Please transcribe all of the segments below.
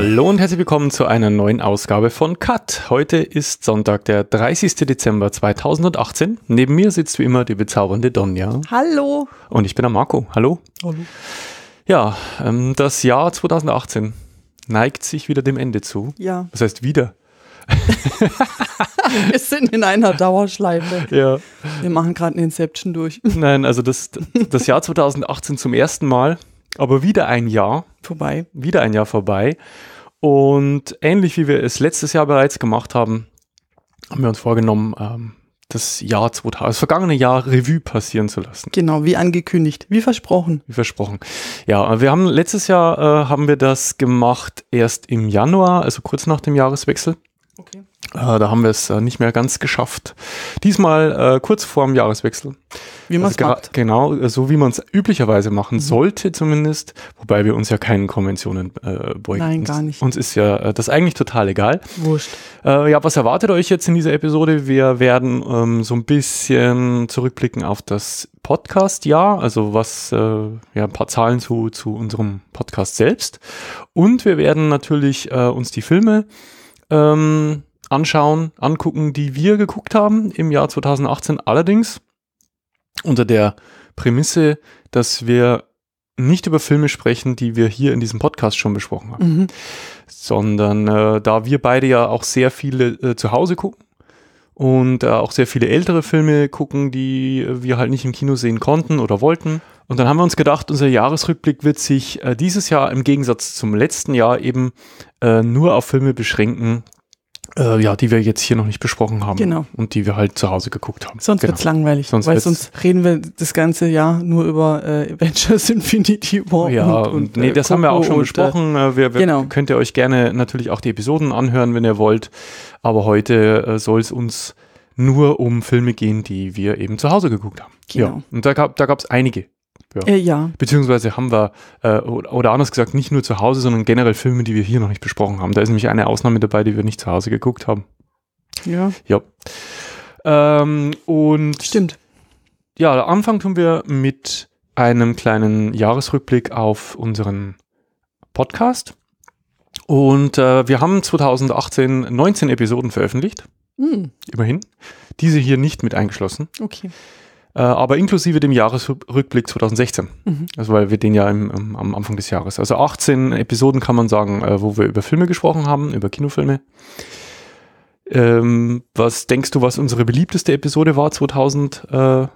Hallo und herzlich willkommen zu einer neuen Ausgabe von Cut. Heute ist Sonntag, der 30. Dezember 2018. Neben mir sitzt wie immer die bezaubernde Donja. Hallo. Und ich bin der Marco. Hallo. Hallo. Ja, ähm, das Jahr 2018 neigt sich wieder dem Ende zu. Ja. Das heißt wieder. wir sind in einer Dauerschleife. Ja. Wir machen gerade eine Inception durch. Nein, also das, das Jahr 2018 zum ersten Mal aber wieder ein Jahr. Vorbei. Wieder ein Jahr vorbei. Und ähnlich wie wir es letztes Jahr bereits gemacht haben, haben wir uns vorgenommen, ähm, das Jahr 2000, das vergangene Jahr Revue passieren zu lassen. Genau, wie angekündigt, wie versprochen. Wie versprochen. Ja, wir haben letztes Jahr äh, haben wir das gemacht erst im Januar, also kurz nach dem Jahreswechsel. Okay. Äh, da haben wir es äh, nicht mehr ganz geschafft. Diesmal äh, kurz vor dem Jahreswechsel. Wie man also es also Genau, äh, so wie man es üblicherweise machen mhm. sollte zumindest, wobei wir uns ja keinen Konventionen äh, beugen. Nein, gar nicht. Uns ist ja äh, das eigentlich total egal. Wurscht. Äh, ja, was erwartet euch jetzt in dieser Episode? Wir werden ähm, so ein bisschen zurückblicken auf das Podcast-Jahr, also was, äh, ja, ein paar Zahlen zu, zu unserem Podcast selbst. Und wir werden natürlich äh, uns die Filme ähm, anschauen, angucken, die wir geguckt haben im Jahr 2018. Allerdings unter der Prämisse, dass wir nicht über Filme sprechen, die wir hier in diesem Podcast schon besprochen haben, mhm. sondern äh, da wir beide ja auch sehr viele äh, zu Hause gucken und äh, auch sehr viele ältere Filme gucken, die äh, wir halt nicht im Kino sehen konnten oder wollten. Und dann haben wir uns gedacht, unser Jahresrückblick wird sich äh, dieses Jahr im Gegensatz zum letzten Jahr eben äh, nur auf Filme beschränken, äh, ja, die wir jetzt hier noch nicht besprochen haben. Genau. Und die wir halt zu Hause geguckt haben. Sonst genau. wird's langweilig. Sonst weil sonst reden wir das ganze Jahr nur über äh, Avengers Infinity War. Ja, und, und nee, äh, das Coco haben wir auch schon äh, besprochen. Äh, wir, wir genau. Könnt ihr euch gerne natürlich auch die Episoden anhören, wenn ihr wollt. Aber heute äh, soll es uns nur um Filme gehen, die wir eben zu Hause geguckt haben. Genau. Ja. Und da gab es da gab's einige. Ja. Äh, ja. Beziehungsweise haben wir, äh, oder anders gesagt, nicht nur zu Hause, sondern generell Filme, die wir hier noch nicht besprochen haben. Da ist nämlich eine Ausnahme dabei, die wir nicht zu Hause geguckt haben. Ja. Ja. Ähm, und. Stimmt. Ja, Anfang tun wir mit einem kleinen Jahresrückblick auf unseren Podcast. Und äh, wir haben 2018 19 Episoden veröffentlicht. Mm. Immerhin. Diese hier nicht mit eingeschlossen. Okay äh, aber inklusive dem Jahresrückblick 2016. Mhm. Also weil wir den ja im, im, am Anfang des Jahres. Also 18 Episoden kann man sagen, äh, wo wir über Filme gesprochen haben, über Kinofilme. Ähm, was denkst du, was unsere beliebteste Episode war 2018?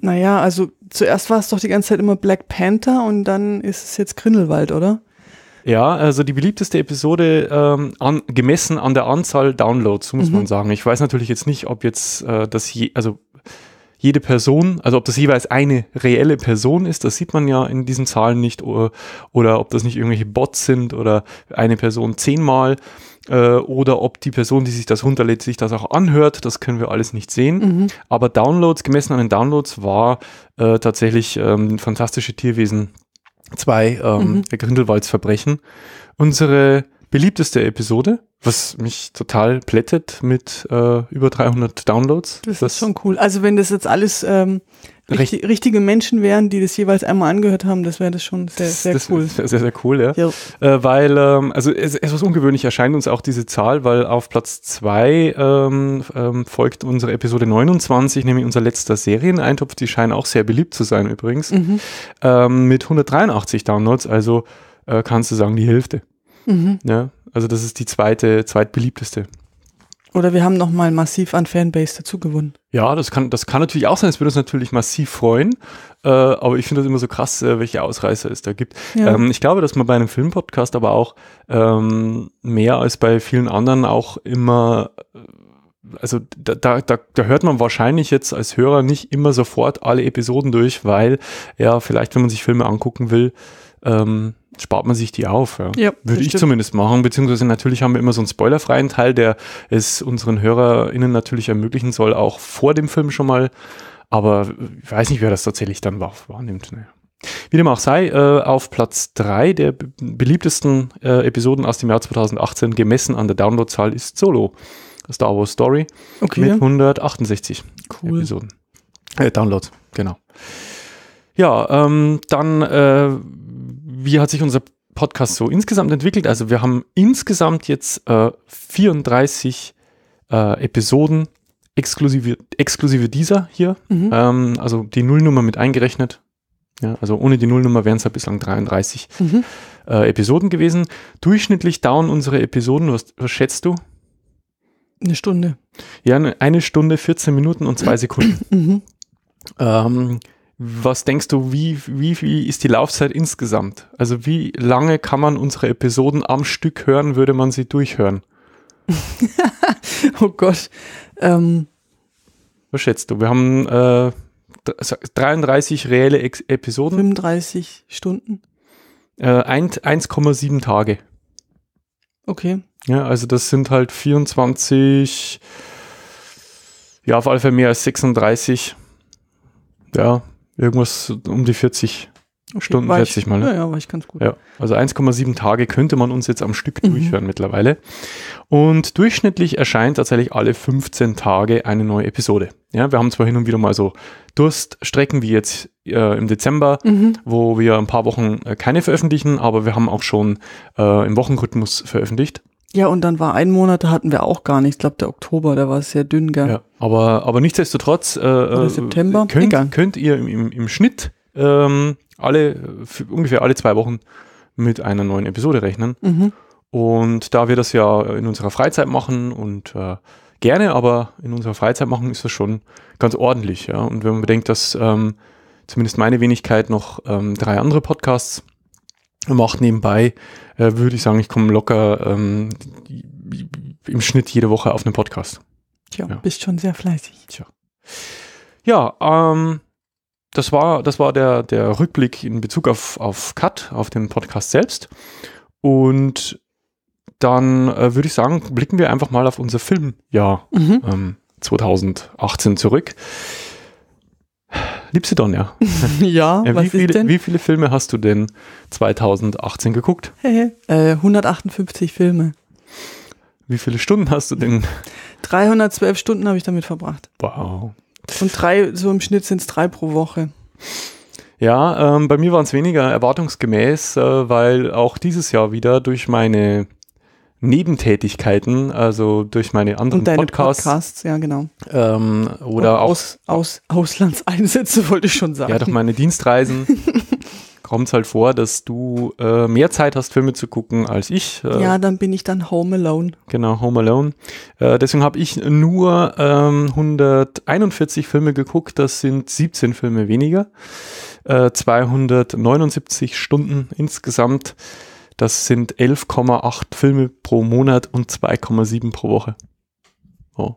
Naja, also zuerst war es doch die ganze Zeit immer Black Panther und dann ist es jetzt Grindelwald, oder? Ja, also die beliebteste Episode ähm, an, gemessen an der Anzahl Downloads, muss mhm. man sagen. Ich weiß natürlich jetzt nicht, ob jetzt äh, das je, also jede Person, also ob das jeweils eine reelle Person ist, das sieht man ja in diesen Zahlen nicht, oder, oder ob das nicht irgendwelche Bots sind oder eine Person zehnmal äh, oder ob die Person, die sich das runterlädt, sich das auch anhört, das können wir alles nicht sehen. Mhm. Aber Downloads, gemessen an den Downloads, war äh, tatsächlich ähm, fantastische Tierwesen zwei ähm, mhm. Grindelwalds Verbrechen unsere beliebteste Episode, was mich total plättet mit äh, über 300 Downloads. Das, das, ist schon cool. Also wenn das jetzt alles ähm, richtig, recht, richtige Menschen wären, die das jeweils einmal angehört haben, das wäre das schon sehr, sehr das cool. Sehr, sehr, sehr cool, ja. ja. Äh, weil, ähm, also es, etwas ungewöhnlich erscheint uns auch diese Zahl, weil auf Platz 2 ähm, ähm, folgt unsere Episode 29, nämlich unser letzter Serieneintopf. Die scheinen auch sehr beliebt zu sein übrigens, mhm. Ähm, mit 183 Downloads, also äh, kannst du sagen die Hälfte. Mhm. Ja, also das ist die zweite, zweitbeliebteste. Oder wir haben nochmal massiv an Fanbase dazu gewonnen. Ja, das kann, das kann natürlich auch sein. Das würde uns natürlich massiv freuen. Äh, aber ich finde das immer so krass, äh, welche Ausreißer es da gibt. Ja. Ähm, ich glaube, dass man bei einem Filmpodcast aber auch ähm, mehr als bei vielen anderen auch immer, äh, also da, da, da, da hört man wahrscheinlich jetzt als Hörer nicht immer sofort alle Episoden durch, weil ja, vielleicht, wenn man sich Filme angucken will, ähm, spart man sich die auf. Ja. ja Würde ich stimmt. zumindest machen. Beziehungsweise natürlich haben wir immer so einen spoilerfreien Teil, der es unseren HörerInnen natürlich ermöglichen soll, auch vor dem Film schon mal. Aber ich weiß nicht, wer das tatsächlich dann wahr, wahrnimmt. Ne. Wie dem auch sei, äh, auf Platz 3 der beliebtesten äh, Episoden aus dem Jahr 2018 gemessen an der Downloadzahl ist Solo, Star Wars Story, okay. mit 168 cool. Episoden. Äh, Downloads, genau. Ja, ähm, dann äh, wie hat sich unser Podcast so insgesamt entwickelt? Also wir haben insgesamt jetzt äh, 34 äh, Episoden exklusive, exklusive dieser hier, mhm. ähm, also die Nullnummer mit eingerechnet. Ja, also ohne die Nullnummer wären es ja bislang 33 mhm. äh, Episoden gewesen. Durchschnittlich dauern unsere Episoden, was, was schätzt du? Eine Stunde. Ja, eine Stunde, 14 Minuten und zwei Sekunden. Mhm. Ähm, was denkst du, wie, wie, wie ist die Laufzeit insgesamt? Also wie lange kann man unsere Episoden am Stück hören, würde man sie durchhören? oh Gott. Ähm. Was schätzt du? Wir haben äh, 33 reelle Ex Episoden. 35 Stunden. Äh, 1,7 Tage. Okay. Ja, also das sind halt 24, ja, auf alle Fälle mehr als 36. Ja, Irgendwas um die 40 okay, Stunden, war 40 ich, mal. Ne? Ja, ja, war ich ganz gut. Ja, also 1,7 Tage könnte man uns jetzt am Stück mhm. durchhören mittlerweile. Und durchschnittlich erscheint tatsächlich alle 15 Tage eine neue Episode. Ja, wir haben zwar hin und wieder mal so Durststrecken wie jetzt äh, im Dezember, mhm. wo wir ein paar Wochen äh, keine veröffentlichen, aber wir haben auch schon äh, im Wochenrhythmus veröffentlicht. Ja, und dann war ein Monat, da hatten wir auch gar nichts. Ich glaube, der Oktober, der war sehr dünn, gell? Ja, aber, aber nichtsdestotrotz, äh, äh September? Könnt, könnt ihr im, im, im Schnitt ähm, alle, ungefähr alle zwei Wochen mit einer neuen Episode rechnen. Mhm. Und da wir das ja in unserer Freizeit machen und äh, gerne, aber in unserer Freizeit machen, ist das schon ganz ordentlich. Ja? Und wenn man bedenkt, dass ähm, zumindest meine Wenigkeit noch ähm, drei andere Podcasts und macht nebenbei, äh, würde ich sagen, ich komme locker ähm, im Schnitt jede Woche auf einen Podcast. Tja, ja. bist schon sehr fleißig. Tja. Ja, ähm, das war, das war der, der Rückblick in Bezug auf, auf Cut, auf den Podcast selbst. Und dann äh, würde ich sagen, blicken wir einfach mal auf unser Filmjahr mhm. ähm, 2018 zurück. Liebst du Donja? ja, ja äh, wie, viele, wie, viele, Filme hast du denn 2018 geguckt? Hey, hey. Äh, 158 Filme. Wie viele Stunden hast du denn? 312 Stunden habe ich damit verbracht. Wow. Und drei, so im Schnitt sind es drei pro Woche. Ja, ähm, bei mir waren es weniger erwartungsgemäß, äh, weil auch dieses Jahr wieder durch meine Nebentätigkeiten, also durch meine anderen Und deine Podcasts, Podcasts ja genau, ähm, oder Und auch aus, Auslandseinsätze wollte ich schon sagen. Ja, durch meine Dienstreisen kommt es halt vor, dass du äh, mehr Zeit hast, Filme zu gucken als ich. Äh, ja, dann bin ich dann Home Alone. Genau, Home Alone. Äh, deswegen habe ich nur ähm, 141 Filme geguckt, das sind 17 Filme weniger. 279 äh, Stunden insgesamt. Das sind 11,8 Filme pro Monat und 2,7 pro Woche. Oh.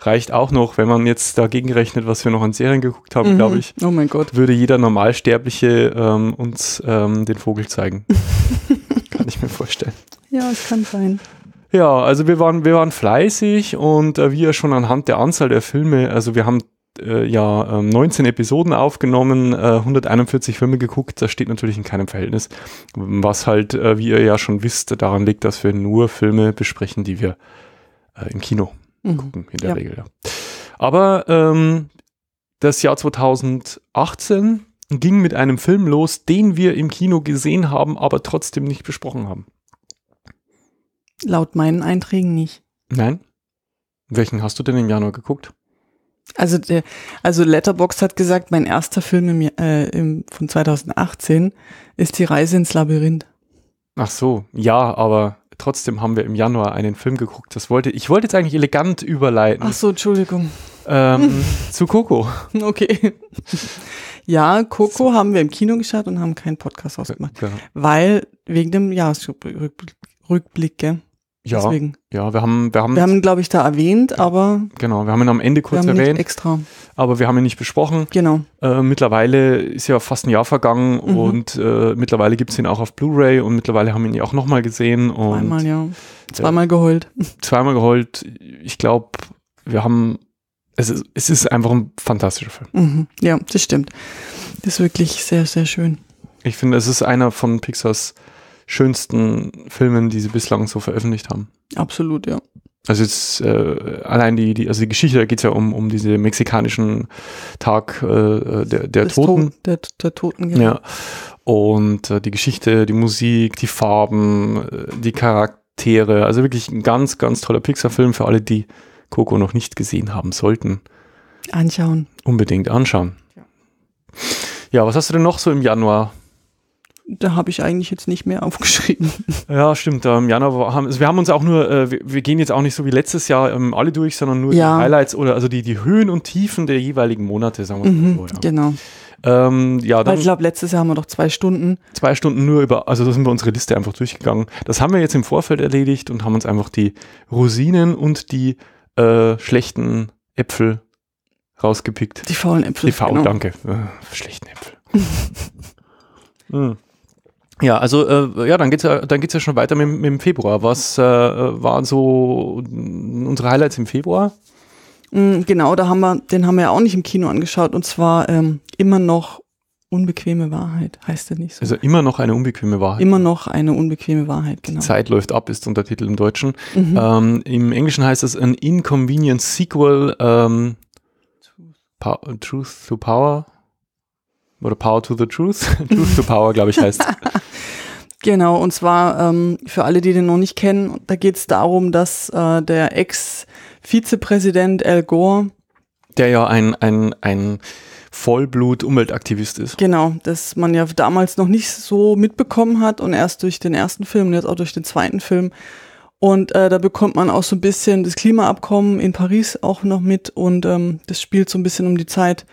Reicht auch noch, wenn man jetzt dagegen rechnet, was wir noch an Serien geguckt haben, mhm. glaube ich. Oh mein Gott. Würde jeder Normalsterbliche ähm, uns ähm, den Vogel zeigen. kann ich mir vorstellen. Ja, es kann sein. Ja, also wir waren, wir waren fleißig und äh, wie ja schon anhand der Anzahl der Filme, also wir haben äh, ja 19 ähm, Episoden aufgenommen, äh, 141 Filme geguckt, das steht natürlich in keinem Verhältnis, was halt, äh, wie ihr ja schon wisst, daran liegt, dass wir nur Filme besprechen, die wir äh, im Kino mhm. gucken, in der ja. Regel. Ja. Aber ähm, das Jahr 2018 ging mit einem Film los, den wir im Kino gesehen haben, aber trotzdem nicht besprochen haben. Laut meinen Einträgen nicht. Nein. Welchen hast du denn im Januar geguckt? Also, der, also Letterbox hat gesagt, mein erster Film im, äh, im, von 2018 ist Die Reise ins Labyrinth. Ach so, ja, aber trotzdem haben wir im Januar einen Film geguckt. Das wollte ich wollte jetzt eigentlich elegant überleiten. Ach so, Entschuldigung. Ähm, zu Coco. Okay. Ja, Coco so. haben wir im Kino geschaut und haben keinen Podcast ausgemacht, ja. weil wegen dem Jahresrückblick. gell? Ja, Deswegen. ja, wir haben, wir haben, wir haben, glaube ich, da erwähnt, aber genau, wir haben ihn am Ende kurz erwähnt, extra, aber wir haben ihn nicht besprochen. Genau. Äh, mittlerweile ist ja fast ein Jahr vergangen mhm. und äh, mittlerweile gibt es ihn auch auf Blu-ray und mittlerweile haben wir ihn ja auch nochmal gesehen und zweimal, ja, äh, zweimal äh, geheult, zweimal geheult. Ich glaube, wir haben, es ist, es ist einfach ein fantastischer Film. Mhm. Ja, das stimmt. Das ist wirklich sehr, sehr schön. Ich finde, es ist einer von Pixars schönsten Filmen, die sie bislang so veröffentlicht haben. Absolut, ja. Also jetzt äh, allein die, die, also die Geschichte, da geht es ja um, um diese mexikanischen Tag äh, der, der Toten. To der, der Toten, genau. Ja. Und äh, die Geschichte, die Musik, die Farben, äh, die Charaktere, also wirklich ein ganz, ganz toller Pixar-Film für alle, die Coco noch nicht gesehen haben sollten. Anschauen. Unbedingt anschauen. Ja, ja was hast du denn noch so im Januar da habe ich eigentlich jetzt nicht mehr aufgeschrieben. Ja, stimmt. Im Januar haben also wir haben uns auch nur, äh, wir, wir, gehen jetzt auch nicht so wie letztes Jahr ähm, alle durch, sondern nur ja. die Highlights oder also die, die Höhen und Tiefen der jeweiligen Monate, sagen wir mhm, mal so. Ja. Genau. Ähm, ja, dann, Weil ich glaube, letztes Jahr haben wir doch zwei Stunden. Zwei Stunden nur über, also da sind wir unsere Liste einfach durchgegangen. Das haben wir jetzt im Vorfeld erledigt und haben uns einfach die Rosinen und die äh, schlechten Äpfel rausgepickt. Die faulen Äpfel. Die faulen, genau. danke. Äh, schlechten Äpfel. hm. Ja, also äh, ja, dann geht's ja, dann geht's ja schon weiter mit, mit dem Februar. Was äh, waren so unsere Highlights im Februar? Mm, genau, da haben wir, den haben wir ja auch nicht im Kino angeschaut und zwar ähm, immer noch unbequeme Wahrheit, heißt er nicht so. Also immer noch eine unbequeme Wahrheit. Immer noch eine unbequeme Wahrheit, genau. Die Zeit läuft ab, ist der Untertitel im Deutschen. Mhm. Ähm, Im Englischen heißt es an inconvenient sequel, ähm, Truth to Power oder Power to the Truth. Truth to Power, glaube ich, heißt es. Genau, und zwar ähm, für alle, die den noch nicht kennen, da geht es darum, dass äh, der Ex-Vizepräsident Al Gore. Der ja ein, ein, ein Vollblut-Umweltaktivist ist. Genau, das man ja damals noch nicht so mitbekommen hat und erst durch den ersten Film und jetzt auch durch den zweiten Film. Und äh, da bekommt man auch so ein bisschen das Klimaabkommen in Paris auch noch mit und ähm, das spielt so ein bisschen um die Zeit.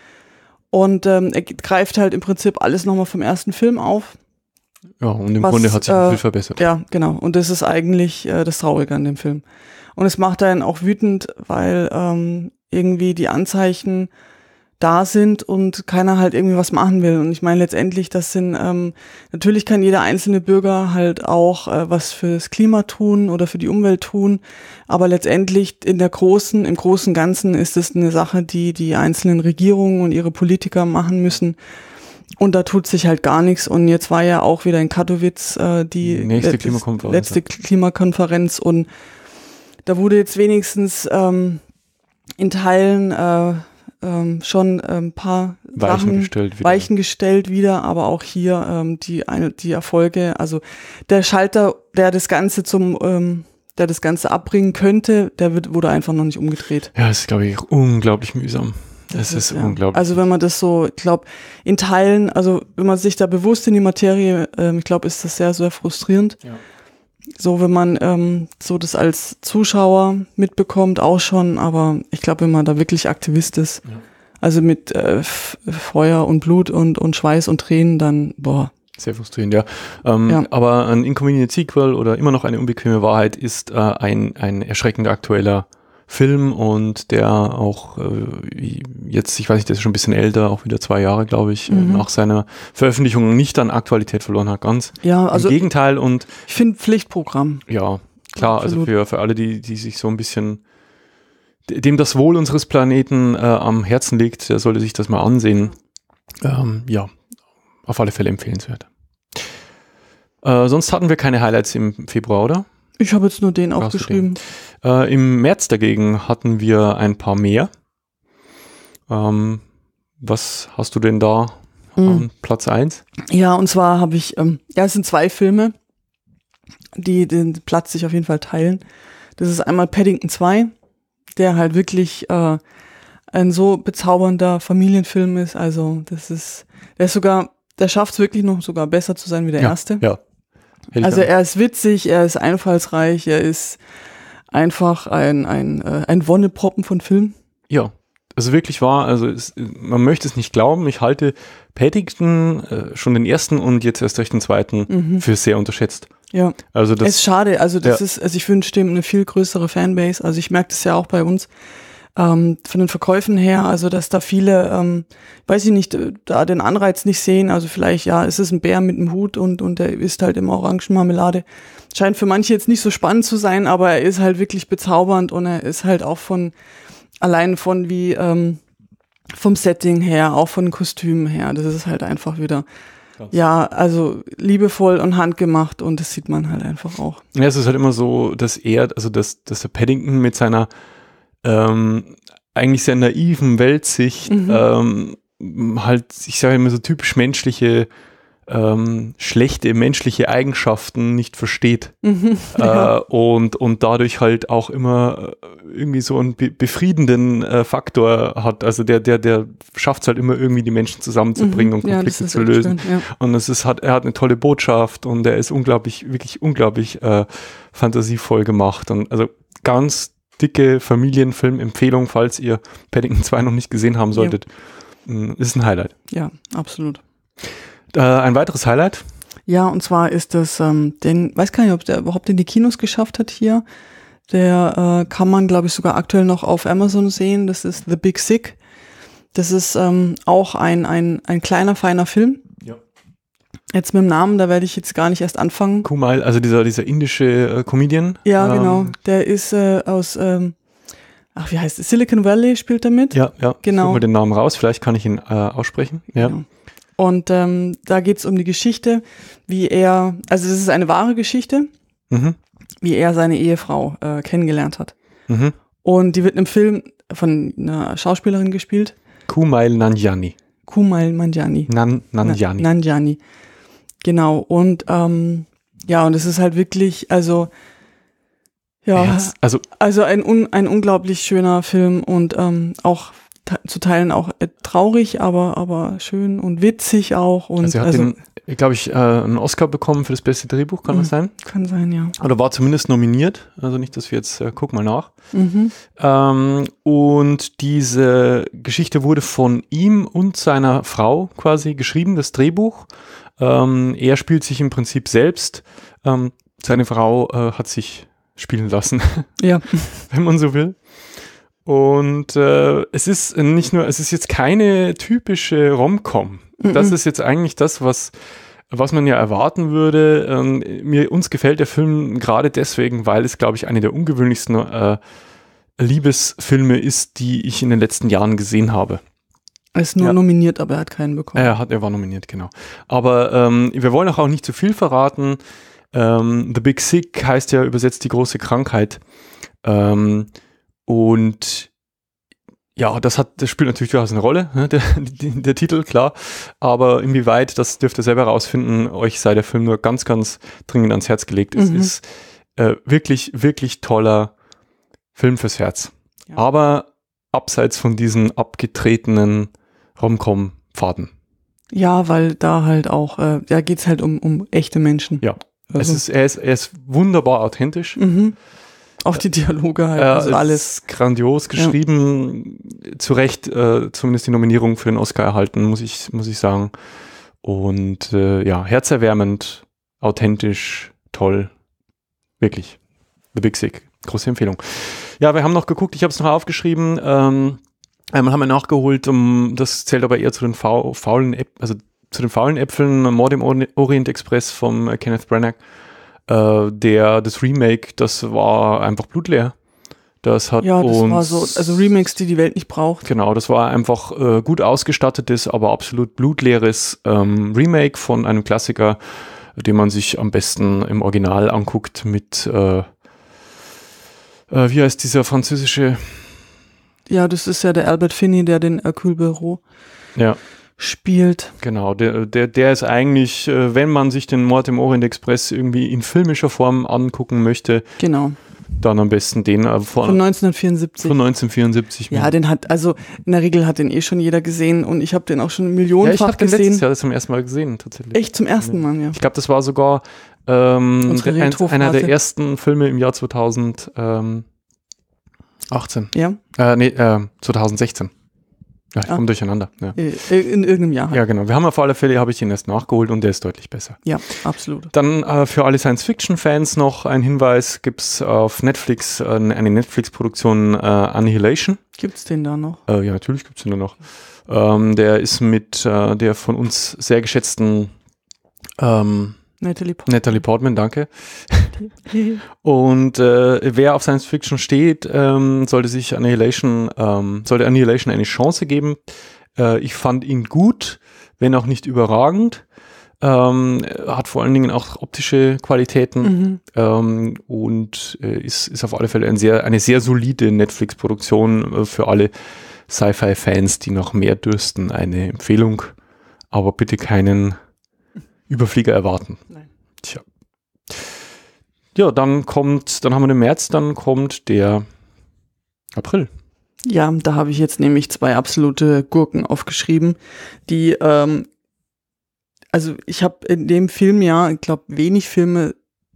Und ähm, er greift halt im Prinzip alles nochmal vom ersten Film auf ja, und im was, Grunde hat sich äh, viel verbessert. Ja, genau. Und das ist eigentlich äh, das Traurige an dem Film. Und es macht einen auch wütend, weil ähm, irgendwie die Anzeichen da sind und keiner halt irgendwie was machen will. Und ich meine letztendlich, das sind ähm, natürlich kann jeder einzelne Bürger halt auch äh, was fürs Klima tun oder für die Umwelt tun, aber letztendlich in der großen, im großen Ganzen ist es eine Sache, die die einzelnen Regierungen und ihre Politiker machen müssen und da tut sich halt gar nichts. Und jetzt war ja auch wieder in Katowice äh, die Nächste Klimakonferenz. letzte Klimakonferenz. Und da wurde jetzt wenigstens ähm, in Teilen äh, ähm, schon ein paar Weichen, Sachen, gestellt, wieder. Weichen gestellt wieder, aber auch hier ähm, die, die Erfolge. Also der Schalter, der das Ganze zum... Ähm, der das Ganze abbringen könnte, der wird, wurde einfach noch nicht umgedreht. Ja, das ist, glaube ich, unglaublich mühsam. Das, das ist, ja. unglaublich. Also wenn man das so, ich glaube, in Teilen, also wenn man sich da bewusst in die Materie, ähm, ich glaube, ist das sehr, sehr frustrierend. Ja. So, wenn man ähm, so das als Zuschauer mitbekommt, auch schon, aber ich glaube, wenn man da wirklich Aktivist ist, ja. also mit äh, Feuer und Blut und, und Schweiß und Tränen, dann boah. Sehr frustrierend, ja. Ähm, ja. Aber ein Inconvenient Sequel oder immer noch eine unbequeme Wahrheit ist äh, ein, ein erschreckend aktueller Film und der auch äh, jetzt, ich weiß nicht, der ist schon ein bisschen älter, auch wieder zwei Jahre, glaube ich, äh, mhm. nach seiner Veröffentlichung nicht an Aktualität verloren hat, ganz. Ja, also. Im Gegenteil und. Ich finde Pflichtprogramm. Ja, klar, also Absolut. also für, für alle, die, die sich so ein bisschen dem das Wohl unseres Planeten äh, am Herzen liegt, der sollte sich das mal ansehen. Ähm, ja, auf alle Fälle empfehlenswert. Äh, sonst hatten wir keine Highlights im Februar, oder? Ich habe jetzt nur den aufgeschrieben. Den? Äh, Im März dagegen hatten wir ein paar mehr. Ähm, was hast du denn da mhm. Platz 1? Ja, und zwar habe ich, ähm, ja, es sind zwei Filme, die den Platz sich auf jeden Fall teilen. Das ist einmal Paddington 2, der halt wirklich äh, ein so bezaubernder Familienfilm ist. Also, das ist, der ist sogar, der schafft es wirklich noch sogar besser zu sein wie der ja, erste. Ja. Also, er ist witzig, er ist einfallsreich, er ist einfach ein, ein, äh, ein Wonneproppen von Film. Ja, also wirklich wahr. Also es, man möchte es nicht glauben. Ich halte Paddington äh, schon den ersten und jetzt erst durch den zweiten mhm. für sehr unterschätzt. Ja. Also das es ist schade. Also das ja. ist, also ich wünsche dem eine viel größere Fanbase. Also ich merke das ja auch bei uns ähm, von den Verkäufen her, also dass da viele, ähm, weiß ich nicht, äh, da den Anreiz nicht sehen. Also vielleicht, ja, es ist ein Bär mit einem Hut und, und der isst halt im Orangenmarmelade. Scheint für manche jetzt nicht so spannend zu sein, aber er ist halt wirklich bezaubernd und er ist halt auch von, allein von wie, ähm, vom Setting her, auch von Kostümen her. Das ist halt einfach wieder ja, also liebevoll und handgemacht und das sieht man halt einfach auch. Ja, es ist halt immer so, dass er, also dass, dass der Paddington mit seiner ähm, eigentlich sehr naiven Weltsicht mhm. ähm, halt, ich sage immer so typisch menschliche, ähm, schlechte menschliche Eigenschaften nicht versteht mhm. äh, und, und dadurch halt auch immer äh, irgendwie so einen be befriedenden äh, Faktor hat. Also der, der, der schafft es halt immer irgendwie die Menschen zusammenzubringen mhm. und Konflikte ja, zu lösen. Schön, ja. Und es ist, hat, er hat eine tolle Botschaft und er ist unglaublich, wirklich unglaublich äh, fantasievoll gemacht. Und also ganz dicke Familienfilmempfehlung, falls ihr Paddington 2 noch nicht gesehen haben solltet. Ja. Mm, ist ein Highlight. Ja, absolut. Äh, ein weiteres Highlight. Ja, und zwar ist das, ähm, den, weiß gar nicht, ob der überhaupt in die Kinos geschafft hat hier. Der äh, kann man, glaube ich, sogar aktuell noch auf Amazon sehen. Das ist The Big Sick. Das ist ähm, auch ein, ein, ein kleiner, feiner Film Jetzt mit dem Namen, da werde ich jetzt gar nicht erst anfangen. Kumail, also dieser, dieser indische äh, Comedian. Ja, ähm, genau. Der ist äh, aus, ähm, ach, wie heißt es? Silicon Valley spielt er mit. Ja, ja. Genau. Ich mal den Namen raus, vielleicht kann ich ihn äh, aussprechen. Ja. Genau. Und ähm, da geht's um die Geschichte, wie er, also es ist eine wahre Geschichte, mhm. wie er seine Ehefrau äh, kennengelernt hat. Mhm. Und die wird in einem Film von einer Schauspielerin gespielt. Kumail Nanjani. Kumail Nanjiani. Nan Nanjani. Nanjiani. Genau, und ähm, ja, und es ist halt wirklich, also ja, Ernst? also, also ein, un, ein unglaublich schöner Film und ähm, auch zu Teilen auch äh, traurig, aber, aber schön und witzig auch. Und also er hat, also, glaube ich, äh, einen Oscar bekommen für das beste Drehbuch, kann mhm, das sein? Kann sein, ja. Oder war zumindest nominiert, also nicht, dass wir jetzt, äh, guck mal nach. Mhm. Ähm, und diese Geschichte wurde von ihm und seiner Frau quasi geschrieben, das Drehbuch. Ähm, er spielt sich im Prinzip selbst. Ähm, seine Frau äh, hat sich spielen lassen. Ja. Wenn man so will. Und äh, es ist nicht nur, es ist jetzt keine typische Rom-Com. Mhm. Das ist jetzt eigentlich das, was, was man ja erwarten würde. Ähm, mir, uns gefällt der Film gerade deswegen, weil es, glaube ich, eine der ungewöhnlichsten äh, Liebesfilme ist, die ich in den letzten Jahren gesehen habe. Er ist nur ja. nominiert, aber er hat keinen bekommen. Er, hat, er war nominiert, genau. Aber ähm, wir wollen auch nicht zu viel verraten. Ähm, The Big Sick heißt ja übersetzt die große Krankheit. Ähm, und ja, das, hat, das spielt natürlich durchaus eine Rolle, ne? der, der, Titel, klar. Aber inwieweit, das dürft ihr selber herausfinden. Euch sei der Film nur ganz, ganz dringend ans Herz gelegt. Es mhm. ist äh, wirklich, wirklich toller Film fürs Herz. Ja. Aber abseits von diesen abgetretenen Rom-Com-Fahrten. Ja, weil da halt auch, äh, da es halt um, um echte Menschen. Ja. Also. Es ist, er, ist, er ist wunderbar authentisch. Mhm. Auch die Dialoge halt, also ist alles. Grandios geschrieben, ja. zu Recht äh, zumindest die Nominierung für den Oscar erhalten, muss ich, muss ich sagen. Und äh, ja, herzerwärmend, authentisch, toll. Wirklich. The Big Sick. Große Empfehlung. Ja, wir haben noch geguckt, ich habe es noch aufgeschrieben. Ähm, Einmal haben wir nachgeholt, um, das zählt aber eher zu den faulen Äpfeln, also zu den faulen Äpfeln, Mord im Orient Express vom äh, Kenneth Branagh. Äh, der, das Remake, das war einfach blutleer. Das hat ja, das uns, war so, also Remakes, die die Welt nicht braucht. Genau, das war einfach äh, gut ausgestattetes, aber absolut blutleeres ähm, Remake von einem Klassiker, den man sich am besten im Original anguckt mit, äh, äh, wie heißt dieser französische ja, das ist ja der Albert Finney, der den Hercule Büro ja. spielt. Genau, der, der, der ist eigentlich, äh, wenn man sich den Mord im Orient Express irgendwie in filmischer Form angucken möchte. Genau. Dann am besten den äh, von, von 1974. Von 1974. Ja, den hat, also in der Regel hat den eh schon jeder gesehen und ich habe den auch schon millionenfach ja, ich hab gesehen. Ich habe den letztes Jahr zum ersten Mal gesehen, tatsächlich. Echt zum ersten Mal, ja. Ich glaube, das war sogar ähm, einer der ersten Filme im Jahr 2000. Ähm, 18. Ja? Äh, nee, äh, 2016. Ja, ich ah. komme durcheinander. Ja. Äh, äh, in irgendeinem Jahr. Halt. Ja, genau. Wir haben auf alle Fälle, habe ich den erst nachgeholt und der ist deutlich besser. Ja, absolut. Dann äh, für alle Science-Fiction-Fans noch ein Hinweis, gibt es auf Netflix äh, eine Netflix-Produktion äh, Annihilation. Gibt es den da noch? Äh, ja, natürlich gibt es den da noch. Ähm, der ist mit äh, der von uns sehr geschätzten ähm, Natalie Portman. Natalie Portman, danke. und äh, wer auf Science Fiction steht, ähm, sollte sich Annihilation, ähm, sollte Annihilation eine Chance geben. Äh, ich fand ihn gut, wenn auch nicht überragend. Ähm, hat vor allen Dingen auch optische Qualitäten mhm. Ähm, und äh, ist, ist auf alle Fälle ein sehr, eine sehr solide Netflix-Produktion äh, für alle Sci-Fi-Fans, die noch mehr dürsten. Eine Empfehlung, aber bitte keinen Überflieger erwarten. Nein. Tja. Ja, dann kommt, dann haben wir den März, dann kommt der April. Ja, da habe ich jetzt nämlich zwei absolute Gurken aufgeschrieben, die, ähm, also ich habe in dem Film ja, ich glaube, wenig Filme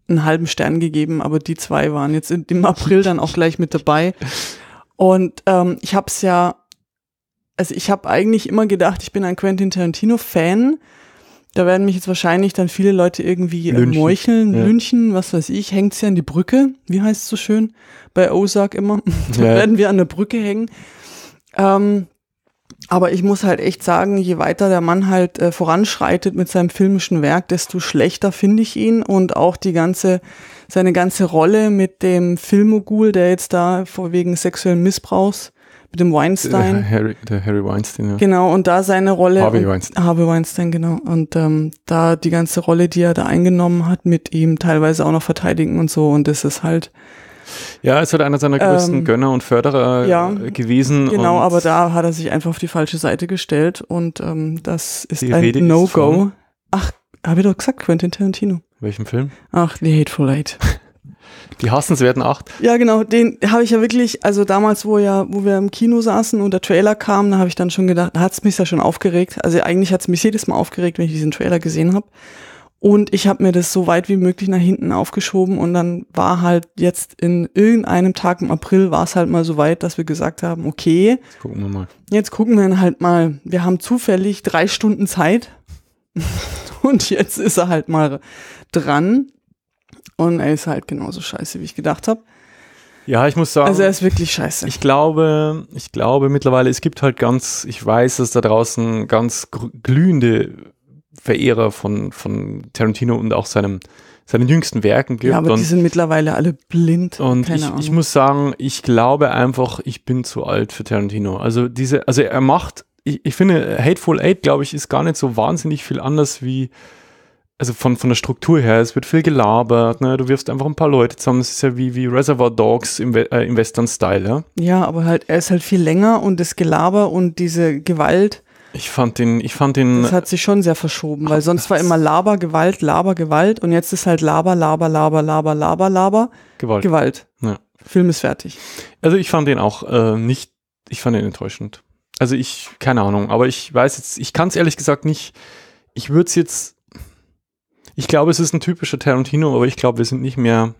einen halben Stern gegeben, aber die zwei waren jetzt im April dann auch gleich mit dabei. Und ähm, ich habe es ja, also ich habe eigentlich immer gedacht, ich bin ein Quentin Tarantino-Fan, da werden mich jetzt wahrscheinlich dann viele Leute irgendwie äh, Lünchen. meucheln, ja. München, was weiß ich, hängt sie an die Brücke, wie heißt es so schön, bei Ozark immer. da ja. werden wir an der Brücke hängen. Ähm, aber ich muss halt echt sagen, je weiter der Mann halt äh, voranschreitet mit seinem filmischen Werk, desto schlechter finde ich ihn und auch die ganze, seine ganze Rolle mit dem Filmmogul, der jetzt da vor wegen sexuellen Missbrauchs mit dem Weinstein. Der Harry, der Harry Weinstein, ja. Genau, und da seine Rolle. Harvey Weinstein. Harvey Weinstein, genau. Und ähm, da die ganze Rolle, die er da eingenommen hat, mit ihm teilweise auch noch verteidigen und so. Und das ist halt. Ja, ist halt einer seiner größten ähm, Gönner und Förderer ja, äh, gewesen. Genau, aber da hat er sich einfach auf die falsche Seite gestellt und ähm, das ist ein No-Go. Ach, habe ich doch gesagt, Quentin Tarantino. Welchen Film? Ach, The Hateful Eight. Die hassenswerten acht. Ja, genau, den habe ich ja wirklich, also damals, wo ja, wo wir im Kino saßen und der Trailer kam, da habe ich dann schon gedacht, da hat es mich ja schon aufgeregt. Also eigentlich hat es mich jedes Mal aufgeregt, wenn ich diesen Trailer gesehen habe. Und ich habe mir das so weit wie möglich nach hinten aufgeschoben und dann war halt jetzt in irgendeinem Tag im April war es halt mal so weit, dass wir gesagt haben, okay, jetzt gucken wir mal. Jetzt gucken wir halt mal. Wir haben zufällig drei Stunden Zeit und jetzt ist er halt mal dran. Und er ist halt genauso scheiße, wie ich gedacht habe. Ja, ich muss sagen. Also er ist wirklich scheiße. Ich glaube, ich glaube mittlerweile, es gibt halt ganz, ich weiß, dass da draußen ganz glühende Verehrer von, von Tarantino und auch seinem, seinen jüngsten Werken gibt. Ja, aber und, die sind mittlerweile alle blind. Und ich, ich, muss sagen, ich glaube einfach, ich bin zu alt für Tarantino. Also diese, also er macht, ich, ich finde, Hateful Eight, glaube ich, ist gar nicht so wahnsinnig viel anders wie also von, von der Struktur her, es wird viel gelabert, ne? du wirfst einfach ein paar Leute zusammen, es ist ja wie, wie Reservoir Dogs im, We äh, im Western-Style. Ja? ja, aber halt, er ist halt viel länger und das Gelaber und diese Gewalt. Ich fand den, ich fand den. Das hat sich schon sehr verschoben, weil sonst war immer Laber, Gewalt, Laber, Gewalt und jetzt ist halt Laber, Laber, Laber, Laber, Laber, Laber. Gewalt. Gewalt. Ja. Film ist fertig. Also ich fand den auch äh, nicht, ich fand den enttäuschend. Also ich, keine Ahnung, aber ich weiß jetzt, ich kann es ehrlich gesagt nicht, ich würde es jetzt ich glaube, es ist ein typischer Tarantino, aber ich glaube, wir sind nicht mehr,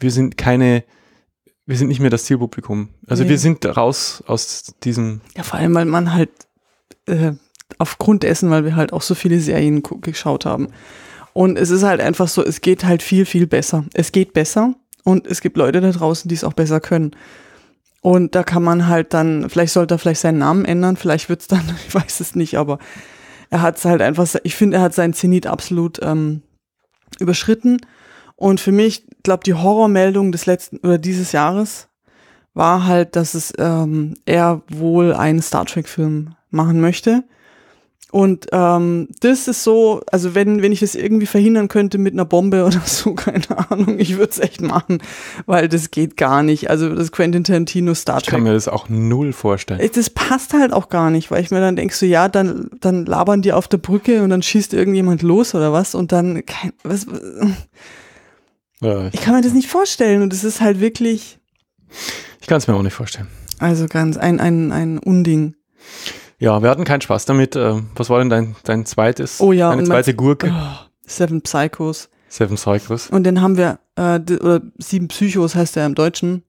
wir sind keine, wir sind nicht mehr das Zielpublikum. Also nee. wir sind raus aus diesem. Ja, vor allem, weil man halt äh, aufgrund dessen, weil wir halt auch so viele Serien geschaut haben. Und es ist halt einfach so, es geht halt viel, viel besser. Es geht besser und es gibt Leute da draußen, die es auch besser können. Und da kann man halt dann, vielleicht sollte er vielleicht seinen Namen ändern, vielleicht wird es dann, ich weiß es nicht, aber er hat es halt einfach, ich finde, er hat seinen Zenit absolut ähm, überschritten. Und für mich, glaube die Horrormeldung des letzten oder dieses Jahres war halt, dass es ähm, er wohl einen Star Trek-Film machen möchte. Und ähm, das ist so, also wenn, wenn ich das irgendwie verhindern könnte mit einer Bombe oder so, keine Ahnung, ich würde es echt machen, weil das geht gar nicht. Also das Quentin Tarantino Star Trek. Ich kann mir das auch null vorstellen. Äh, das passt halt auch gar nicht, weil ich mir dann denke, so ja, dann, dann labern die auf der Brücke und dann schießt irgendjemand los oder was und dann kein, was, was äh, ja, ich, ich kann mir das nicht vorstellen und es ist halt wirklich. Ich kann es mir auch nicht vorstellen. Also ganz ein, ein, ein Unding. Ja, wir hatten keinen Spaß damit. Äh, was war denn dein, dein zweites? Oh ja, deine zweite Gurke? Oh, Seven Psychos. Seven Psychos. Und dann haben wir, äh, oder Sieben Psychos heißt der im Deutschen.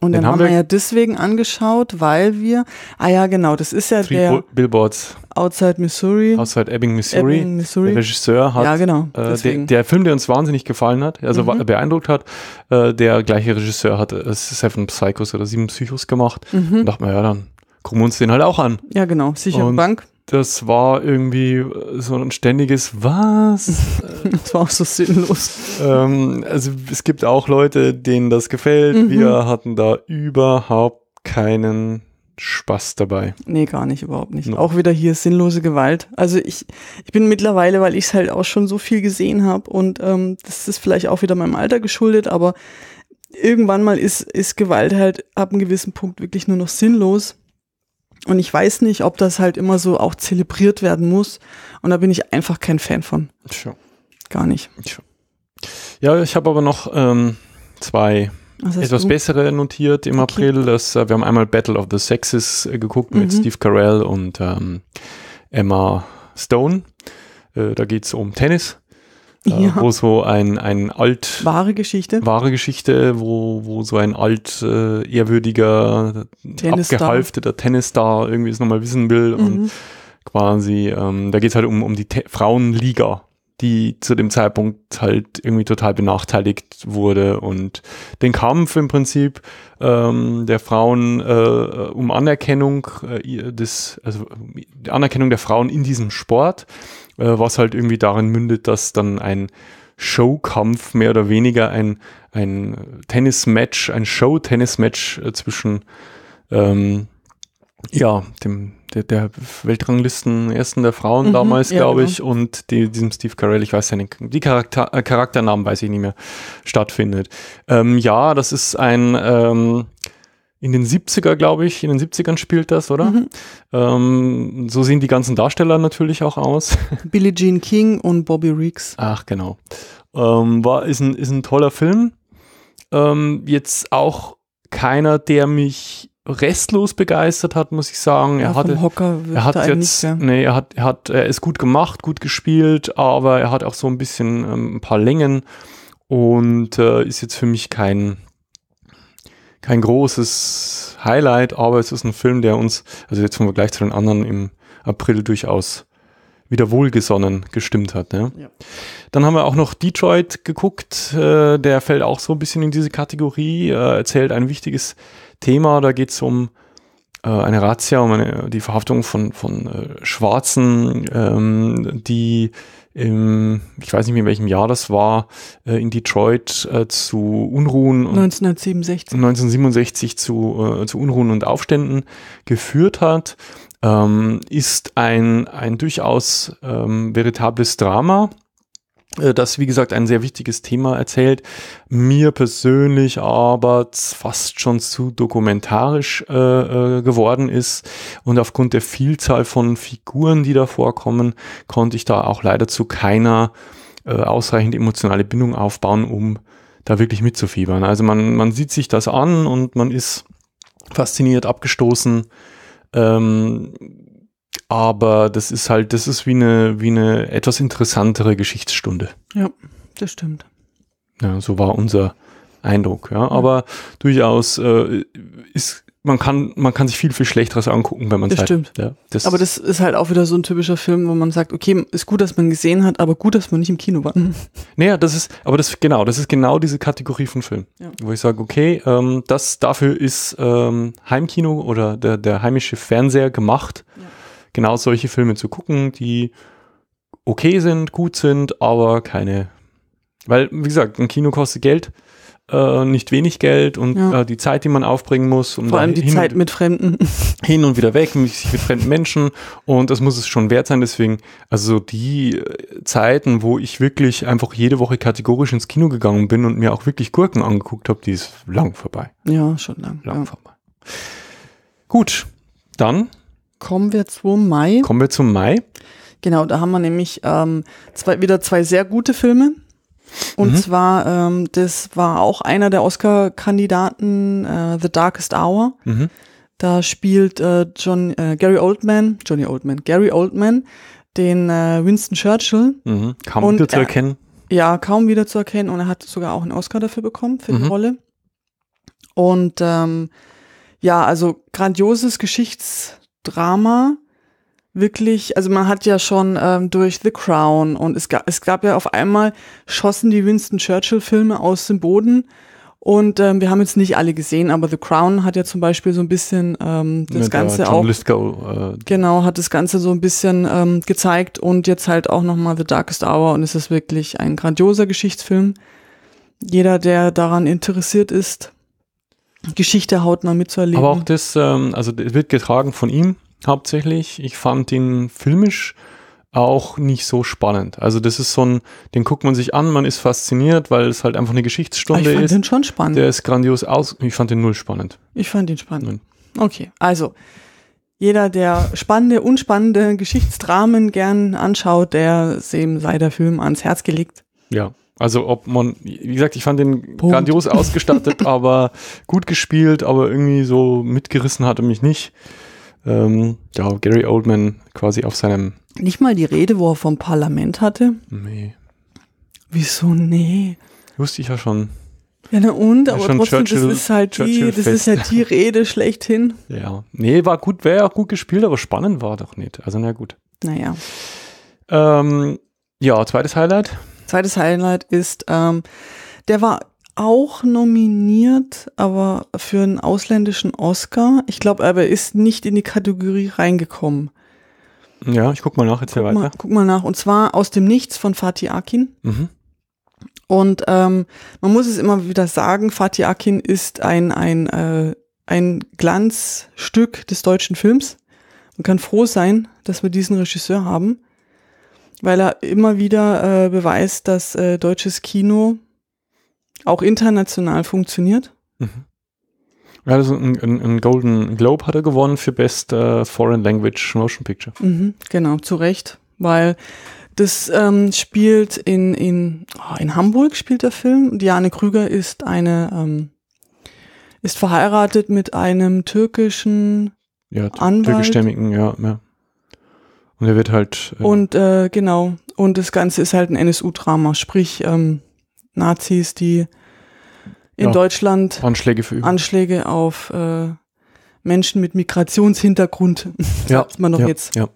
Und den, den haben wir, wir ja deswegen angeschaut, weil wir, ah ja, genau, das ist ja Three der Billboards. Outside Missouri. Outside Ebbing, Missouri. Ebbing, Missouri. Der Regisseur hat, ja, genau, äh, der, der, Film, der uns wahnsinnig gefallen hat, also mhm. beeindruckt hat, äh, der gleiche Regisseur hat äh, Seven Psychos oder Sieben Psychos gemacht. Mhm. Und dachte man, ja, dann gucken wir uns den halt auch an. Ja, genau, Sicher und Bank. Das war irgendwie so ein ständiges Was? das war auch so sinnlos. Ähm, also es gibt auch Leute, denen das gefällt. Mhm. Wir hatten da überhaupt keinen Spaß dabei. Nee, gar nicht, überhaupt nicht. No. Auch wieder hier sinnlose Gewalt. Also ich, ich bin mittlerweile, weil ich es halt auch schon so viel gesehen habe und ähm, das ist vielleicht auch wieder meinem Alter geschuldet, aber irgendwann mal ist, ist Gewalt halt ab einem gewissen Punkt wirklich nur noch sinnlos. Und ich weiß nicht, ob das halt immer so auch zelebriert werden muss. Und da bin ich einfach kein Fan von. Sure. Gar nicht. Sure. Ja, ich habe aber noch ähm, zwei etwas du? bessere notiert im okay. April. Das, äh, wir haben einmal Battle of the Sexes äh, geguckt mhm. mit Steve Carell und ähm, Emma Stone. Äh, da geht es um Tennis. Äh, ja. Wo so ein, ein alt. Wahre Geschichte. Wahre Geschichte, wo, wo so ein alt, äh, ehrwürdiger, Tennisstar. abgehalfteter Tennisstar irgendwie es nochmal wissen will. Mhm. Und quasi, ähm, da geht es halt um, um die Te Frauenliga, die zu dem Zeitpunkt halt irgendwie total benachteiligt wurde und den Kampf im Prinzip ähm, der Frauen äh, um Anerkennung äh, des, also die Anerkennung der Frauen in diesem Sport äh, was halt irgendwie darin mündet, dass dann ein Showkampf, mehr oder weniger ein, ein Tennismatch, ein Show-Tennismatch äh, zwischen ähm, ja, dem, der, der Weltranglisten ersten der Frauen mhm, damals, ja, glaube genau. ich, genau. und die, diesem Steve Carell, ich weiß ja nicht, die Charakter, äh, Charakternamen weiß ich nicht mehr, stattfindet. Ähm, ja, das ist ein ähm, in den 70er, glaube ich, in den 70ern spielt das, oder? Mhm. Ähm, so sehen die ganzen Darsteller natürlich auch aus. Billie Jean King und Bobby Riggs. Ach, genau. Ähm, war, ist, ein, ist ein toller Film. Ähm, jetzt auch keiner, der mich restlos begeistert hat, muss ich sagen. Ja, er, hatte, er hat jetzt, nee, er hat, er hat, er ist gut gemacht, gut gespielt, aber er hat auch so ein bisschen ähm, ein paar Längen und äh, ist jetzt für mich kein kein großes Highlight, aber es ist ein Film, der uns, also jetzt im Vergleich zu den anderen im April durchaus wieder wohlgesonnen gestimmt hat. Ne? Ja. Dann haben wir auch noch Detroit geguckt, äh, der fällt auch so ein bisschen in diese Kategorie, äh, erzählt ein wichtiges Thema, da geht es um äh, eine Razzia, um eine, die Verhaftung von, von äh, Schwarzen, ähm, die im, ich weiß nicht mehr in welchem Jahr das war, äh, in Detroit äh, zu Unruhen. 1967. 1967 zu, äh, zu Unruhen und Aufständen geführt hat, ähm, ist ein, ein durchaus ähm, veritables Drama. Äh, das, wie gesagt, ein sehr wichtiges Thema erzählt, mir persönlich aber fast schon zu dokumentarisch äh, äh, geworden ist. Und aufgrund der Vielzahl von Figuren, die da vorkommen, konnte ich da auch leider zu keiner äh, ausreichend emotionale Bindung aufbauen, um da wirklich mitzufiebern. Also man, man sieht sich das an und man ist fasziniert, abgestoßen. Ähm, aber das ist halt, das ist wie eine, wie eine etwas interessantere Geschichtsstunde. Ja, das stimmt. Ja, so war unser Eindruck. Ja, aber durchaus äh, ist man kann, man kann sich viel, viel Schlechteres angucken, wenn man es Das Stimmt. Ja, das aber das ist halt auch wieder so ein typischer Film, wo man sagt, okay, ist gut, dass man gesehen hat, aber gut, dass man nicht im Kino war. Naja, das ist, aber das genau, das ist genau diese Kategorie von Film, ja. wo ich sage, okay, ähm, das dafür ist ähm, Heimkino oder der, der heimische Fernseher gemacht. Ja genau solche Filme zu gucken, die okay sind, gut sind, aber keine. Weil, wie gesagt, ein Kino kostet Geld, äh, nicht wenig Geld und ja. äh, die Zeit, die man aufbringen muss. Um Vor allem die Zeit mit Fremden. Hin und wieder weg, sich mit fremden Menschen und das muss es schon wert sein. Deswegen, also die äh, Zeiten, wo ich wirklich einfach jede Woche kategorisch ins Kino gegangen bin und mir auch wirklich Gurken angeguckt habe, die ist lang vorbei. Ja, schon lang. Lang ja. vorbei. Gut, dann kommen wir zum Mai. Kommen wir zum Mai. Genau, da haben wir nämlich ähm, zwei, wieder zwei sehr gute Filme. Und mhm. zwar, ähm, das war auch einer der Oscar-Kandidaten, äh, The Darkest Hour. Mhm. Da spielt äh, John, äh, Gary Oldman, Johnny Oldman, Gary Oldman, den äh, Winston Churchill. Mhm. Kaum und wieder zu erkennen. ja, kaum wieder zu erkennen. Und er hat sogar auch einen Oscar dafür bekommen, für die mhm. Rolle. Und ähm, ja, also grandioses Geschichts- Drama wirklich, also man hat ja schon ähm, durch The Crown und es gab, es gab ja auf einmal, schossen die Winston Churchill-Filme aus dem Boden. Und ähm, wir haben jetzt nicht alle gesehen, aber The Crown hat ja zum Beispiel so ein bisschen ähm, das Mit, Ganze auch. Lithgow, äh, genau, hat das Ganze so ein bisschen ähm, gezeigt und jetzt halt auch nochmal The Darkest Hour und es ist wirklich ein grandioser Geschichtsfilm. Jeder, der daran interessiert ist, Geschichte hautnah mitzuerleben. Aber auch das, ähm, also das wird getragen von ihm hauptsächlich. Ich fand ihn filmisch auch nicht so spannend. Also das ist so ein, den guckt man sich an, man ist fasziniert, weil es halt einfach eine Geschichtsstunde ist. Ah, ich fand ist. den schon spannend. Der ist grandios aus. Ich fand den null spannend. Ich fand den spannend. Nein. Okay, also jeder, der spannende, unspannende Geschichtsdramen gern anschaut, der dem sei der Film ans Herz gelegt. Ja. Also ob man, wie gesagt, ich fand den Punkt. grandios ausgestattet, aber gut gespielt, aber irgendwie so mitgerissen hatte mich nicht. Ähm, ja, Gary Oldman quasi auf seinem. Nicht mal die Rede, wo er vom Parlament hatte? Nee. Wieso nee? Wusste ich ja schon. Ja, na und, ja, aber trotzdem, halt Churchill, das ist halt die, das ist ja die Rede schlechthin. Ja. Nee, war gut, wäre ja auch gut gespielt, aber spannend war doch nicht. Also na gut. Naja. Ähm, ja, zweites Highlight. Zweites Highlight ist, ähm, der war auch nominiert, aber für einen ausländischen Oscar. Ich glaube, aber er ist nicht in die Kategorie reingekommen. Ja, ich guck mal nach, jetzt guck weiter. Mal, guck mal nach. Und zwar aus dem Nichts von Fatih Akin. Mhm. Und ähm, man muss es immer wieder sagen, Fatih Akin ist ein, ein, äh, ein Glanzstück des deutschen Films. Man kann froh sein, dass wir diesen Regisseur haben weil er immer wieder äh, beweist, dass äh, deutsches Kino auch international funktioniert. Mhm. Also ein, ein, ein, Golden Globe hat er gewonnen für Best äh, Foreign Language Motion Picture. Mhm, genau, zu Recht, weil das ähm, spielt in, in, oh, in Hamburg spielt der Film. Diane Krüger ist eine ähm, ist verheiratet mit einem türkischen ja, Anwalt. türkischstämmigen, ja, ja. Und er wird halt. Äh und äh, genau. Und das Ganze ist halt ein NSU-Drama, sprich ähm, Nazis, die in ja, Deutschland Anschläge, verüben. Anschläge auf äh, Menschen mit Migrationshintergrund, ja, sagt man doch ja, jetzt. Ja.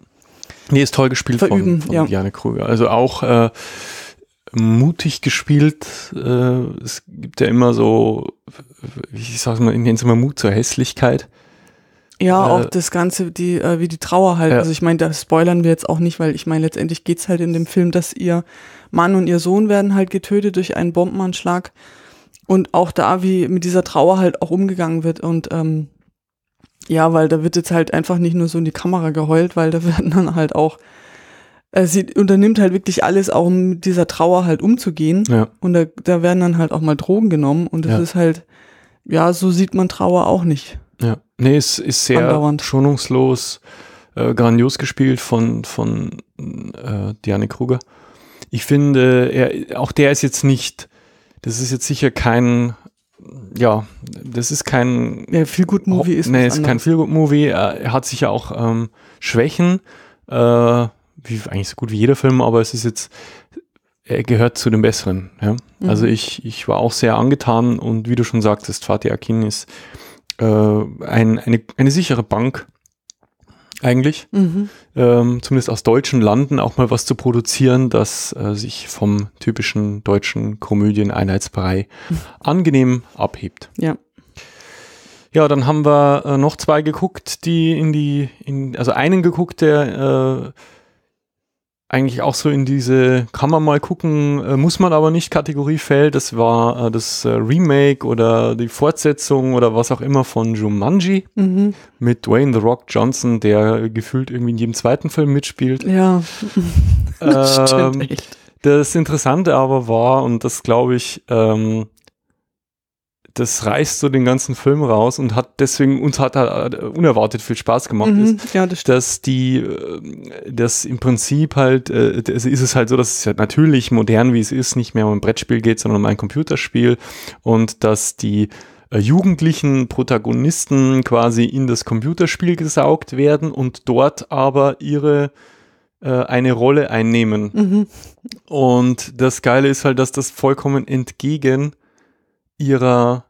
Nee, ist toll gespielt verüben, von, von ja. Diane Krüger. Also auch äh, mutig gespielt. Äh, es gibt ja immer so, ich sag's mal, ich nenne es immer Mut zur Hässlichkeit. Ja, äh, auch das Ganze, die, äh, wie die Trauer halt. Ja. Also ich meine, da spoilern wir jetzt auch nicht, weil ich meine, letztendlich geht's halt in dem Film, dass ihr Mann und ihr Sohn werden halt getötet durch einen Bombenanschlag. Und auch da, wie mit dieser Trauer halt auch umgegangen wird. Und ähm, ja, weil da wird jetzt halt einfach nicht nur so in die Kamera geheult, weil da werden dann halt auch äh, sie unternimmt halt wirklich alles, auch um mit dieser Trauer halt umzugehen. Ja. Und da, da werden dann halt auch mal Drogen genommen und das ja. ist halt, ja, so sieht man Trauer auch nicht. Ja. Nee, es ist sehr andauernd. schonungslos, äh, grandios gespielt von, von äh, Diane Kruger. Ich finde, er, auch der ist jetzt nicht, das ist jetzt sicher kein, ja, das ist kein. Ja, Feel Good Movie ist. Nee, ist anderes. kein Feel Good Movie. Er, er hat sicher auch ähm, Schwächen, äh, wie eigentlich so gut wie jeder Film, aber es ist jetzt, er gehört zu den Besseren. Ja? Mhm. Also ich, ich war auch sehr angetan und wie du schon sagtest, Fatih Akin ist äh, ein, eine, eine sichere Bank eigentlich, mhm. ähm, zumindest aus deutschen Landen auch mal was zu produzieren, das äh, sich vom typischen deutschen Komödieneinheitsbrei mhm. angenehm abhebt. Ja. Ja, dann haben wir äh, noch zwei geguckt, die in die, in, also einen geguckt, der äh, eigentlich auch so in diese, kann man mal gucken, äh, muss man aber nicht Kategorie fällt. Das war äh, das äh, Remake oder die Fortsetzung oder was auch immer von Jumanji mhm. mit Dwayne The Rock Johnson, der gefühlt irgendwie in jedem zweiten Film mitspielt. Ja, das ähm, stimmt echt. Das Interessante aber war, und das glaube ich, ähm, das reißt so den ganzen Film raus und hat deswegen uns hat halt äh, unerwartet viel Spaß gemacht mhm, ist, ja, das dass die, äh, dass im Prinzip halt, äh, also ist es halt so, dass es halt natürlich modern wie es ist nicht mehr um ein Brettspiel geht, sondern um ein Computerspiel und dass die äh, jugendlichen Protagonisten quasi in das Computerspiel gesaugt werden und dort aber ihre äh, eine Rolle einnehmen. Mhm. Und das Geile ist halt, dass das vollkommen entgegen ihrer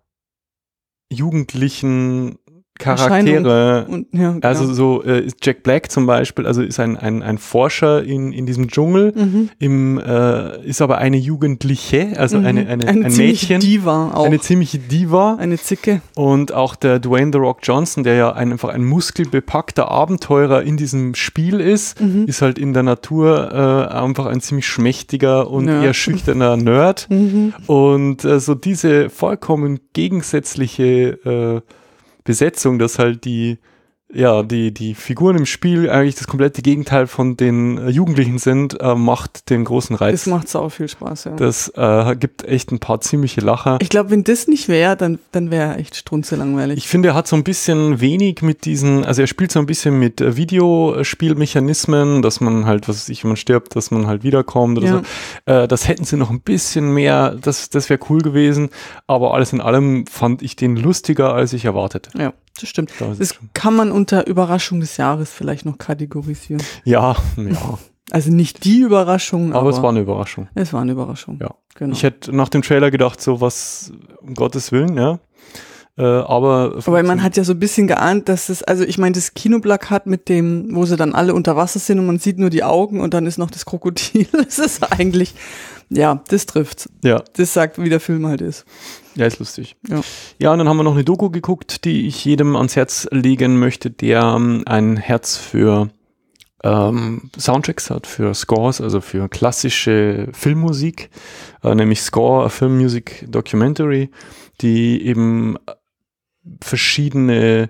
jugendlichen Charaktere. Und, ja, genau. Also so äh, Jack Black zum Beispiel, also ist ein, ein, ein Forscher in, in diesem Dschungel, mhm. im, äh, ist aber eine Jugendliche, also mhm. eine, eine, eine ein Mädchen. Eine ziemliche Diva auch. Eine ziemliche Diva. Eine Zicke. Und auch der Dwayne The Rock Johnson, der ja ein, einfach ein muskelbepackter Abenteurer in diesem Spiel ist, mhm. ist halt in der Natur äh, einfach ein ziemlich schmächtiger und ja. eher schüchterner Nerd. Mhm. Und äh, so diese vollkommen gegensätzliche äh, Besetzung, dass halt die ja, die, die Figuren im Spiel eigentlich das komplette Gegenteil von den äh, Jugendlichen sind, äh, macht den großen Reiz. Das macht sau viel Spaß, ja. Das äh, gibt echt ein paar ziemliche Lacher. Ich glaube, wenn das nicht wäre, dann, dann wäre er echt strunzelangweilig. Ich finde, er hat so ein bisschen wenig mit diesen, also er spielt so ein bisschen mit äh, Videospielmechanismen, dass man halt, was weiß ich, wenn man stirbt, dass man halt wiederkommt oder ja. so. Äh, das hätten sie noch ein bisschen mehr, das, das wäre cool gewesen, aber alles in allem fand ich den lustiger, als ich erwartet. Ja. Das stimmt. Das, das kann man unter Überraschung des Jahres vielleicht noch kategorisieren. Ja, ja. Also nicht die Überraschung, aber, aber es war eine Überraschung. Es war eine Überraschung. Ja, genau. Ich hätte nach dem Trailer gedacht, so was um Gottes Willen, ja. Äh, aber aber man hat ja so ein bisschen geahnt, dass es, also ich meine, das hat mit dem, wo sie dann alle unter Wasser sind und man sieht nur die Augen und dann ist noch das Krokodil. Das ist eigentlich, ja, das trifft. Ja. Das sagt, wie der Film halt ist. Ja, ist lustig. Ja. ja, und dann haben wir noch eine Doku geguckt, die ich jedem ans Herz legen möchte, der ähm, ein Herz für ähm, Soundtracks hat, für Scores, also für klassische Filmmusik, äh, nämlich Score, a Film Music Documentary, die eben verschiedene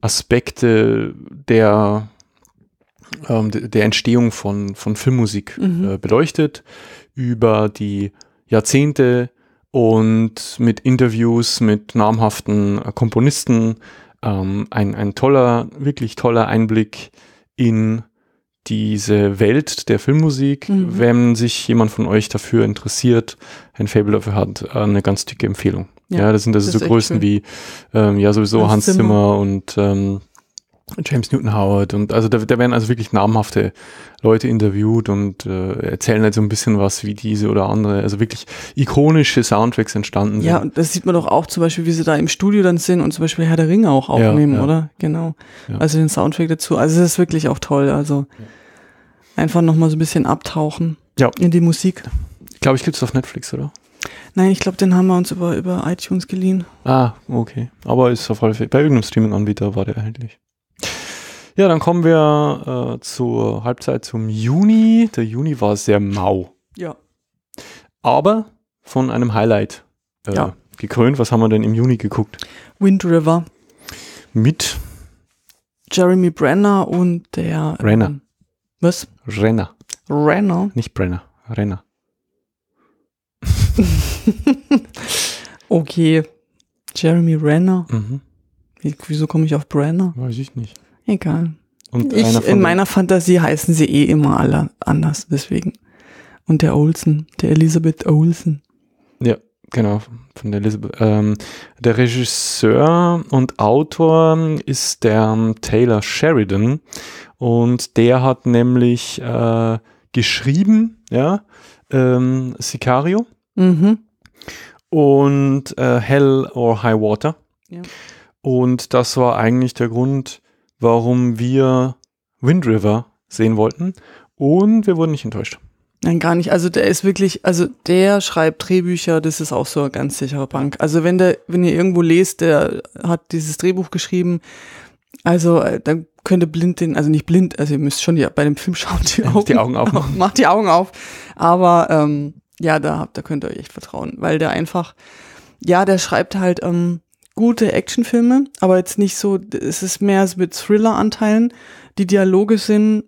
Aspekte der, ähm, der Entstehung von, von Filmmusik äh, mhm. äh, beleuchtet, über die Jahrzehnte und mit Interviews mit namhaften äh, Komponisten. Ähm, ein, ein toller, wirklich toller Einblick in diese Welt der Filmmusik. Mhm. Wenn sich jemand von euch dafür interessiert, ein Fable dafür hat, äh, eine ganz dicke Empfehlung. Ja, ja das sind also das so Größen schön. wie ähm, ja sowieso Hans, Hans Zimmer. Zimmer, und ähm, James Newton Howard und also da, da werden also wirklich namhafte Leute interviewt und äh, erzählen halt so ein bisschen was wie diese oder andere. Also wirklich ikonische Soundtracks entstanden sind. Ja, und das sieht man doch auch zum Beispiel, wie sie da im Studio dann sind und zum Beispiel Herr der Ringe auch aufnehmen, ja, ja. oder? Genau. Ja. Also den Soundtrack dazu. Also es ist wirklich auch toll. Also einfach nochmal so ein bisschen abtauchen ja. in die Musik. Ich Glaube ich, es auf Netflix, oder? Nein, ich glaube, den haben wir uns über, über iTunes geliehen. Ah, okay. Aber ist auf alle Fälle, bei irgendeinem Streaming-Anbieter war der erhältlich. Ja, dann kommen wir äh, zur Halbzeit zum Juni. Der Juni war sehr mau. Ja. Aber von einem Highlight äh, ja. gekrönt. Was haben wir denn im Juni geguckt? Wind River. Mit Jeremy Brenner und der. Renner. Ähm, was? Renner. Renner. Nicht Brenner, Renner. okay. Jeremy Renner. Mhm. Wieso komme ich auf Brenner? Weiß ich nicht. Egal. Und ich, in meiner Fantasie heißen sie eh immer alle anders, deswegen. Und der Olsen, der Elisabeth Olsen. Ja, genau, von der Elisabeth. Ähm, der Regisseur und Autor ist der ähm, Taylor Sheridan und der hat nämlich äh, geschrieben, ja, ähm, Sicario Mhm. Und äh, Hell or High Water. Ja. Und das war eigentlich der Grund, warum wir Wind River sehen wollten. Und wir wurden nicht enttäuscht. Nein, gar nicht. Also der ist wirklich, also der schreibt Drehbücher, das ist auch so eine ganz sichere Bank. Also wenn der, wenn ihr irgendwo lest, der hat dieses Drehbuch geschrieben, also äh, dann könnte blind den, also nicht blind, also ihr müsst schon die, bei dem Film schauen die Augen, die Augen auf. Macht die Augen auf. Aber ähm, ja, da habt, da könnt ihr euch echt vertrauen, weil der einfach, ja, der schreibt halt ähm, gute Actionfilme, aber jetzt nicht so, es ist mehr so mit Thriller-Anteilen. Die Dialoge sind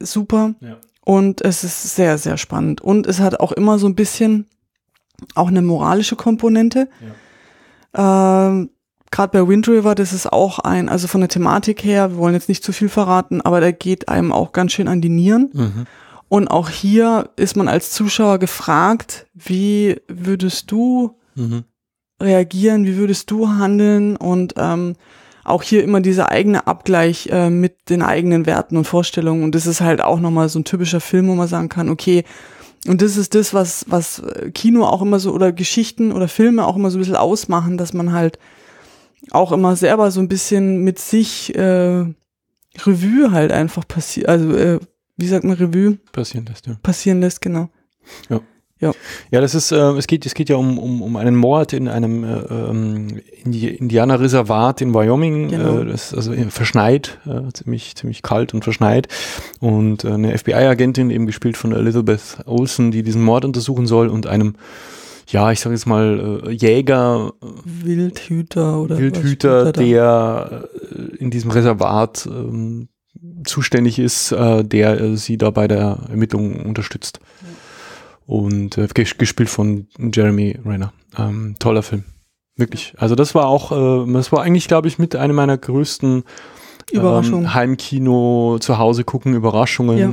super ja. und es ist sehr, sehr spannend. Und es hat auch immer so ein bisschen auch eine moralische Komponente. Ja. Ähm, Gerade bei Wind River, das ist auch ein, also von der Thematik her, wir wollen jetzt nicht zu viel verraten, aber der geht einem auch ganz schön an die Nieren. Mhm. Und auch hier ist man als Zuschauer gefragt, wie würdest du mhm. reagieren, wie würdest du handeln und ähm, auch hier immer dieser eigene Abgleich äh, mit den eigenen Werten und Vorstellungen. Und das ist halt auch nochmal so ein typischer Film, wo man sagen kann, okay, und das ist das, was, was äh, Kino auch immer so oder Geschichten oder Filme auch immer so ein bisschen ausmachen, dass man halt auch immer selber so ein bisschen mit sich äh, Revue halt einfach passiert, also äh, wie sagt man, Revue passieren lässt, ja. Passieren lässt, genau. Ja. Ja. ja, das ist, äh, es geht, es geht ja um, um, um einen Mord in einem äh, ähm, Indi Indianerreservat in Wyoming, genau. äh, das, also verschneit, äh, ziemlich, ziemlich kalt und verschneit. Und äh, eine FBI-Agentin, eben gespielt von Elizabeth Olsen, die diesen Mord untersuchen soll und einem ja, ich sage jetzt mal, äh, Jäger, Wildhüter oder Wildhüter, der äh, in diesem Reservat ähm, zuständig ist, äh, der äh, sie da bei der Ermittlung unterstützt. Und äh, gespielt von Jeremy Renner. Ähm, toller Film. Wirklich. Also das war auch, äh, das war eigentlich, glaube ich, mit einer meiner größten Überraschungen. Ähm, Heimkino, zu Hause gucken, Überraschungen, ja.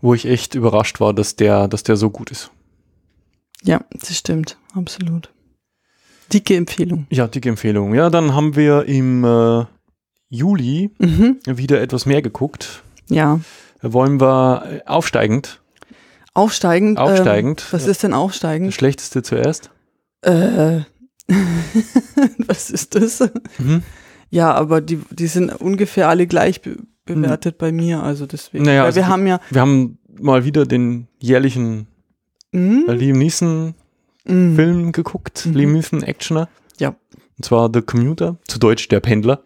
wo ich echt überrascht war, dass der, dass der so gut ist. Ja, das stimmt, absolut. Dicke Empfehlung. Ja, dicke Empfehlung. Ja, dann haben wir im äh, Juli mhm. wieder etwas mehr geguckt. Ja. Wollen wir aufsteigend? Äh, aufsteigend. Aufsteigend. Ähm, was ist denn aufsteigend? Das Schlechteste zuerst. Äh, was ist das? Mhm. Ja, aber die, die sind ungefähr alle gleich be bewertet mhm. bei mir, also deswegen. Naja, also wir haben ja. Wir haben mal wieder den jährlichen mhm. Liam Neeson mhm. Film geguckt, mhm. Liam Neeson Actioner. Ja. Und zwar The Commuter, zu Deutsch der Pendler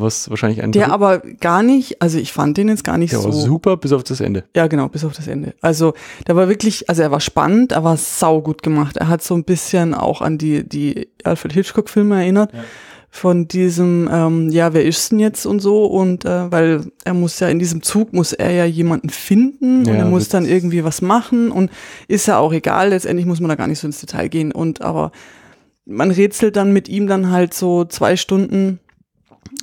was wahrscheinlich ein. Der aber gar nicht, also ich fand den jetzt gar nicht der so. Der war super bis auf das Ende. Ja, genau, bis auf das Ende. Also der war wirklich, also er war spannend, er war sau gut gemacht. Er hat so ein bisschen auch an die, die Alfred Hitchcock-Filme erinnert. Ja. Von diesem, ähm, ja, wer ist denn jetzt und so und äh, weil er muss ja in diesem Zug muss er ja jemanden finden ja, und er muss dann irgendwie was machen und ist ja auch egal. Letztendlich muss man da gar nicht so ins Detail gehen und aber man rätselt dann mit ihm dann halt so zwei Stunden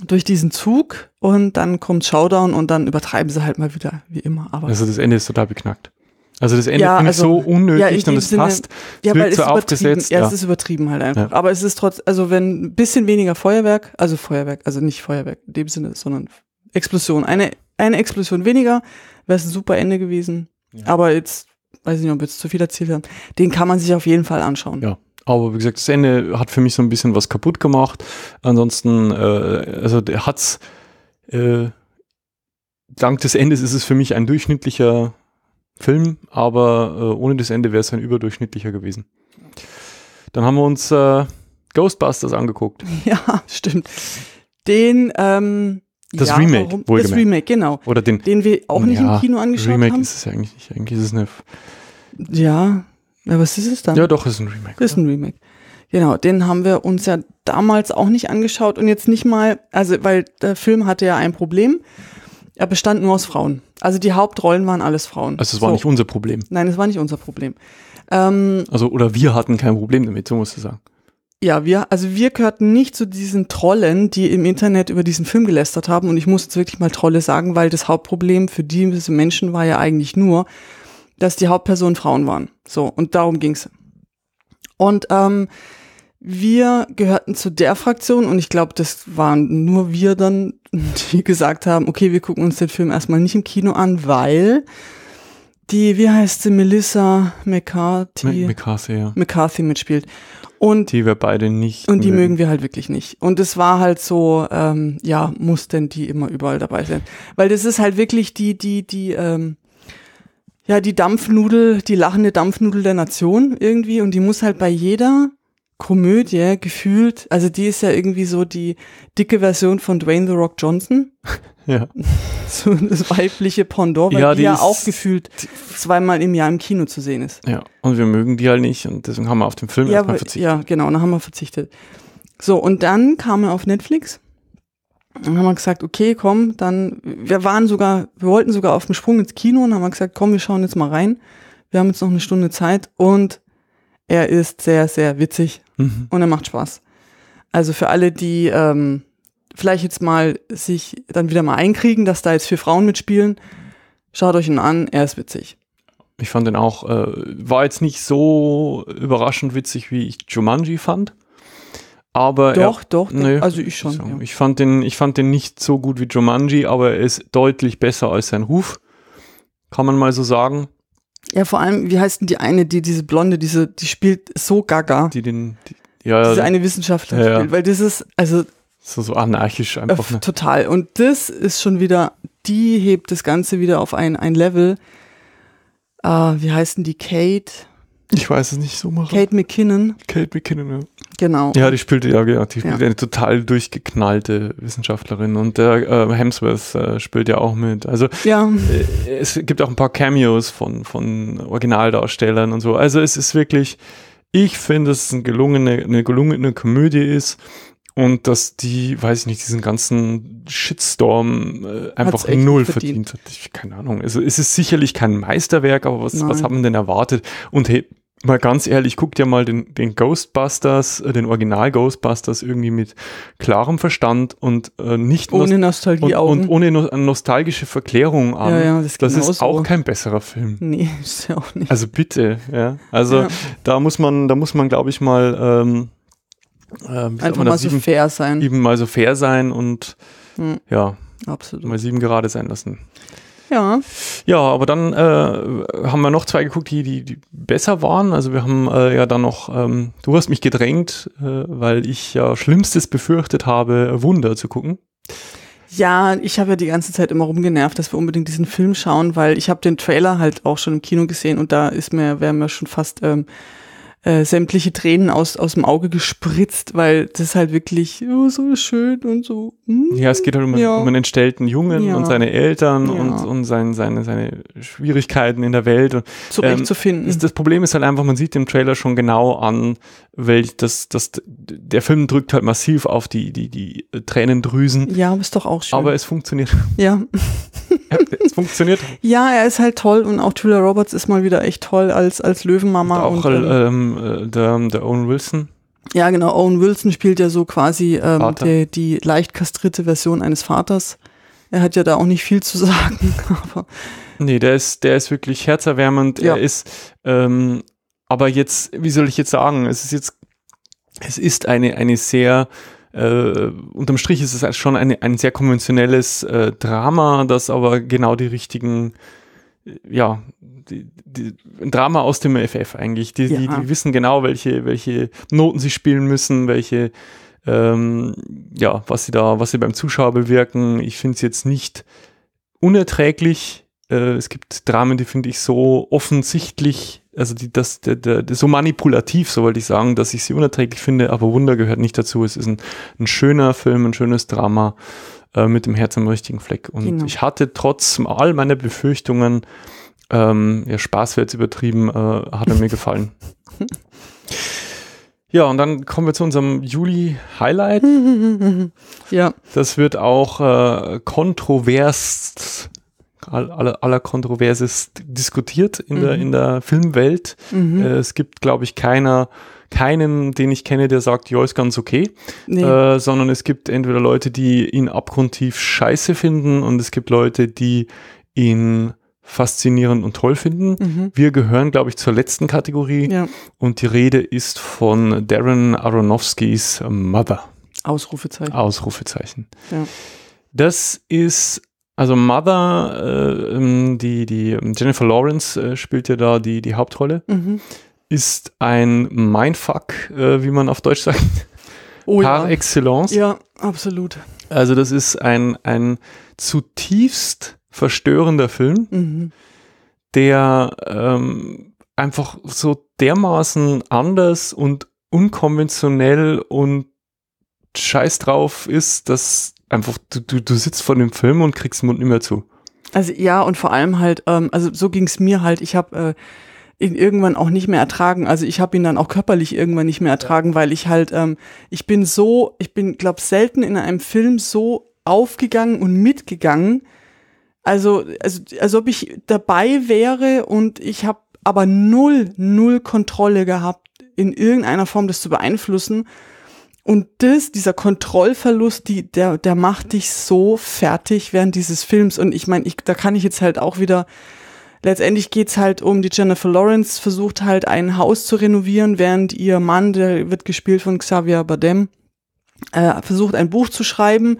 durch diesen Zug und dann kommt Showdown und dann übertreiben sie halt mal wieder, wie immer. Aber also das Ende ist total beknackt. Also das Ende ja, also, so unnötig ja, und es passt. Ja, weil es so aufgesetzt. Ja, ja, es ist übertrieben halt einfach. Ja. Aber es ist trotz, also wenn ein bisschen weniger Feuerwerk, also Feuerwerk, also nicht Feuerwerk in dem Sinne, sondern Explosion. Eine, eine Explosion weniger, wäre es ein super Ende gewesen. Ja. Aber jetzt, weiß ich nicht, ob wir jetzt zu viel erzählt haben, den kann man sich auf jeden Fall anschauen. Ja. Aber wie gesagt, das Ende hat für mich so ein bisschen was kaputt gemacht. Ansonsten, äh, also der hat's, äh, dank des Endes ist es für mich ein durchschnittlicher Film, aber äh, ohne das Ende wäre es ein überdurchschnittlicher gewesen. Dann haben wir uns äh, Ghostbusters angeguckt. Ja, stimmt. Den, ähm, das ja, Remake, warum, Das Remake, genau. Oder den, den wir auch nicht ja, im Kino angeschaut Remake haben. Remake ist es ja eigentlich nicht. Eigentlich ist es eine. Ja, ja, was ist es dann? Ja, doch, ist ein Remake. Ist ja. ein Remake. Genau, den haben wir uns ja damals auch nicht angeschaut und jetzt nicht mal, also weil der Film hatte ja ein Problem. Er bestand nur aus Frauen. Also die Hauptrollen waren alles Frauen. Also es war so. nicht unser Problem. Nein, es war nicht unser Problem. Ähm, also oder wir hatten kein Problem damit, so musst du sagen. Ja, wir, also wir gehörten nicht zu diesen Trollen, die im Internet über diesen Film gelästert haben. Und ich muss jetzt wirklich mal Trolle sagen, weil das Hauptproblem für diese Menschen war ja eigentlich nur, dass die Hauptpersonen Frauen waren. So, und darum ging's. Und ähm, wir gehörten zu der Fraktion und ich glaube, das waren nur wir dann, die gesagt haben, okay, wir gucken uns den Film erstmal nicht im Kino an, weil die, wie heißt sie, Melissa McCarthy, McCarthy, ja. McCarthy mitspielt. Und die wir beide nicht. Und die mögen. mögen wir halt wirklich nicht. Und es war halt so, ähm, ja, muss denn die immer überall dabei sein? Weil das ist halt wirklich die, die, die, ähm, ja, die Dampfnudel, die lachende Dampfnudel der Nation irgendwie und die muss halt bei jeder Komödie gefühlt, also die ist ja irgendwie so die dicke Version von Dwayne The Rock Johnson. Ja. so das weibliche Pendant, weil ja, die, die ja auch gefühlt zweimal im Jahr im Kino zu sehen ist. Ja, und wir mögen die halt nicht und deswegen haben wir auf den Film ja, erstmal verzichtet. Ja, genau, dann haben wir verzichtet. So, und dann kam er auf Netflix dann haben wir gesagt, okay, komm, dann, wir waren sogar, wir wollten sogar auf dem Sprung ins Kino und haben gesagt, komm, wir schauen jetzt mal rein. Wir haben jetzt noch eine Stunde Zeit und er ist sehr, sehr witzig mhm. und er macht Spaß. Also für alle, die ähm, vielleicht jetzt mal sich dann wieder mal einkriegen, dass da jetzt vier Frauen mitspielen, schaut euch ihn an, er ist witzig. Ich fand ihn auch, äh, war jetzt nicht so überraschend witzig, wie ich Jumanji fand. Aber doch, er, doch, nö, also ich schon. So, ja. ich, fand den, ich fand den nicht so gut wie Jumanji, aber er ist deutlich besser als sein Ruf. Kann man mal so sagen. Ja, vor allem, wie heißt denn die eine, die diese Blonde, diese, die spielt so gaga. Die den, die, ja, diese eine Wissenschaftlerin ja, spielt, weil das ist, also. So, so anarchisch einfach. Ne? Total. Und das ist schon wieder, die hebt das Ganze wieder auf ein, ein Level. Uh, wie heißt denn die Kate? Ich weiß es nicht so machen. Kate McKinnon. Kate McKinnon, ja. Genau. Ja, die spielte, ja, genau, ja die spielte ja. eine total durchgeknallte Wissenschaftlerin und der äh, Hemsworth äh, spielt ja auch mit. Also ja. Äh, es gibt auch ein paar Cameos von, von Originaldarstellern und so. Also es ist wirklich, ich finde, dass es eine gelungene, eine gelungene Komödie ist und dass die, weiß ich nicht, diesen ganzen Shitstorm äh, einfach null verdient. verdient. hat. Ich, keine Ahnung. Also es ist sicherlich kein Meisterwerk, aber was, was haben denn erwartet? Und hey, mal ganz ehrlich, guckt ja mal den, den Ghostbusters, äh, den Original Ghostbusters irgendwie mit klarem Verstand und äh, nicht ohne Nostalgie und, und, ohne no nostalgische Verklärung an. Ja, ja, das, das ist so. auch kein besserer Film. Nee, ist ja auch nicht. Also bitte, ja. Also ja. da muss man, da muss man, glaube ich mal ähm, ähm, Einfach mal sieben, so fair sein. Eben mal so fair sein und mhm. ja, Absolut. mal sieben gerade sein lassen. Ja. Ja, aber dann äh, haben wir noch zwei geguckt, die, die, die besser waren. Also wir haben äh, ja dann noch, ähm, du hast mich gedrängt, äh, weil ich ja Schlimmstes befürchtet habe, Wunder zu gucken. Ja, ich habe ja die ganze Zeit immer rumgenervt, dass wir unbedingt diesen Film schauen, weil ich habe den Trailer halt auch schon im Kino gesehen und da ist mir, wäre mir schon fast ähm, äh, sämtliche Tränen aus, aus dem Auge gespritzt, weil das halt wirklich oh, so schön und so. Mm, ja, es geht halt um, ja. um einen entstellten Jungen ja. und seine Eltern ja. und, und sein, seine, seine Schwierigkeiten in der Welt. Und, Zurechtzufinden. Ähm, das Problem ist halt einfach, man sieht im Trailer schon genau an, welch das, das, der Film drückt halt massiv auf die, die, die Tränendrüsen. Ja, ist doch auch schön. Aber es funktioniert. Ja. es funktioniert. Ja, er ist halt toll und auch Julia Roberts ist mal wieder echt toll als, als Löwenmama. Und auch und, ähm, ähm ähm, der, der Owen Wilson. Ja, genau. Owen Wilson spielt ja so quasi ähm, die, die leicht kastrierte Version eines Vaters. Er hat ja da auch nicht viel zu sagen. Aber nee, der ist, der ist wirklich herzerwärmend. Ja. Er ist, ähm, aber jetzt, wie soll ich jetzt sagen? Es ist jetzt, es ist eine, eine sehr, äh, unterm Strich ist es halt schon eine, ein sehr konventionelles äh, Drama, das aber genau die richtigen, äh, ja, die, die, ein Drama aus dem FF eigentlich. Die, ja. die, die, wissen genau, welche, welche Noten sie spielen müssen, welche, ähm, ja, was sie da, was sie beim Zuschauer bewirken. Ich finde es jetzt nicht unerträglich. Äh, es gibt Dramen, die finde ich so offensichtlich, also die, das, der, der, so manipulativ, so wollte ich sagen, dass ich sie unerträglich finde, aber Wunder gehört nicht dazu. Es ist ein, ein schöner Film, ein schönes Drama äh, mit dem Herz am richtigen Fleck. Und genau. ich hatte trotz all meiner Befürchtungen ähm, ja, Spaß wäre jetzt übertrieben, äh, hat er mir gefallen. Ja, und dann kommen wir zu unserem Juli-Highlight. ja. Das wird auch äh, kontrovers, aller, aller kontroverses diskutiert in, mhm. der, in der Filmwelt. Mhm. Äh, es gibt, glaube ich, keiner, keinen, den ich kenne, der sagt, ja, ist ganz okay, nee. äh, sondern es gibt entweder Leute, die ihn abgrundtief scheiße finden und es gibt Leute, die ihn faszinierend und toll finden. Mhm. Wir gehören, glaube ich, zur letzten Kategorie ja. und die Rede ist von Darren Aronofskys Mother. Ausrufezeichen. Ausrufezeichen. Ja. Das ist, also Mother, äh, ähm, die, die ähm, Jennifer Lawrence äh, spielt ja da die, die Hauptrolle, mhm. ist ein Mindfuck, äh, wie man auf Deutsch sagt. Oh, Par ja. excellence. Ja, absolut. Also das ist ein, ein zutiefst verstörender Film, mhm. der ähm, einfach so dermaßen anders und unkonventionell und scheiß drauf ist, dass einfach du, du, du sitzt vor dem Film und kriegst den Mund nicht mehr zu. Also ja, und vor allem halt, ähm, also so ging es mir halt, ich habe äh, ihn irgendwann auch nicht mehr ertragen. Also ich habe ihn dann auch körperlich irgendwann nicht mehr ertragen, weil ich halt, ähm, ich bin so, ich bin, glaube selten in einem Film so aufgegangen und mitgegangen, also, also als ob ich dabei wäre und ich habe aber null, null Kontrolle gehabt, in irgendeiner Form das zu beeinflussen. Und das, dieser Kontrollverlust, die, der, der macht dich so fertig während dieses Films. Und ich meine, ich, da kann ich jetzt halt auch wieder, letztendlich geht's halt um, die Jennifer Lawrence versucht halt ein Haus zu renovieren, während ihr Mann, der wird gespielt von Xavier Bardem, äh, versucht ein Buch zu schreiben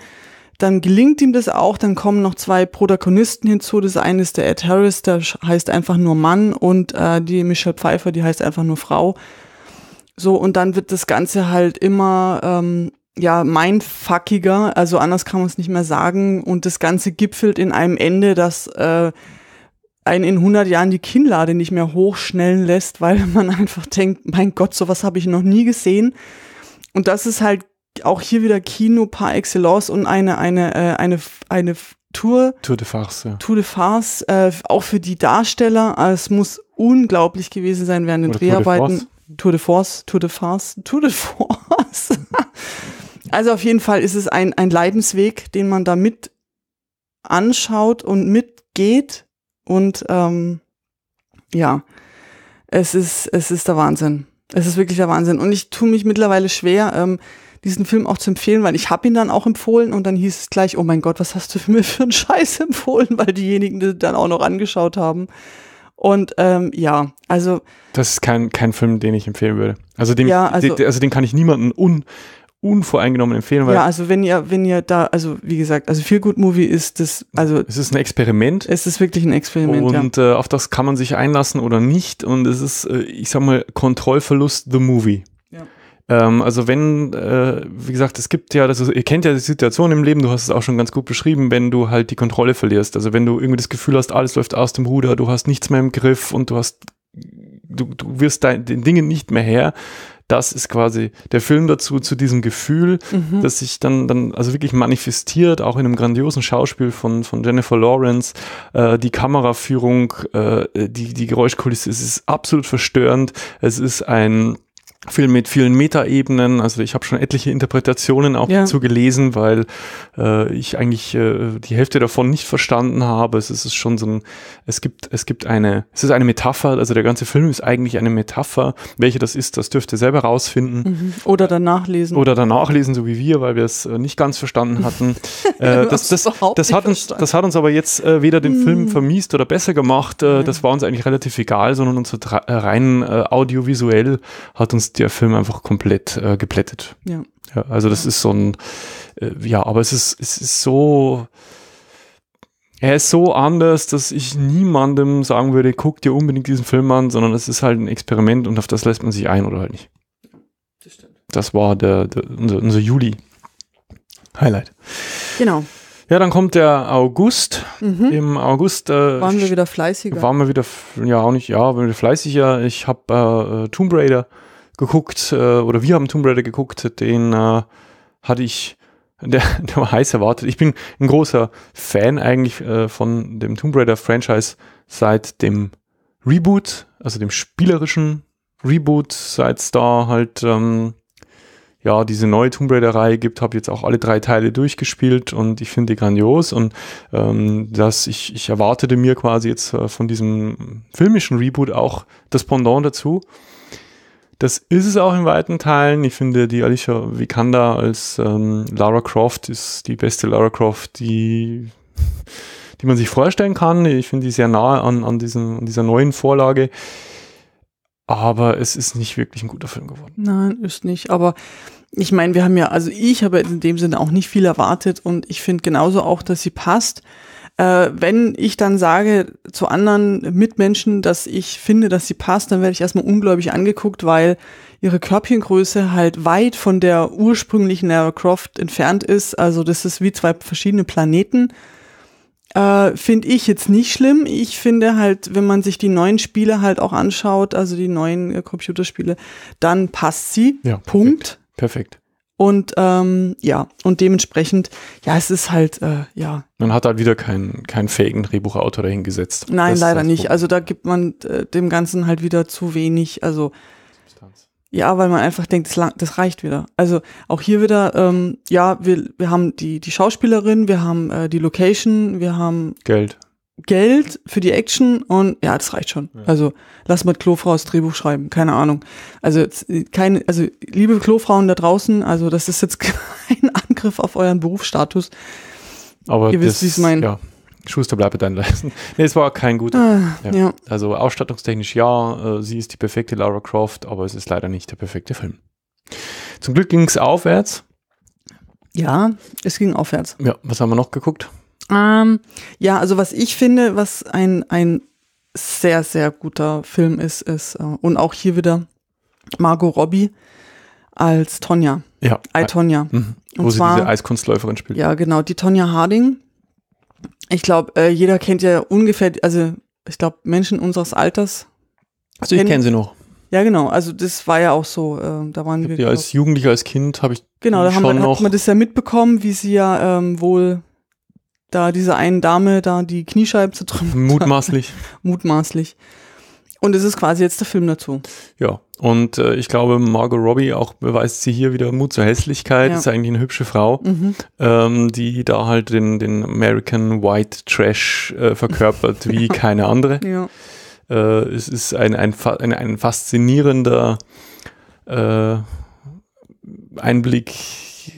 dann gelingt ihm das auch, dann kommen noch zwei Protagonisten hinzu. Das eine ist der Ed Harris, der heißt einfach nur Mann und äh, die Michelle Pfeiffer, die heißt einfach nur Frau. So, und dann wird das Ganze halt immer ähm, ja mindfuckiger, also anders kann man es nicht mehr sagen. Und das Ganze gipfelt in einem Ende, das äh, einen in 100 Jahren die Kinnlade nicht mehr hochschnellen lässt, weil man einfach denkt, mein Gott, sowas habe ich noch nie gesehen. Und das ist halt auch hier wieder Kino par excellence und eine, eine, äh, eine, eine Tour. Tour de Farce. Tour de Farce, äh, auch für die Darsteller. Also es muss unglaublich gewesen sein während den Oder Dreharbeiten. Tour de Force, Tour de Farce, Tour de Force. also auf jeden Fall ist es ein, ein Leidensweg, den man da mit anschaut und mitgeht. Und ähm, ja, es ist, es ist der Wahnsinn. Es ist wirklich der Wahnsinn. Und ich tue mich mittlerweile schwer. Ähm, diesen Film auch zu empfehlen, weil ich habe ihn dann auch empfohlen und dann hieß es gleich, oh mein Gott, was hast du für mir für einen Scheiß empfohlen, weil diejenigen die dann auch noch angeschaut haben. Und ähm, ja, also. Das ist kein, kein Film, den ich empfehlen würde. Also den, ja, also, den, also den kann ich niemandem un, unvoreingenommen empfehlen. ja, also wenn ihr, wenn ihr da, also wie gesagt, also viel Good Movie ist das, also. Es ist ein Experiment. Es ist wirklich ein Experiment. Und ja. äh, auf das kann man sich einlassen oder nicht. Und es ist, äh, ich sag mal, Kontrollverlust the Movie. Ähm, also wenn, äh, wie gesagt, es gibt ja, das ist, ihr kennt ja die Situation im Leben, du hast es auch schon ganz gut beschrieben, wenn du halt die Kontrolle verlierst. Also wenn du irgendwie das Gefühl hast, alles läuft aus dem Ruder, du hast nichts mehr im Griff und du hast, du, du wirst dein, den Dingen nicht mehr her. Das ist quasi der Film dazu, zu diesem Gefühl, mhm. das sich dann, dann also wirklich manifestiert, auch in einem grandiosen Schauspiel von, von Jennifer Lawrence. Äh, die Kameraführung, äh, die, die Geräuschkulisse, es ist absolut verstörend. Es ist ein, Film mit vielen Metaebenen. Also ich habe schon etliche Interpretationen auch ja. dazu gelesen, weil äh, ich eigentlich äh, die Hälfte davon nicht verstanden habe. Es ist schon so ein, es gibt, es gibt eine, es ist eine Metapher, also der ganze Film ist eigentlich eine Metapher. Welche das ist, das dürft ihr selber rausfinden. Mhm. Oder äh, danach lesen. Oder danach lesen, so wie wir, weil wir es äh, nicht ganz verstanden hatten. Äh, das, das, das, hat uns, das hat uns aber jetzt äh, weder den mhm. Film vermiest oder besser gemacht. Mhm. Das war uns eigentlich relativ egal, sondern uns rein audiovisuell hat uns ist der Film einfach komplett äh, geplättet. Ja. ja. Also das ja. ist so ein, äh, ja, aber es ist, es ist so, er ist so anders, dass ich niemandem sagen würde, guck dir unbedingt diesen Film an, sondern es ist halt ein Experiment und auf das lässt man sich ein oder halt nicht. Das stimmt. Das war der, der unser, unser Juli-Highlight. Genau. Ja, dann kommt der August. Mhm. Im August äh, waren wir wieder fleißiger. Waren wir wieder, ja auch nicht, ja, waren wir wieder fleißiger. Ich habe äh, äh, Tomb Raider geguckt, äh, oder wir haben Tomb Raider geguckt, den äh, hatte ich, der, der war heiß erwartet. Ich bin ein großer Fan eigentlich äh, von dem Tomb Raider Franchise seit dem Reboot, also dem spielerischen Reboot, seit es da halt ähm, ja diese neue Tomb Raider Reihe gibt, habe jetzt auch alle drei Teile durchgespielt und ich finde die grandios und ähm, dass ich ich erwartete mir quasi jetzt äh, von diesem filmischen Reboot auch das Pendant dazu das ist es auch in weiten Teilen. Ich finde, die Alicia Vikander als ähm, Lara Croft ist die beste Lara Croft, die, die man sich vorstellen kann. Ich finde die sehr nahe an, an, diesen, an dieser neuen Vorlage. Aber es ist nicht wirklich ein guter Film geworden. Nein, ist nicht. Aber ich meine, wir haben ja, also ich habe in dem Sinne auch nicht viel erwartet und ich finde genauso auch, dass sie passt. Äh, wenn ich dann sage zu anderen Mitmenschen, dass ich finde, dass sie passt, dann werde ich erstmal ungläubig angeguckt, weil ihre Körbchengröße halt weit von der ursprünglichen Lara Croft entfernt ist. Also das ist wie zwei verschiedene Planeten. Äh, finde ich jetzt nicht schlimm. Ich finde halt, wenn man sich die neuen Spiele halt auch anschaut, also die neuen äh, Computerspiele, dann passt sie. Ja, Punkt. Perfekt. perfekt. Und ähm, ja, und dementsprechend, ja, es ist halt, äh, ja. Man hat halt wieder keinen keinen fähigen Drehbuchautor dahingesetzt. Nein, das leider nicht. Also da gibt man äh, dem Ganzen halt wieder zu wenig, also Substanz. ja, weil man einfach denkt, das, lang, das reicht wieder. Also auch hier wieder, ähm, ja, wir, wir haben die, die Schauspielerin, wir haben äh, die Location, wir haben Geld. Geld für die Action und ja, das reicht schon. Ja. Also lass mal Klofrau das Drehbuch schreiben, keine Ahnung. Also keine, also liebe Klofrauen da draußen, also das ist jetzt kein Angriff auf euren Berufsstatus. Aber ihr wisst, wie ich meine. Ja. Schuster bleibe dein Leisten. Nee, es war kein guter. Ah, ja. Ja. Also ausstattungstechnisch ja, äh, sie ist die perfekte Lara Croft, aber es ist leider nicht der perfekte Film. Zum Glück ging es aufwärts. Ja, es ging aufwärts. Ja, was haben wir noch geguckt? Ähm, ja, also was ich finde, was ein, ein sehr, sehr guter Film ist, ist, äh, und auch hier wieder Margot Robbie als Tonja. Ja. I, Tonja. Mhm. Wo und sie zwar, diese Eiskunstläuferin spielt. Ja, genau, die Tonja Harding. Ich glaube, äh, jeder kennt ja ungefähr, also ich glaube, Menschen unseres Alters. Also ich kenne sie noch. Ja, genau. Also das war ja auch so. Äh, da waren wir. Ja, als Jugendlicher, als Kind habe ich genau, da haben wir, hat man das ja mitbekommen, wie sie ja ähm, wohl da diese einen Dame da die Kniescheibe zu trümmern. Mutmaßlich. Mutmaßlich. Und es ist quasi jetzt der Film dazu. Ja, und äh, ich glaube, Margot Robbie auch beweist sie hier wieder Mut zur Hässlichkeit. Ja. Ist eigentlich eine hübsche Frau, mhm. ähm, die da halt den, den American White Trash äh, verkörpert wie ja. keine andere. Ja. Äh, es ist ein, ein, ein, ein faszinierender äh, Einblick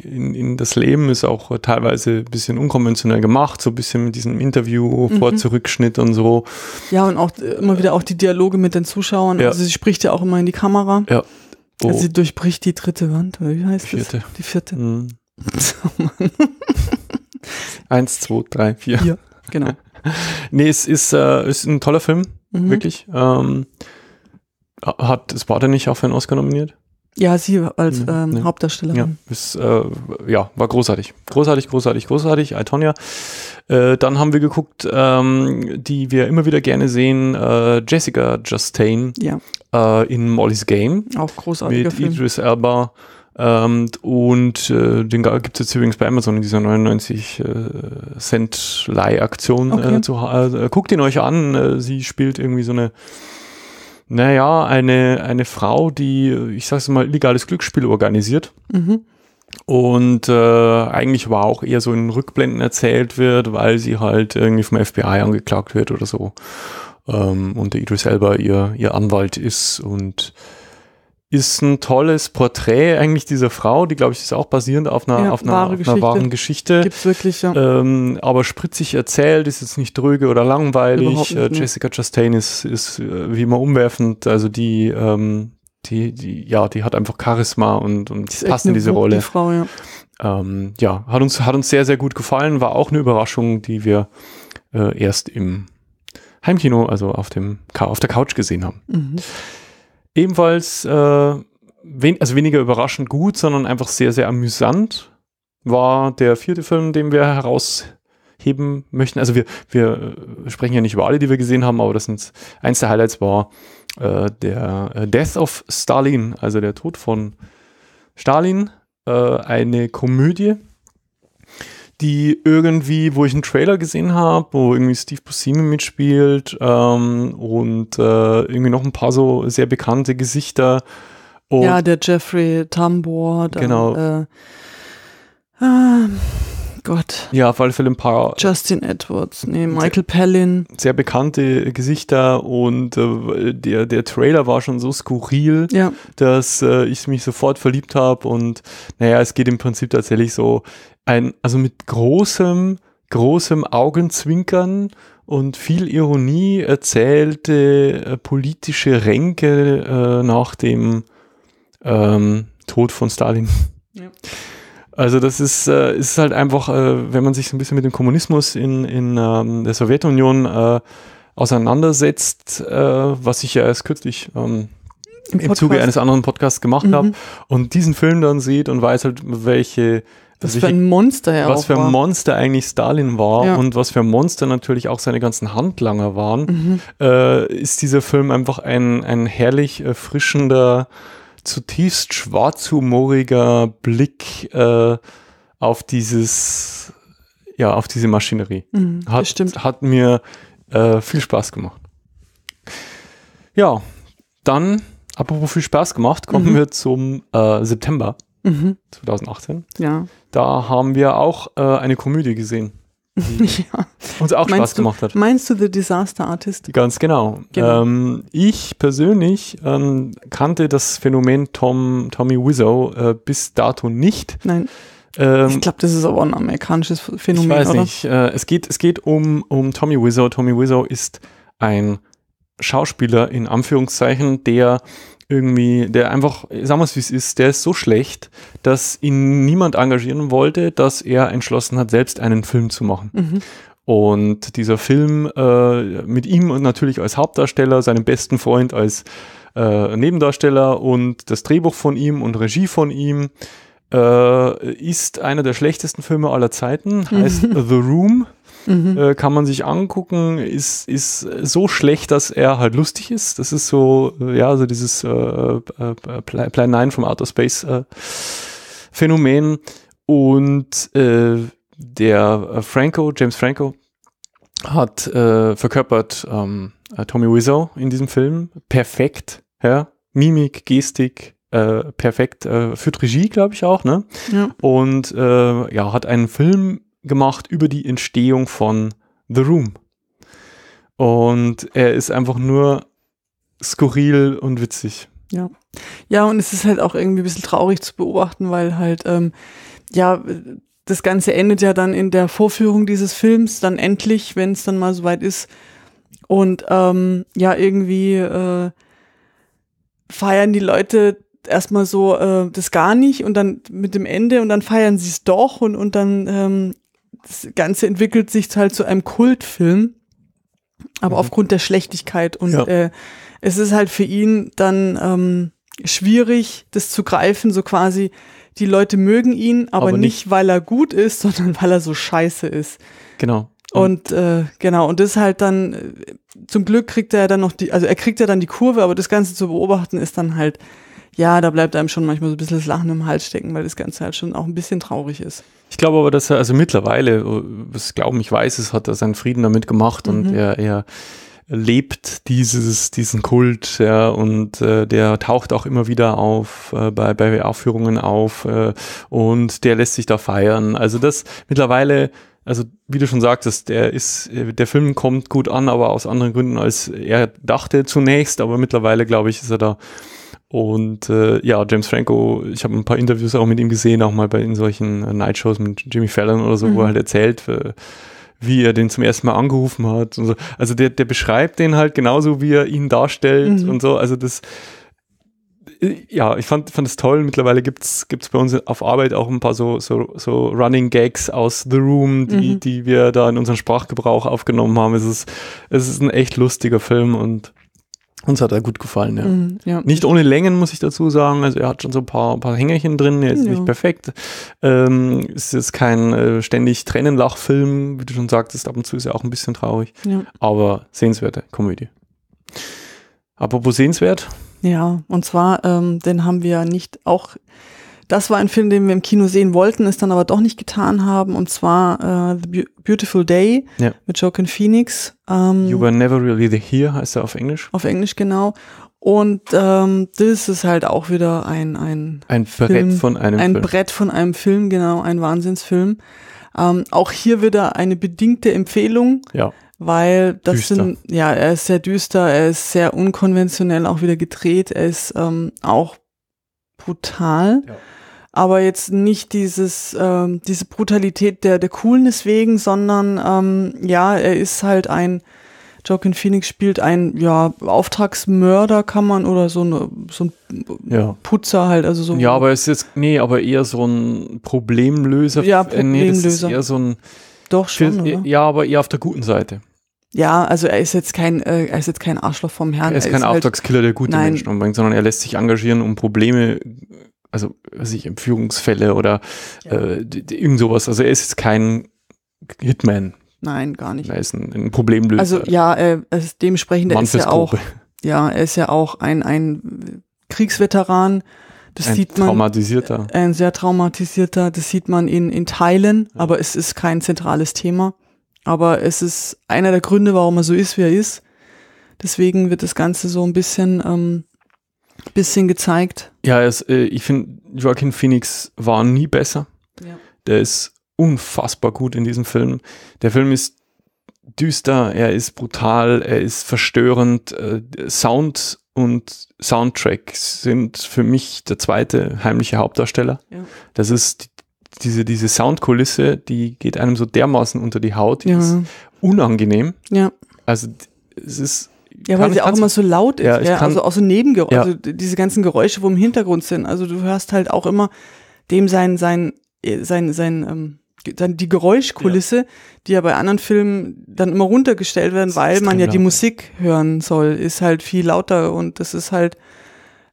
in, in das Leben ist auch teilweise ein bisschen unkonventionell gemacht, so ein bisschen mit diesem Interview, mhm. Vor- mhm. Zurückschnitt und so. Ja, und auch äh, immer wieder auch die Dialoge mit den Zuschauern. Ja. Also sie spricht ja auch immer in die Kamera. Ja. Also oh. sie durchbricht die dritte Wand, oder wie heißt vierte. das? Die vierte. Mhm. Eins, zwei, drei, vier. Ja, genau. nee, es ist, äh, ist ein toller Film, mhm. wirklich. Ähm, hat Sparta nicht auch für einen Oscar nominiert? Ja, sie als mhm. ähm, ja. Hauptdarstellerin. Ja, ist, äh, ja, war großartig. Großartig, großartig, großartig. Itonia. Äh, dann haben wir geguckt, ähm, die wir immer wieder gerne sehen, äh, Jessica Justain ja. Äh, in Molly's Game. Auch großartig. Mit Film. Idris Elba. Ähm, und äh, den gibt es jetzt übrigens bei Amazon in dieser 99 äh, Cent Leihaktion okay. zu äh, Guckt ihn euch an. sie spielt irgendwie so eine naja, eine, eine Frau, die, ich sag's mal, illegales Glücksspiel organisiert. Mhm. Und äh, eigentlich war auch eher so in Rückblenden erzählt wird, weil sie halt irgendwie vom FBI angeklagt wird oder so. Ähm, und der Idris selber ihr, ihr Anwalt ist und ist ein tolles Porträt eigentlich dieser Frau, die glaube ich ist auch basierend auf einer, ja, auf einer, wahre auf einer wahren Geschichte. Gibt's wirklich, ja. Ähm, aber spritzig erzählt, ist jetzt nicht dröge oder langweilig. Nicht, äh, Jessica ne? Chastain ist, ist äh, wie immer umwerfend, also die, ähm, die, die, ja, die hat einfach Charisma und, und ist passt in diese Rolle. Die Frau, ja. Ähm, ja, hat uns, hat uns sehr, sehr gut gefallen, war auch eine Überraschung, die wir äh, erst im Heimkino, also auf dem, auf der Couch gesehen haben. Mhm. Ebenfalls, äh, wen also weniger überraschend gut, sondern einfach sehr, sehr amüsant, war der vierte Film, den wir herausheben möchten. Also wir, wir äh, sprechen ja nicht über alle, die wir gesehen haben, aber das sind eins der Highlights war äh, der äh, Death of Stalin, also der Tod von Stalin, äh, eine Komödie die irgendwie, wo ich einen Trailer gesehen habe, wo irgendwie Steve Buscemi mitspielt ähm, und äh, irgendwie noch ein paar so sehr bekannte Gesichter. Und ja, der Jeffrey Tambor. Der, genau. Äh, äh, Gott. Ja, auf alle Fälle ein paar. Äh, Justin Edwards, nee, Michael Pellin. Sehr bekannte Gesichter und äh, der, der Trailer war schon so skurril, ja. dass äh, ich mich sofort verliebt habe und naja, es geht im Prinzip tatsächlich so, ein, also mit großem, großem Augenzwinkern und viel Ironie erzählte äh, politische Ränke äh, nach dem ähm, Tod von Stalin. Ja. Also das ist, äh, ist halt einfach, äh, wenn man sich so ein bisschen mit dem Kommunismus in, in ähm, der Sowjetunion äh, auseinandersetzt, was ich ja erst kürzlich ähm, im, im Zuge eines anderen Podcasts gemacht mhm. habe und diesen Film dann sieht und weiß halt, welche was also für ein Monster er Was für ein Monster eigentlich Stalin war ja. und was für ein Monster natürlich auch seine ganzen Handlanger waren, mhm. äh, ist dieser Film einfach ein, ein herrlich erfrischender, zutiefst schwarzhumoriger Blick äh, auf dieses, ja, auf diese Maschinerie. Mhm, hat, stimmt. hat mir äh, viel Spaß gemacht. Ja, dann, apropos viel Spaß gemacht, kommen mhm. wir zum äh, September mhm. 2018. Ja. Da haben wir auch äh, eine Komödie gesehen. ja. uns auch meinst Spaß du, gemacht hat. Meinst du The Disaster Artist? Ganz genau. genau. Ähm, ich persönlich ähm, kannte das Phänomen Tom, Tommy Wiseau äh, bis dato nicht. Nein ähm, ich glaube, das ist aber ein amerikanisches Phänomen. Ich weiß oder? nicht. Äh, es geht, es geht um, um Tommy Wiseau. Tommy Wiseau ist ein Schauspieler in Anführungszeichen, der irgendwie, der einfach, sagen wir es wie es ist, der ist so schlecht, dass ihn niemand engagieren wollte, dass er entschlossen hat, selbst einen Film zu machen. Mhm. Und dieser Film äh, mit ihm und natürlich als Hauptdarsteller, seinem besten Freund als äh, Nebendarsteller und das Drehbuch von ihm und Regie von ihm äh, ist einer der schlechtesten Filme aller Zeiten, heißt The Room Mhm. Äh, kann man sich angucken, ist, ist so schlecht, dass er halt lustig ist. Das ist so, ja, so also dieses äh, äh, Plan 9 vom Outer Space äh, Phänomen. Und äh, der äh, Franco, James Franco, hat äh, verkörpert ähm, äh, Tommy Wiseau in diesem Film. Perfekt, ja. Mimik, Gestik, äh, perfekt äh, für Regie, glaube ich auch, ne? Ja. Und äh, ja, hat einen Film gemacht über die Entstehung von The Room. Und er ist einfach nur skurril und witzig. Ja. Ja, und es ist halt auch irgendwie ein bisschen traurig zu beobachten, weil halt, ähm, ja, das Ganze endet ja dann in der Vorführung dieses Films, dann endlich, wenn es dann mal soweit ist. Und ähm, ja, irgendwie äh, feiern die Leute erstmal so äh, das gar nicht und dann mit dem Ende und dann feiern sie es doch und, und dann ähm, das Ganze entwickelt sich halt zu einem Kultfilm, aber mhm. aufgrund der Schlechtigkeit und ja. äh, es ist halt für ihn dann ähm, schwierig, das zu greifen, so quasi, die Leute mögen ihn, aber, aber nicht, nicht, weil er gut ist, sondern weil er so scheiße ist. Genau. Und, äh, genau, und das ist halt dann, äh, zum Glück kriegt er dann noch die, also er kriegt ja dann die Kurve, aber das Ganze zu beobachten ist dann halt ja, da bleibt einem schon manchmal so ein bisschen das Lachen im Hals stecken, weil das Ganze halt schon auch ein bisschen traurig ist. Ich glaube aber, dass er also mittlerweile, oh, was glauben ich weiß, es hat er seinen Frieden damit gemacht mhm. und er, er lebt dieses, diesen Kult, ja, und äh, der taucht auch immer wieder auf äh, bei, bei Aufführungen auf äh, und der lässt sich da feiern. Also das mittlerweile, also wie du schon sagtest, der ist, äh, der Film kommt gut an, aber aus anderen Gründen als er dachte zunächst, aber mittlerweile, glaube ich, ist er da und äh, ja, James Franco, ich habe ein paar Interviews auch mit ihm gesehen, auch mal bei in solchen äh, Nightshows mit Jimmy Fallon oder so, mhm. wo er halt erzählt, äh, wie er den zum ersten Mal angerufen hat und so. Also der, der beschreibt den halt genauso, wie er ihn darstellt mhm. und so. Also das, äh, ja, ich fand, fand das toll. Mittlerweile gibt's gibt's bei uns auf Arbeit auch ein paar so, so, so Running Gags aus The Room, die, mhm. die wir da in unseren Sprachgebrauch aufgenommen haben. Es ist, es ist ein echt lustiger Film und uns hat er gut gefallen, ja. Mm, ja. Nicht ohne Längen, muss ich dazu sagen. Also er hat schon so ein paar, ein paar Hängerchen drin, er ist ja. nicht perfekt. Ähm, es ist kein äh, ständig Tränenlachfilm, wie du schon sagtest, ab und zu ist er auch ein bisschen traurig. Ja. Aber sehenswerte Komödie. Apropos sehenswert. Ja, und zwar, ähm, den haben wir nicht auch das war ein Film, den wir im Kino sehen wollten, es dann aber doch nicht getan haben, und zwar äh, The Beautiful Day ja. mit Joaquin Phoenix. Ähm, you Were Never Really the Here heißt er auf Englisch. Auf Englisch, genau. Und ähm, das ist halt auch wieder ein ein, ein Brett Film, von einem ein Film. Brett von einem Film, genau, ein Wahnsinnsfilm. Ähm, auch hier wieder eine bedingte Empfehlung. Ja weil das düster. sind, ja, er ist sehr düster, er ist sehr unkonventionell auch wieder gedreht, er ist ähm, auch brutal. Ja aber jetzt nicht dieses, ähm, diese Brutalität der, der Coolness wegen, sondern ähm, ja, er ist halt ein, Joaquin Phoenix spielt ein, ja, Auftragsmörder kann man oder so, eine, so ein ja. Putzer halt, also so. Ja, aber es ist, nee, aber eher so ein Problemlöser. Ja, Problemlöser. Äh, nee, das ist eher so ein. Doch schon, für, Ja, aber eher auf der guten Seite. Ja, also er ist jetzt kein, äh, er ist jetzt kein Arschloch vom Herrn. Er ist er kein ist halt Auftragskiller, der gute nein. Menschen umbringt, sondern er lässt sich engagieren, um Probleme also weiß ich, Entführungsfälle oder ja. äh, irgend sowas. Also er ist jetzt kein Hitman. Nein, gar nicht. Er ist ein, ein Problemlöser. Also ja, äh, dementsprechend er ist ja auch, ja, er ist ja auch ein, ein Kriegsveteran. Das ein sieht man. Traumatisierter. Ein sehr traumatisierter. Das sieht man in, in Teilen, ja. aber es ist kein zentrales Thema. Aber es ist einer der Gründe, warum er so ist, wie er ist. Deswegen wird das Ganze so ein bisschen ähm, bisschen gezeigt. Ja, es, äh, ich finde, Joaquin Phoenix war nie besser. Ja. Der ist unfassbar gut in diesem Film. Der Film ist düster, er ist brutal, er ist verstörend. Äh, Sound und Soundtrack sind für mich der zweite heimliche Hauptdarsteller. Ja. Das ist die, diese, diese Soundkulisse, die geht einem so dermaßen unter die Haut, die ja. ist unangenehm. Ja. Also es ist ja, weil sie auch immer so laut ist, ja, ja. Kann, also auch so Nebengeräusche, ja. also diese ganzen Geräusche, wo im Hintergrund sind. Also du hörst halt auch immer dem sein, sein, äh, sein, sein, ähm, dann die Geräuschkulisse, ja. die ja bei anderen Filmen dann immer runtergestellt werden, weil man ja die Musik hören soll, ist halt viel lauter und das ist halt,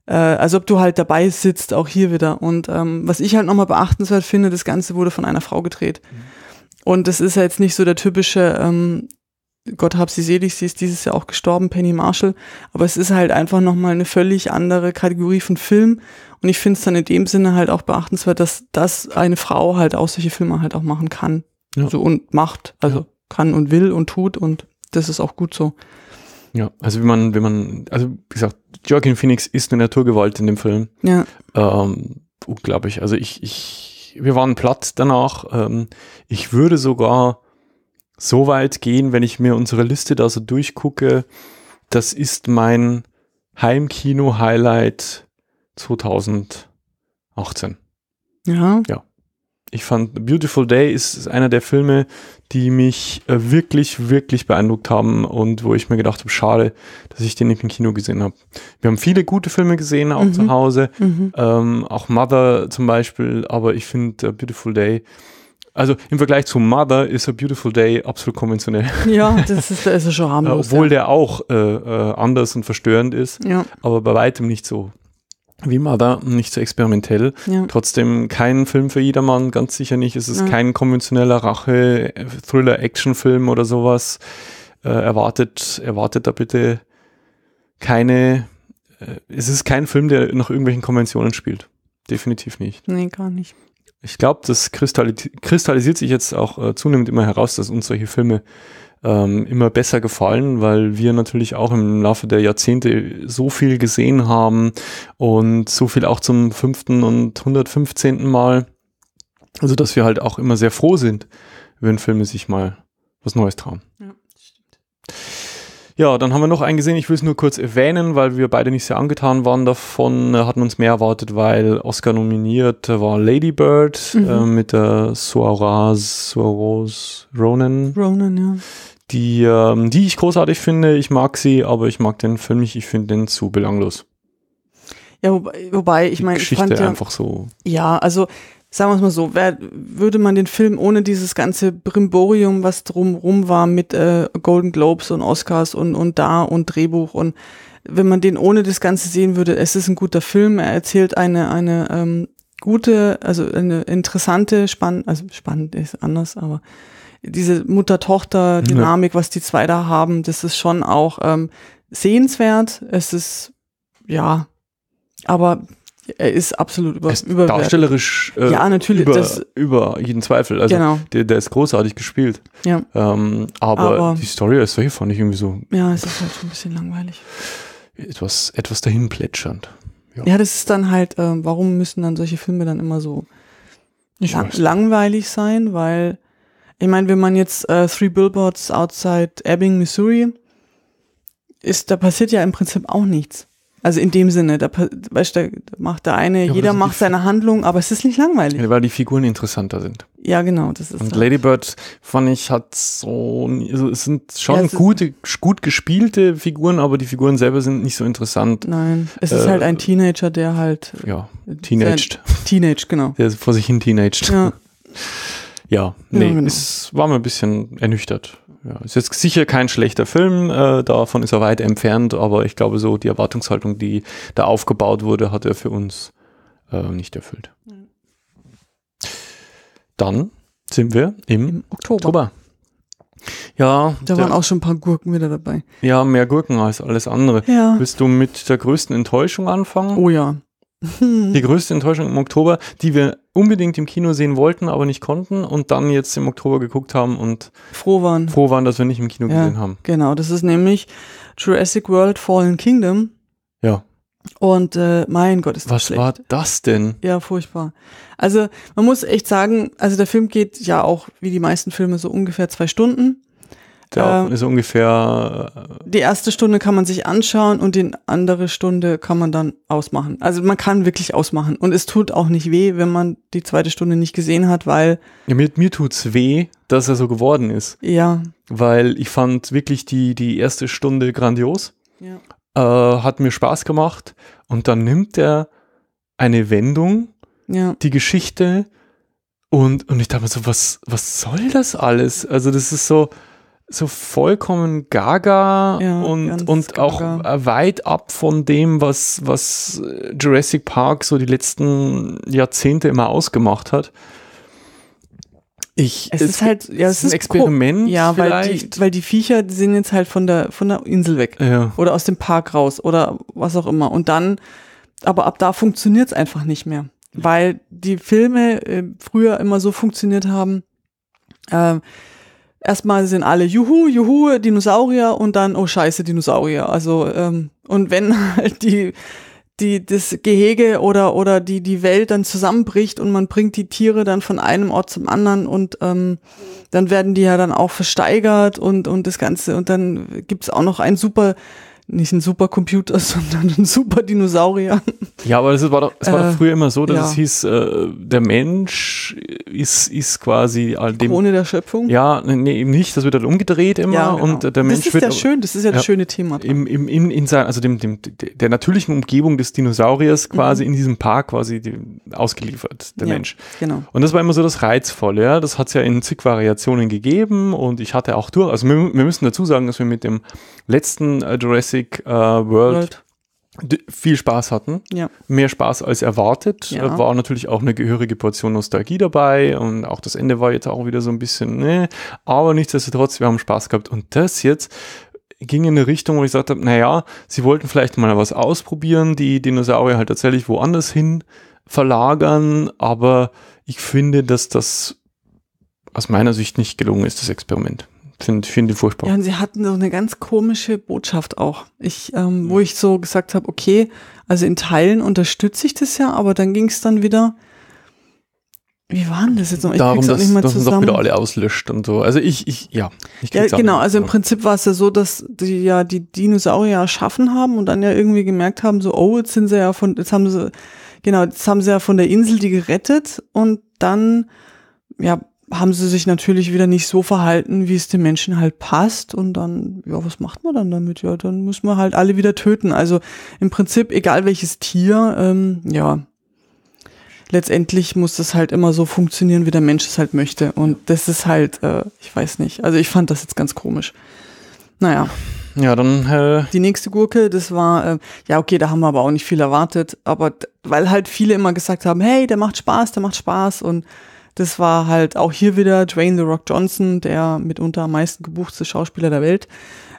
äh, als ob du halt dabei sitzt, auch hier wieder. Und ähm, was ich halt nochmal beachtenswert finde, das Ganze wurde von einer Frau gedreht. Mhm. Und das ist ja jetzt nicht so der typische ähm, Gott hab sie selig, sie ist dieses Jahr auch gestorben, Penny Marshall. Aber es ist halt einfach nochmal eine völlig andere Kategorie von Film. Und ich finde es dann in dem Sinne halt auch beachtenswert, dass das eine Frau halt auch solche Filme halt auch machen kann. Ja. Also und macht, also ja. kann und will und tut und das ist auch gut so. Ja, also wenn man, wenn man, also wie gesagt, Joaquin Phoenix ist eine Naturgewalt in dem Film. Ja. Ähm, unglaublich. Also ich, ich, wir waren platt danach. Ähm, ich würde sogar so weit gehen, wenn ich mir unsere Liste da so durchgucke, das ist mein Heimkino-Highlight 2018. Ja. Ja. Ich fand Beautiful Day ist einer der Filme, die mich äh, wirklich, wirklich beeindruckt haben und wo ich mir gedacht habe, schade, dass ich den nicht im Kino gesehen habe. Wir haben viele gute Filme gesehen, auch mhm. zu Hause, mhm. ähm, auch Mother zum Beispiel, aber ich finde äh, Beautiful Day also im Vergleich zu Mother is A Beautiful Day absolut konventionell. Ja, das ist, das ist schon harmlos. Obwohl ja. der auch äh, äh, anders und verstörend ist, ja. aber bei weitem nicht so wie Mother, nicht so experimentell. Ja. Trotzdem kein Film für jedermann, ganz sicher nicht. Es ist kein konventioneller Rache, Thriller, action film oder sowas. Äh, erwartet, erwartet da bitte keine. Äh, es ist kein Film, der nach irgendwelchen Konventionen spielt. Definitiv nicht. Nee, gar nicht ich glaube, das kristallisiert sich jetzt auch äh, zunehmend immer heraus, dass uns solche Filme ähm, immer besser gefallen, weil wir natürlich auch im Laufe der Jahrzehnte so viel gesehen haben und so viel auch zum fünften und 115. Mal. Also, dass wir halt auch immer sehr froh sind, wenn Filme sich mal was Neues trauen. Ja, stimmt. Ja, dann haben wir noch einen gesehen. Ich will es nur kurz erwähnen, weil wir beide nicht sehr angetan waren davon. Äh, hatten uns mehr erwartet, weil Oscar nominiert war Lady Bird mhm. äh, mit der Suarez, Suarez Ronan. Ronan, ja. Die, ähm, die ich großartig finde. Ich mag sie, aber ich mag den Film nicht. Ich finde den zu belanglos. Ja, wobei, wobei ich meine, ich fand ja, einfach so. Ja, also sagen wir es mal so, wer, würde man den Film ohne dieses ganze Brimborium, was drumrum war mit äh, Golden Globes und Oscars und, und da und Drehbuch und wenn man den ohne das Ganze sehen würde, es ist ein guter Film, er erzählt eine, eine ähm, gute, also eine interessante, spannend, also spannend ist anders, aber diese Mutter-Tochter-Dynamik, ja. was die zwei da haben, das ist schon auch ähm, sehenswert. Es ist, ja, aber er ist absolut über, ist über darstellerisch äh, ja, natürlich, über, das, über jeden Zweifel. Also genau. der, der ist großartig gespielt. Ja. Ähm, aber, aber, die Story als solche fand ich irgendwie so. Ja, es ist halt schon ein bisschen langweilig. Etwas, etwas dahin plätschernd. Ja. ja das ist dann halt, äh, warum müssen dann solche Filme dann immer so lang langweilig sein? Weil, ich meine, wenn man jetzt äh, Three Billboards outside Ebbing, Missouri ist, da passiert ja im Prinzip auch nichts. Also in dem Sinne, da, weißt, da macht der eine, ja, jeder macht seine Handlung, aber es ist nicht langweilig. Weil die Figuren interessanter sind. Ja, genau, das ist. Und das. Ladybird fand ich hat so, also es sind schon ja, es gute, gut gespielte Figuren, aber die Figuren selber sind nicht so interessant. Nein, es äh, ist halt ein Teenager, der halt. Äh, ja, teenaged. Teenage, genau. Der vor sich hin teenaged. Ja. ja, nee, ja, genau. es war mir ein bisschen ernüchtert. Ja, ist jetzt sicher kein schlechter Film, äh, davon ist er weit entfernt, aber ich glaube, so die Erwartungshaltung, die da aufgebaut wurde, hat er für uns äh, nicht erfüllt. Dann sind wir im, Im Oktober. Oktober. Ja. Da waren auch schon ein paar Gurken wieder dabei. Ja, mehr Gurken als alles andere. Ja. Willst du mit der größten Enttäuschung anfangen? Oh ja. die größte Enttäuschung im Oktober, die wir unbedingt im Kino sehen wollten, aber nicht konnten und dann jetzt im Oktober geguckt haben und froh waren, froh waren dass wir nicht im Kino ja, gesehen haben. Genau, das ist nämlich Jurassic World Fallen Kingdom. Ja. Und äh, mein Gott, ist das Was schlecht. war das denn? Ja, furchtbar. Also man muss echt sagen, also der Film geht ja auch wie die meisten Filme so ungefähr zwei Stunden. Der äh, ist ungefähr. Äh, die erste Stunde kann man sich anschauen und die andere Stunde kann man dann ausmachen. Also man kann wirklich ausmachen. Und es tut auch nicht weh, wenn man die zweite Stunde nicht gesehen hat, weil. Ja, mir, mir tut's weh, dass er so geworden ist. Ja. Weil ich fand wirklich die, die erste Stunde grandios. Ja. Äh, hat mir Spaß gemacht. Und dann nimmt er eine Wendung, ja. die Geschichte. Und, und ich dachte mir so, was, was soll das alles? Also, das ist so so vollkommen gaga ja, und, und auch äh, weit ab von dem, was, was äh, Jurassic Park so die letzten Jahrzehnte immer ausgemacht hat. Ich, es, es ist halt, ja, es ist ein Experiment. Ja, weil die, weil die Viecher die sind jetzt halt von der, von der Insel weg. Ja. Oder aus dem Park raus oder was auch immer. Und dann, aber ab da funktioniert es einfach nicht mehr. Weil die Filme äh, früher immer so funktioniert haben, äh, erstmal sind alle Juhu, Juhu, Dinosaurier und dann, oh scheiße, Dinosaurier. Also, ähm, und wenn halt die, die, das Gehege oder, oder die, die Welt dann zusammenbricht und man bringt die Tiere dann von einem Ort zum anderen und ähm, dann werden die ja dann auch versteigert und, und das Ganze. Und dann gibt es auch noch ein super nicht ein Supercomputer, sondern ein Superdinosaurier. Ja, aber es war doch, das war äh, doch früher immer so, dass ja. es hieß, äh, der Mensch ist, ist quasi all dem. Ohne der Schöpfung? Ja, nee, ne, eben nicht. Das wird dann halt umgedreht immer. Ja, genau. und der Mensch das ist ja schön, das ist ja das schöne Thema. Im, im, in, in sein, also dem, dem, der natürlichen Umgebung des Dinosauriers mhm. quasi mhm. in diesem Park quasi die, ausgeliefert, der ja, Mensch. Genau. Und das war immer so das Reizvolle, ja. Das hat es ja in zig Variationen gegeben und ich hatte auch durch. Also wir, wir müssen dazu sagen, dass wir mit dem letzten äh, Jurassic Jurassic äh, World, World, viel Spaß hatten. Ja. Mehr Spaß als erwartet. Ja. Äh, war natürlich auch eine gehörige Portion Nostalgie dabei und auch das Ende war jetzt auch wieder so ein bisschen, ne. Aber nichtsdestotrotz, wir haben Spaß gehabt. Und das jetzt ging in eine Richtung, wo ich gesagt habe, naja, sie wollten vielleicht mal was ausprobieren, die Dinosaurier halt tatsächlich woanders hin verlagern, aber ich finde, dass das aus meiner Sicht nicht gelungen ist, das Experiment. Finde find die furchtbar. Ja, und sie hatten so eine ganz komische Botschaft auch. Ich, ähm, wo mhm. ich so gesagt habe, okay, also in Teilen unterstütze ich das ja, aber dann ging es dann wieder. Wie waren das jetzt noch? Ich Darum, dass, nicht mal dass zusammen. man wieder alle auslöscht und so. Also ich, ich ja. Ich ja genau, also im Prinzip war es ja so, dass die ja die Dinosaurier erschaffen haben und dann ja irgendwie gemerkt haben, so, oh, jetzt sind sie ja von, jetzt haben sie, genau, jetzt haben sie ja von der Insel die gerettet und dann, ja, haben sie sich natürlich wieder nicht so verhalten, wie es den Menschen halt passt. Und dann, ja, was macht man dann damit? Ja, dann müssen wir halt alle wieder töten. Also im Prinzip, egal welches Tier, ähm, ja, letztendlich muss das halt immer so funktionieren, wie der Mensch es halt möchte. Und das ist halt, äh, ich weiß nicht. Also ich fand das jetzt ganz komisch. Naja. Ja, dann. Äh die nächste Gurke, das war, äh, ja, okay, da haben wir aber auch nicht viel erwartet. Aber weil halt viele immer gesagt haben, hey, der macht Spaß, der macht Spaß. Und das war halt auch hier wieder Dwayne The Rock Johnson, der mitunter am meisten gebuchte Schauspieler der Welt,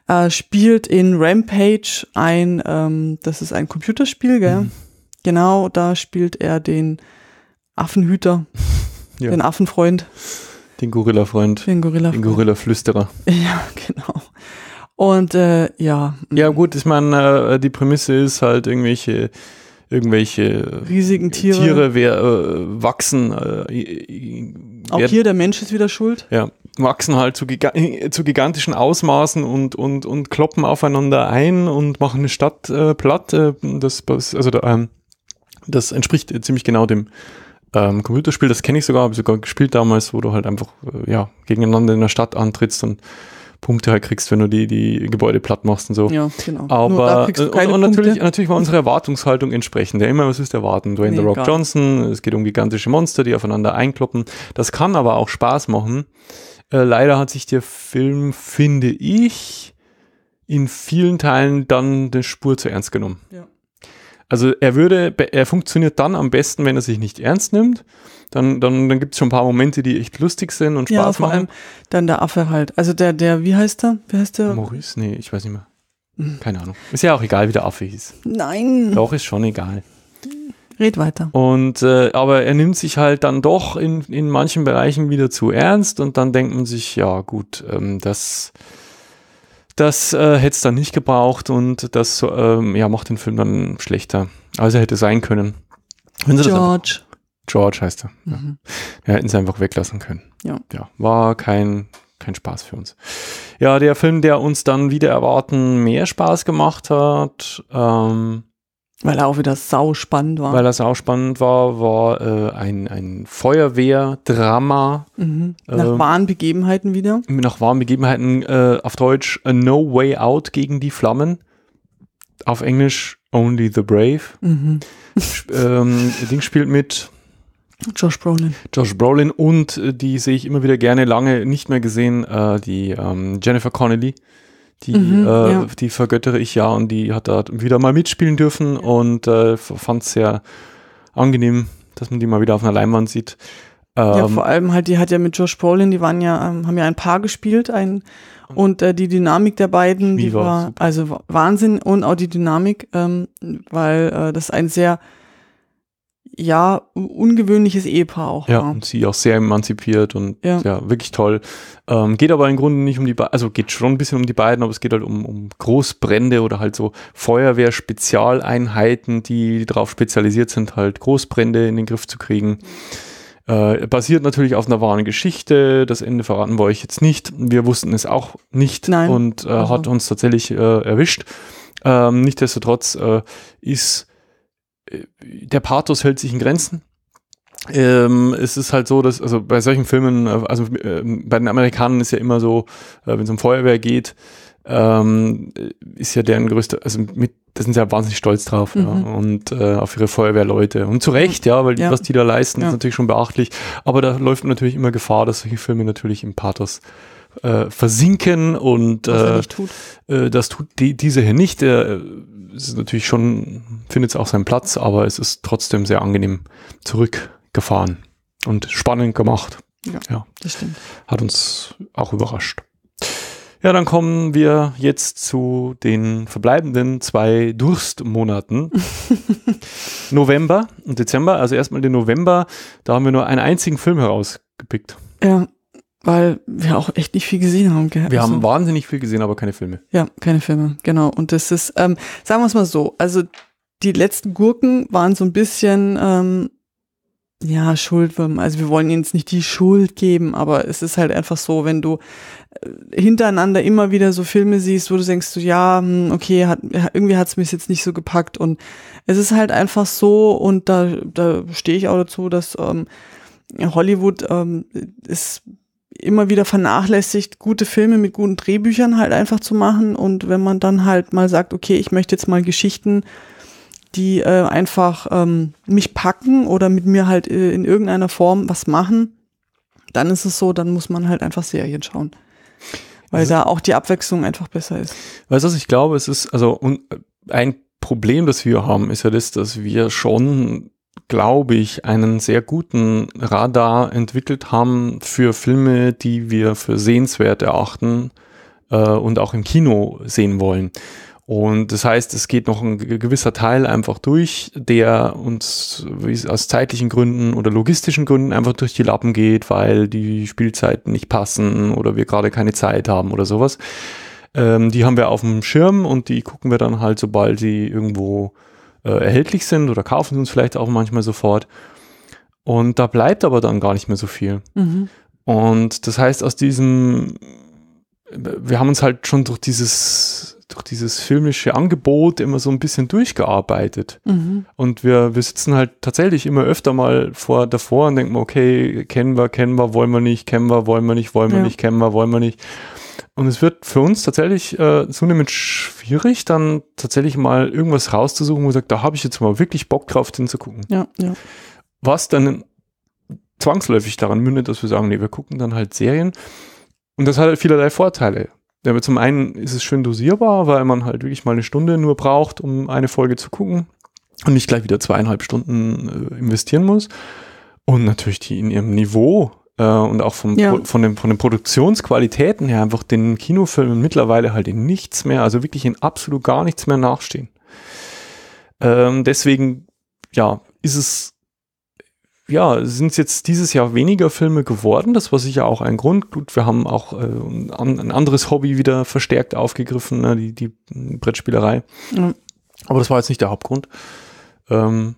äh, spielt in Rampage ein, ähm, das ist ein Computerspiel, gell? Mhm. Genau, da spielt er den Affenhüter, ja. den Affenfreund. Den Gorilla-Freund. Den Gorilla-Freund. Den Gorilla-Flüsterer. Ja, genau. Und äh, ja. Ja gut, ich meine, äh, die Prämisse ist halt irgendwelche irgendwelche äh, riesigen Tiere, Tiere wär, äh, wachsen. Äh, Auch hier der Mensch ist wieder schuld. Ja, wachsen halt zu, giga äh, zu gigantischen Ausmaßen und, und, und kloppen aufeinander ein und machen eine Stadt äh, platt. Äh, das, also, ähm, das entspricht ziemlich genau dem ähm, Computerspiel. Das kenne ich sogar, habe ich sogar gespielt damals, wo du halt einfach ja, gegeneinander in der Stadt antrittst und Punkte halt kriegst, wenn du die, die Gebäude platt machst und so. Ja, genau. Aber und, äh, und, natürlich, Punkte. natürlich war unsere Erwartungshaltung entsprechend. Ja, immer, was ist erwarten? Dwayne nee, The Rock Johnson, es geht um gigantische Monster, die aufeinander einkloppen. Das kann aber auch Spaß machen. Äh, leider hat sich der Film, finde ich, in vielen Teilen dann die Spur zu ernst genommen. Ja. Also er würde, er funktioniert dann am besten, wenn er sich nicht ernst nimmt dann, dann, dann gibt es schon ein paar Momente, die echt lustig sind und Spaß ja, vor machen. Allem dann der Affe halt. Also der, der, wie heißt der? Wer heißt der? Maurice? Nee, ich weiß nicht mehr. Hm. Keine Ahnung. Ist ja auch egal, wie der Affe hieß. Nein. Doch, ist schon egal. Red weiter. Und äh, aber er nimmt sich halt dann doch in, in manchen Bereichen wieder zu ernst und dann denkt man sich, ja gut, ähm, das, das äh, hätte es dann nicht gebraucht und das ähm, ja, macht den Film dann schlechter, als er hätte sein können. George. George heißt er. Ja. Mhm. Wir hätten es einfach weglassen können. Ja. ja war kein, kein Spaß für uns. Ja, der Film, der uns dann wieder erwarten mehr Spaß gemacht hat. Ähm, weil er auch wieder sau spannend war. Weil er sau spannend war, war äh, ein, ein Feuerwehr-Drama. Mhm. Nach äh, wahren Begebenheiten wieder. Nach wahren Begebenheiten äh, auf Deutsch A No Way Out gegen die Flammen. Auf Englisch Only the Brave. Mhm. ähm, Ding spielt mit Josh Brolin. Josh Brolin und äh, die sehe ich immer wieder gerne, lange nicht mehr gesehen, äh, die ähm, Jennifer Connelly. Die, mhm, äh, ja. die vergöttere ich ja und die hat da wieder mal mitspielen dürfen und äh, fand es sehr angenehm, dass man die mal wieder auf einer Leinwand sieht. Ähm, ja, vor allem halt, die hat ja mit Josh Brolin, die waren ja, ähm, haben ja ein Paar gespielt, ein und äh, die Dynamik der beiden, die war, war also Wahnsinn und auch die Dynamik, ähm, weil äh, das ein sehr ja, ungewöhnliches Ehepaar auch. Ja, ja. Ne? und sie auch sehr emanzipiert und ja, ja wirklich toll. Ähm, geht aber im Grunde nicht um die beiden, also geht schon ein bisschen um die beiden, aber es geht halt um, um Großbrände oder halt so Feuerwehr-Spezialeinheiten, die darauf spezialisiert sind, halt Großbrände in den Griff zu kriegen. Äh, basiert natürlich auf einer wahren Geschichte. Das Ende verraten wir euch jetzt nicht. Wir wussten es auch nicht Nein. und äh, also. hat uns tatsächlich äh, erwischt. Ähm, Nichtsdestotrotz äh, ist äh, der Pathos hält sich in Grenzen. Ähm, es ist halt so, dass, also bei solchen Filmen, äh, also äh, bei den Amerikanern ist ja immer so, äh, wenn es um Feuerwehr geht, ähm, äh, ist ja deren größte, also mit, da sind sie ja wahnsinnig stolz drauf mhm. ja, und äh, auf ihre Feuerwehrleute. Und zu Recht, ja, weil ja. was die da leisten, ja. ist natürlich schon beachtlich. Aber da läuft natürlich immer Gefahr, dass solche Filme natürlich im Pathos äh, versinken und äh, äh, das tut die, diese hier nicht. Äh, es ist natürlich schon, findet es auch seinen Platz, aber es ist trotzdem sehr angenehm zurückgefahren und spannend gemacht. Ja, ja. das stimmt. Hat uns auch überrascht. Ja, dann kommen wir jetzt zu den verbleibenden zwei Durstmonaten. November und Dezember. Also erstmal den November, da haben wir nur einen einzigen Film herausgepickt. Ja, weil wir auch echt nicht viel gesehen haben. Gell? Wir also, haben wahnsinnig viel gesehen, aber keine Filme. Ja, keine Filme, genau. Und das ist, ähm, sagen wir es mal so, also die letzten Gurken waren so ein bisschen, ähm, ja, Schuldwürm. Also wir wollen ihnen jetzt nicht die Schuld geben, aber es ist halt einfach so, wenn du äh, hintereinander immer wieder so Filme siehst, wo du denkst, so, ja, hm, okay, hat, irgendwie hat es mich jetzt nicht so gepackt und es ist halt einfach so und da, da stehe ich auch dazu, dass ähm, Hollywood ähm, ist immer wieder vernachlässigt, gute Filme mit guten Drehbüchern halt einfach zu machen. Und wenn man dann halt mal sagt, okay, ich möchte jetzt mal Geschichten, die äh, einfach ähm, mich packen oder mit mir halt äh, in irgendeiner Form was machen, dann ist es so, dann muss man halt einfach Serien schauen. Weil also, da auch die Abwechslung einfach besser ist. Weißt du, was ich glaube, es ist, also ein Problem, das wir haben, ist ja das, dass wir schon glaube ich, einen sehr guten Radar entwickelt haben für Filme, die wir für sehenswert erachten äh, und auch im Kino sehen wollen. Und das heißt, es geht noch ein gewisser Teil einfach durch, der uns aus zeitlichen Gründen oder logistischen Gründen einfach durch die Lappen geht, weil die Spielzeiten nicht passen oder wir gerade keine Zeit haben oder sowas. Ähm, die haben wir auf dem Schirm und die gucken wir dann halt, sobald sie irgendwo äh, erhältlich sind oder kaufen sie uns vielleicht auch manchmal sofort. Und da bleibt aber dann gar nicht mehr so viel. Mhm. Und das heißt, aus diesem, wir haben uns halt schon durch dieses, durch dieses filmische Angebot immer so ein bisschen durchgearbeitet. Mhm. Und wir, wir sitzen halt tatsächlich immer öfter mal vor, davor und denken, okay, kennen wir, kennen wir, wollen wir nicht, kennen wir, wollen wir nicht, wollen wir ja. nicht, kennen wir, wollen wir nicht. wollen wir nicht. Und es wird für uns tatsächlich äh, zunehmend schwierig, dann tatsächlich mal irgendwas rauszusuchen, wo man sagt, da habe ich jetzt mal wirklich Bock drauf, den zu gucken. Ja, ja. Was dann zwangsläufig daran mündet, dass wir sagen, nee, wir gucken dann halt Serien. Und das hat halt vielerlei Vorteile. Ja, zum einen ist es schön dosierbar, weil man halt wirklich mal eine Stunde nur braucht, um eine Folge zu gucken und nicht gleich wieder zweieinhalb Stunden äh, investieren muss. Und natürlich die in ihrem Niveau äh, und auch vom, ja. von, den, von den Produktionsqualitäten her einfach den Kinofilmen mittlerweile halt in nichts mehr, also wirklich in absolut gar nichts mehr nachstehen. Ähm, deswegen, ja, ist es, ja, sind es jetzt dieses Jahr weniger Filme geworden. Das war sicher auch ein Grund. Gut, wir haben auch äh, ein, ein anderes Hobby wieder verstärkt aufgegriffen, ne, die, die Brettspielerei. Mhm. Aber das war jetzt nicht der Hauptgrund. Ähm,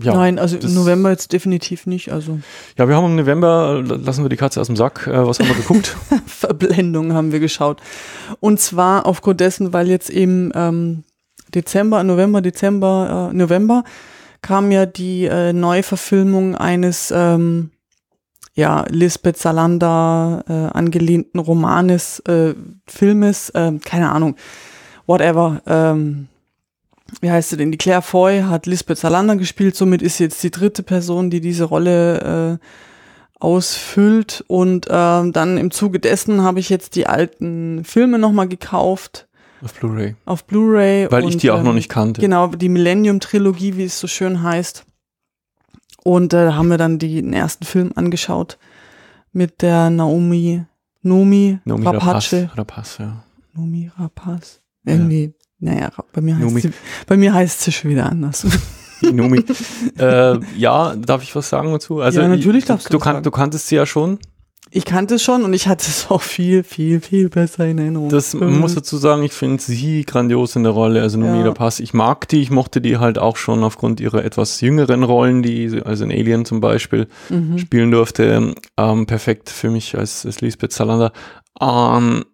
ja, Nein, also im November jetzt definitiv nicht. Also. Ja, wir haben im November, lassen wir die Katze aus dem Sack, äh, was haben wir geguckt? Verblendung haben wir geschaut. Und zwar aufgrund dessen, weil jetzt eben ähm, Dezember, November, Dezember, äh, November kam ja die äh, Neuverfilmung eines ähm, ja, Lisbeth Salander äh, angelehnten Romanes, äh, Filmes, äh, keine Ahnung, whatever. Ähm, wie heißt sie denn? Die Claire Foy hat Lisbeth Salander gespielt, somit ist sie jetzt die dritte Person, die diese Rolle äh, ausfüllt. Und ähm, dann im Zuge dessen habe ich jetzt die alten Filme nochmal gekauft. Auf Blu-ray. Auf Blu-ray. Weil und, ich die auch ähm, noch nicht kannte. Genau, die Millennium-Trilogie, wie es so schön heißt. Und äh, da äh, haben wir dann die, den ersten Film angeschaut mit der Naomi Nomi Nomi Rapace. Rapace, ja. Nomi Rapace. Irgendwie. Ja. Naja, bei mir, heißt sie, bei mir heißt sie schon wieder anders. Nomi. äh, ja, darf ich was sagen dazu? Also, ja, natürlich darfst du, du, kann, du kanntest sie ja schon. Ich kannte es schon und ich hatte es auch viel, viel, viel besser in Erinnerung. Das mhm. muss dazu sagen, ich finde sie grandios in der Rolle. Also Nomi ja. der Pass. Ich mag die, ich mochte die halt auch schon aufgrund ihrer etwas jüngeren Rollen, die sie, also in Alien zum Beispiel mhm. spielen durfte. Ähm, perfekt für mich als, als Lisbeth Salander. Ähm,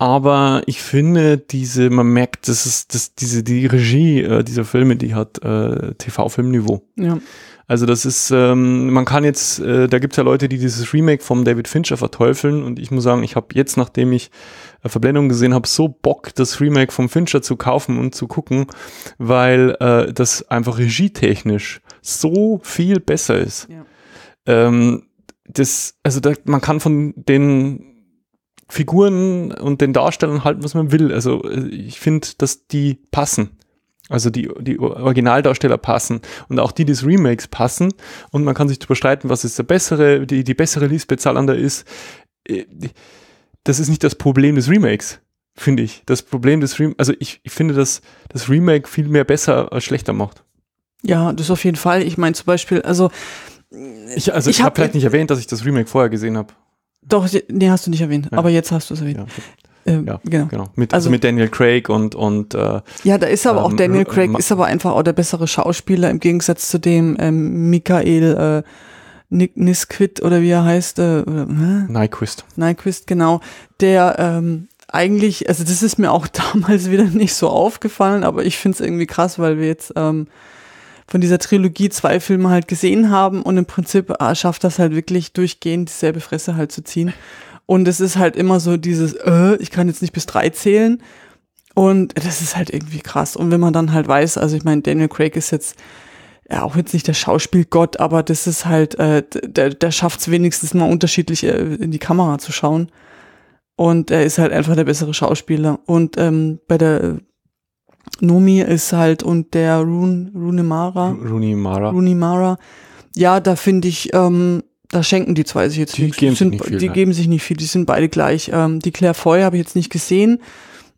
aber ich finde diese, man merkt, das ist, das, diese, die Regie äh, dieser Filme, die hat äh, TV-Filmniveau. Ja. Also das ist, ähm, man kann jetzt, äh, da gibt es ja Leute, die dieses Remake vom David Fincher verteufeln und ich muss sagen, ich habe jetzt, nachdem ich äh, Verblendung gesehen habe, so Bock, das Remake vom Fincher zu kaufen und zu gucken, weil äh, das einfach regietechnisch so viel besser ist. Ja. Ähm, das, also da, man kann von den Figuren und den Darstellern halten, was man will. Also äh, ich finde, dass die passen. Also die, die Originaldarsteller passen und auch die des Remakes passen. Und man kann sich darüber streiten, was ist der bessere, die, die bessere Lisbeth Salander ist. Äh, das ist nicht das Problem des Remakes, finde ich. Das Problem des Remakes, also ich, ich finde, dass das Remake viel mehr besser als schlechter macht. Ja, das auf jeden Fall. Ich meine zum Beispiel, also ich, also ich, ich habe hab vielleicht nicht erwähnt, dass ich das Remake vorher gesehen habe. Doch, nee, hast du nicht erwähnt, ja. aber jetzt hast du es erwähnt. Ja. Ähm, ja, genau. genau. Mit, also, also, mit Daniel Craig und und äh, ja, da ist aber auch ähm, Daniel äh, Craig ist aber einfach auch der bessere Schauspieler im Gegensatz zu dem ähm, Michael äh, Nick Nisquit oder wie er heißt äh, oder, äh? Nyquist. Nyquist genau, der ähm, eigentlich also das ist mir auch damals wieder nicht so aufgefallen, aber ich finde es irgendwie krass, weil wir jetzt ähm, von dieser Trilogie zwei Filme halt gesehen haben und im Prinzip äh, schafft das halt wirklich durchgehend dieselbe Fresse halt zu ziehen. Und es ist halt immer so dieses, äh, ich kann jetzt nicht bis drei zählen. Und das ist halt irgendwie krass. Und wenn man dann halt weiß, also ich meine, Daniel Craig ist jetzt ja auch jetzt nicht der Schauspielgott, aber das ist halt, äh, der, der schafft es wenigstens mal unterschiedlich äh, in die Kamera zu schauen. Und er ist halt einfach der bessere Schauspieler. Und ähm, bei der Nomi ist halt und der Rune, Rune Mara. Rune Mara. Rune Mara. Ja, da finde ich, ähm, da schenken die zwei sich jetzt die nichts. Geben sind, sich nicht viel, die nein. geben sich nicht viel, die sind beide gleich. Ähm, die Claire Foy habe ich jetzt nicht gesehen.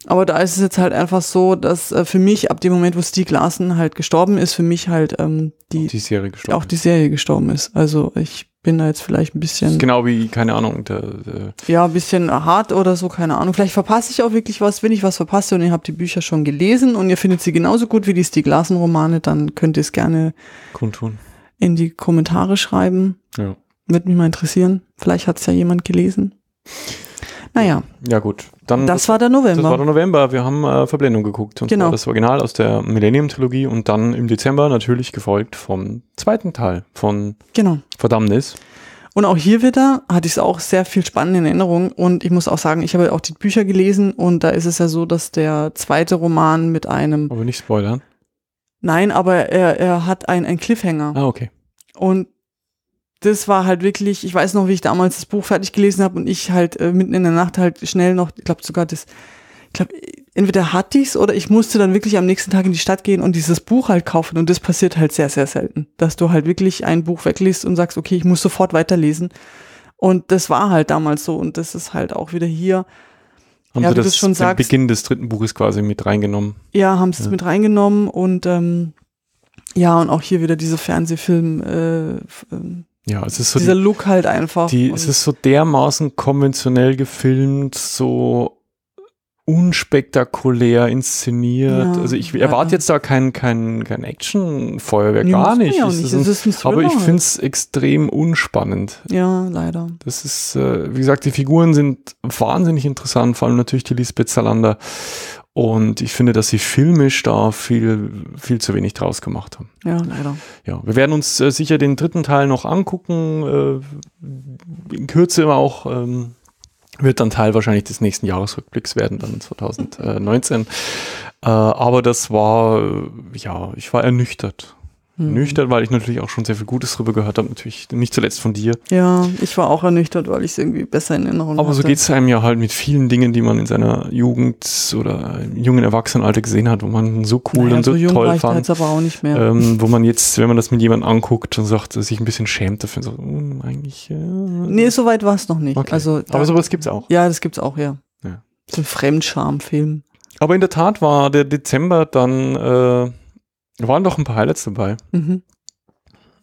Aber da ist es jetzt halt einfach so, dass äh, für mich ab dem Moment, wo Steve Larsen halt gestorben ist, für mich halt ähm, die, die Serie gestorben auch die Serie gestorben ist. Also ich bin da jetzt vielleicht ein bisschen genau wie keine Ahnung der, der ja ein bisschen hart oder so keine Ahnung. Vielleicht verpasse ich auch wirklich was, wenn ich was verpasse und ihr habt die Bücher schon gelesen und ihr findet sie genauso gut wie die Steve Larsen Romane, dann könnt ihr es gerne kundtun in die Kommentare schreiben. Ja. Würde mich mal interessieren. Vielleicht hat es ja jemand gelesen. Naja. Ja, gut. Dann das, das war der November. Das war der November. Wir haben äh, Verblendung geguckt. Und genau. das Original aus der Millennium-Trilogie und dann im Dezember natürlich gefolgt vom zweiten Teil von genau. Verdammnis. Und auch hier wieder hatte ich es auch sehr viel spannend in Erinnerung. Und ich muss auch sagen, ich habe auch die Bücher gelesen und da ist es ja so, dass der zweite Roman mit einem. Aber nicht spoilern. Nein, aber er, er hat einen, einen Cliffhanger. Ah, okay. Und das war halt wirklich, ich weiß noch, wie ich damals das Buch fertig gelesen habe und ich halt äh, mitten in der Nacht halt schnell noch, ich glaube sogar das, ich glaube, entweder hatte ich's oder ich musste dann wirklich am nächsten Tag in die Stadt gehen und dieses Buch halt kaufen. Und das passiert halt sehr, sehr selten, dass du halt wirklich ein Buch wegliest und sagst, okay, ich muss sofort weiterlesen. Und das war halt damals so und das ist halt auch wieder hier. Haben ja, sie das schon sagst, Beginn des dritten Buches quasi mit reingenommen? Ja, haben sie ja. mit reingenommen und ähm, ja, und auch hier wieder diese Fernsehfilm, äh, ähm, ja, es ist so dieser die, Look halt einfach. Die, es ist so dermaßen konventionell gefilmt, so unspektakulär inszeniert. Ja, also ich erwarte ja. jetzt da kein, kein, kein Action-Feuerwerk, nee, gar nicht. Ja nicht. Es ist ein, es aber ich finde es extrem unspannend. Ja, leider. Das ist, äh, wie gesagt, die Figuren sind wahnsinnig interessant, vor allem natürlich die Lisbeth Salander und ich finde, dass sie filmisch da viel, viel zu wenig draus gemacht haben. Ja, leider. Ja, wir werden uns äh, sicher den dritten Teil noch angucken. Äh, in Kürze immer auch. Ähm, wird dann Teil wahrscheinlich des nächsten Jahresrückblicks werden, dann 2019. äh, aber das war, äh, ja, ich war ernüchtert hm. nüchtern, weil ich natürlich auch schon sehr viel Gutes drüber gehört habe, natürlich nicht zuletzt von dir. Ja, ich war auch ernüchtert, weil ich es irgendwie besser in Erinnerung habe. Aber hatte. so geht es einem ja halt mit vielen Dingen, die man in seiner Jugend oder im jungen Erwachsenenalter gesehen hat, wo man so cool naja, und so, so jung toll war ich fand. Da aber auch nicht mehr. Ähm, wo man jetzt, wenn man das mit jemandem anguckt und sagt, sich ein bisschen schämt dafür, so, hm, eigentlich. Äh, nee, so weit war es noch nicht. Okay. Also, aber sowas gibt es auch. Ja, das gibt es auch, ja. ja. So ein Fremdscham-Film. Aber in der Tat war der Dezember dann äh, da waren doch ein paar Highlights dabei. Mhm.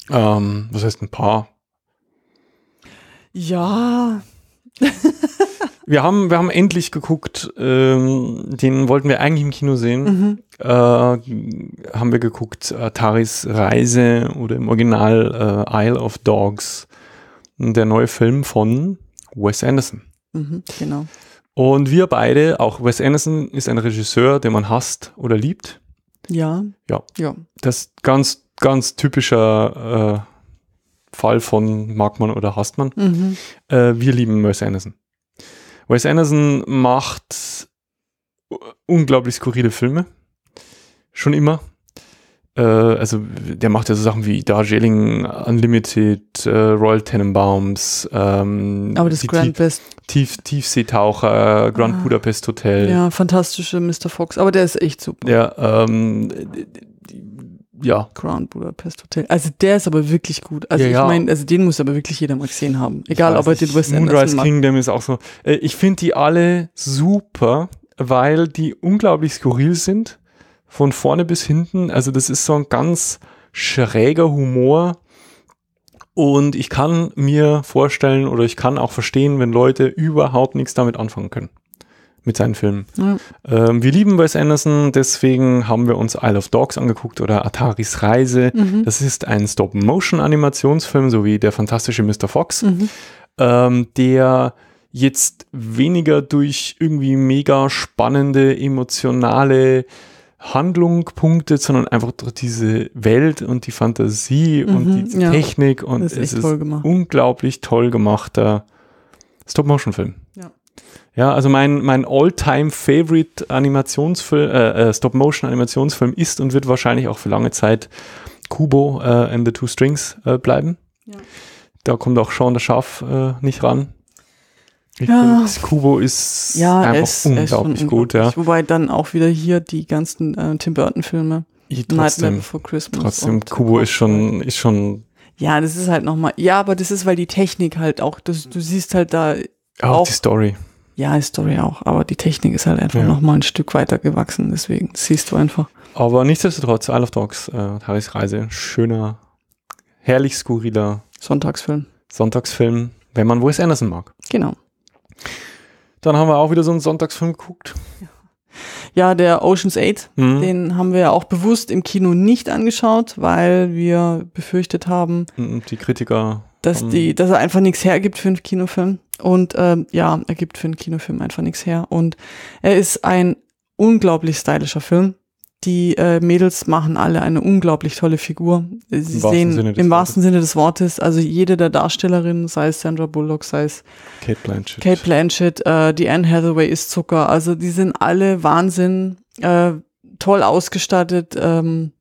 Ähm, was heißt ein paar? Ja. wir, haben, wir haben endlich geguckt, ähm, den wollten wir eigentlich im Kino sehen. Mhm. Äh, haben wir geguckt, Ataris Reise oder im Original äh, Isle of Dogs, der neue Film von Wes Anderson. Mhm, genau. Und wir beide, auch Wes Anderson ist ein Regisseur, den man hasst oder liebt. Ja. Ja. ja. Das ist ganz, ganz typischer äh, Fall von mag man oder hasst man. Mhm. Äh, wir lieben Wes Anderson. Wes Anderson macht unglaublich skurrile Filme. Schon immer. Äh, also, der macht ja so Sachen wie Darjeeling Unlimited, äh, Royal Tenenbaums. Ähm, Aber das Grand Best Tief, Tiefseetaucher, äh, Grand ah, Budapest Hotel. Ja, fantastische Mr. Fox, aber der ist echt super. Ja, ähm, ja. Grand Budapest Hotel. Also der ist aber wirklich gut. Also ja, ja. ich meine, also den muss aber wirklich jeder mal gesehen haben. Egal, ob er den West End Moonrise Anderson Kingdom mag. ist auch so. Äh, ich finde die alle super, weil die unglaublich skurril sind. Von vorne bis hinten. Also das ist so ein ganz schräger Humor und ich kann mir vorstellen oder ich kann auch verstehen, wenn Leute überhaupt nichts damit anfangen können. Mit seinen Filmen. Mhm. Ähm, wir lieben Wes Anderson, deswegen haben wir uns Isle of Dogs angeguckt oder Ataris Reise. Mhm. Das ist ein Stop-Motion-Animationsfilm, so wie der fantastische Mr. Fox, mhm. ähm, der jetzt weniger durch irgendwie mega spannende, emotionale Handlung punktet, sondern einfach durch diese Welt und die Fantasie mhm, und die ja. Technik und ist es ist toll unglaublich toll gemachter Stop-Motion-Film. Ja. ja. also mein, mein All-Time-Favorite Animationsfilm, äh, äh, Stop-Motion-Animationsfilm ist und wird wahrscheinlich auch für lange Zeit Kubo äh, and the Two Strings äh, bleiben. Ja. Da kommt auch Sean der Schaf äh, nicht ran. Ich ja. Finde, Kubo ist ja, einfach es, unglaublich, unglaublich gut, ja. Wobei dann auch wieder hier die ganzen äh, Tim Burton-Filme. Nightmare Before Christmas. Trotzdem, Kubo ist schon, ist schon. Ja, das ist halt nochmal. Ja, aber das ist, weil die Technik halt auch, das, du siehst halt da. Auch, auch die Story. Ja, die Story auch, aber die Technik ist halt einfach ja. nochmal ein Stück weiter gewachsen, deswegen siehst du einfach. Aber nichtsdestotrotz, Isle of Dogs, äh, Harrys Reise, schöner, herrlich skurriler. Sonntagsfilm. Sonntagsfilm, wenn man Wes Anderson mag. Genau. Dann haben wir auch wieder so einen Sonntagsfilm geguckt. Ja. der Ocean's 8, mhm. den haben wir ja auch bewusst im Kino nicht angeschaut, weil wir befürchtet haben, mhm, die Kritiker, dass, die, dass er einfach nichts hergibt für einen Kinofilm. Und ähm, ja, er gibt für einen Kinofilm einfach nichts her. Und er ist ein unglaublich stylischer Film die äh, Mädels machen alle eine unglaublich tolle Figur. Sie Im sehen im wahrsten Wortes. Sinne des Wortes, also jede der Darstellerinnen, sei es Sandra Bullock, sei es Kate Blanchett, Kate Blanchett äh, die Anne Hathaway ist Zucker. Also die sind alle Wahnsinn, äh, toll ausgestattet, ähm,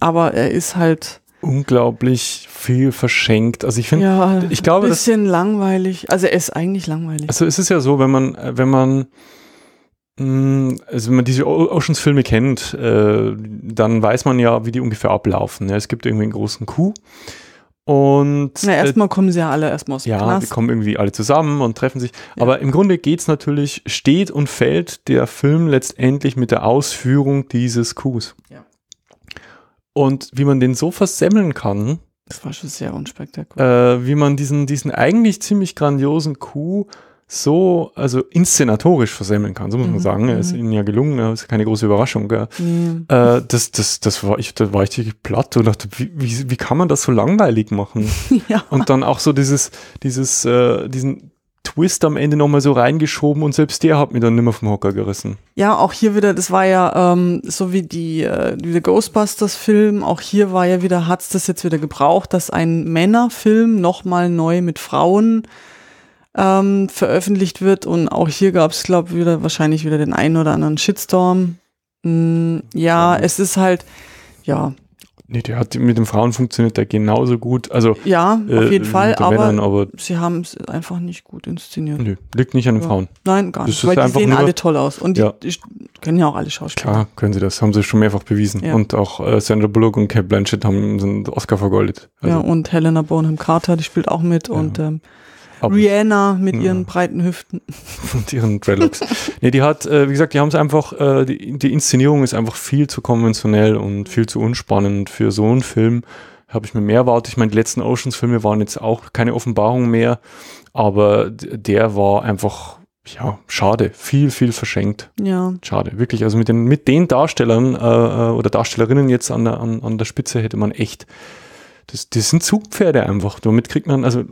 aber er ist halt unglaublich viel verschenkt. Also ich finde, ja, ich glaube, ein bisschen langweilig. Also er ist eigentlich langweilig. Also es ist ja so, wenn man, äh, wenn man Mm, also wenn man diese Oceans-Filme kennt, äh, dann weiß man ja, wie die ungefähr ablaufen. es gibt irgendwie einen großen Coup. Und Na, äh, erstmal äh, kommen sie ja alle erstmal aus dem Ja, Knast. die kommen irgendwie alle zusammen und treffen sich. Ja. Aber im Grunde geht es natürlich, steht und fällt der Film letztendlich mit der Ausführung dieses Coups. Ja. Und wie man den so versemmeln kann. Das war schon sehr unspektakulär. Äh, wie man diesen, diesen eigentlich ziemlich grandiosen Coup so also inszenatorisch versemmeln kann, so muss man mhm. sagen. Ist mhm. ihnen ja gelungen, ne? ist keine große Überraschung. Gell? Mhm. Äh, das, das, das war ich, da war ich platt und dachte, wie, wie, wie kann man das so langweilig machen? ja. Und dann auch so dieses, dieses, äh, diesen Twist am Ende nochmal so reingeschoben und selbst der hat mir dann nimmer vom Hocker gerissen. Ja, auch hier wieder, das war ja ähm, so wie die, äh, die Ghostbusters-Film, auch hier war ja wieder, hat es das jetzt wieder gebraucht, dass ein Männerfilm nochmal neu mit Frauen ähm, veröffentlicht wird. Und auch hier gab es, glaube ich, wieder wahrscheinlich wieder den einen oder anderen Shitstorm. Mm, ja, es ist halt, ja. Nee, der hat mit den Frauen funktioniert der genauso gut. Also ja, auf äh, jeden Fall, aber, Männern, aber, sie haben es einfach nicht gut inszeniert. Nö, liegt nicht an den ja. Frauen. Nein, gar nicht. Das weil die sehen alle toll aus und ja. die, die, können ja auch alle schauspielen. Klar, können sie das, haben sie schon mehrfach bewiesen. Ja. Und auch äh, Sandra Bullock und Kate Blanchett haben sind Oscar vergoldet. Also ja, und Helena Bonham Carter, die spielt auch mit und ähm, aber Rihanna mit ja. Hm. ihren breiten Hüften. Und ihren Dreadlocks. nee, die hat, äh, wie gesagt, die haben es einfach, äh, die, die, Inszenierung ist einfach viel zu konventionell und viel zu unspannend für so einen Film. Habe ich mir mehr erwartet. Ich meine, die letzten Oceans-Filme waren jetzt auch keine Offenbarung mehr, aber der war einfach, ja, schade. Viel, viel verschenkt. Ja. Schade, wirklich. Also mit den, mit den Darstellern äh, äh oder Darstellerinnen jetzt an der, an, an der Spitze hätte man echt das, das sind Zugpferde einfach. Damit kriegt man, also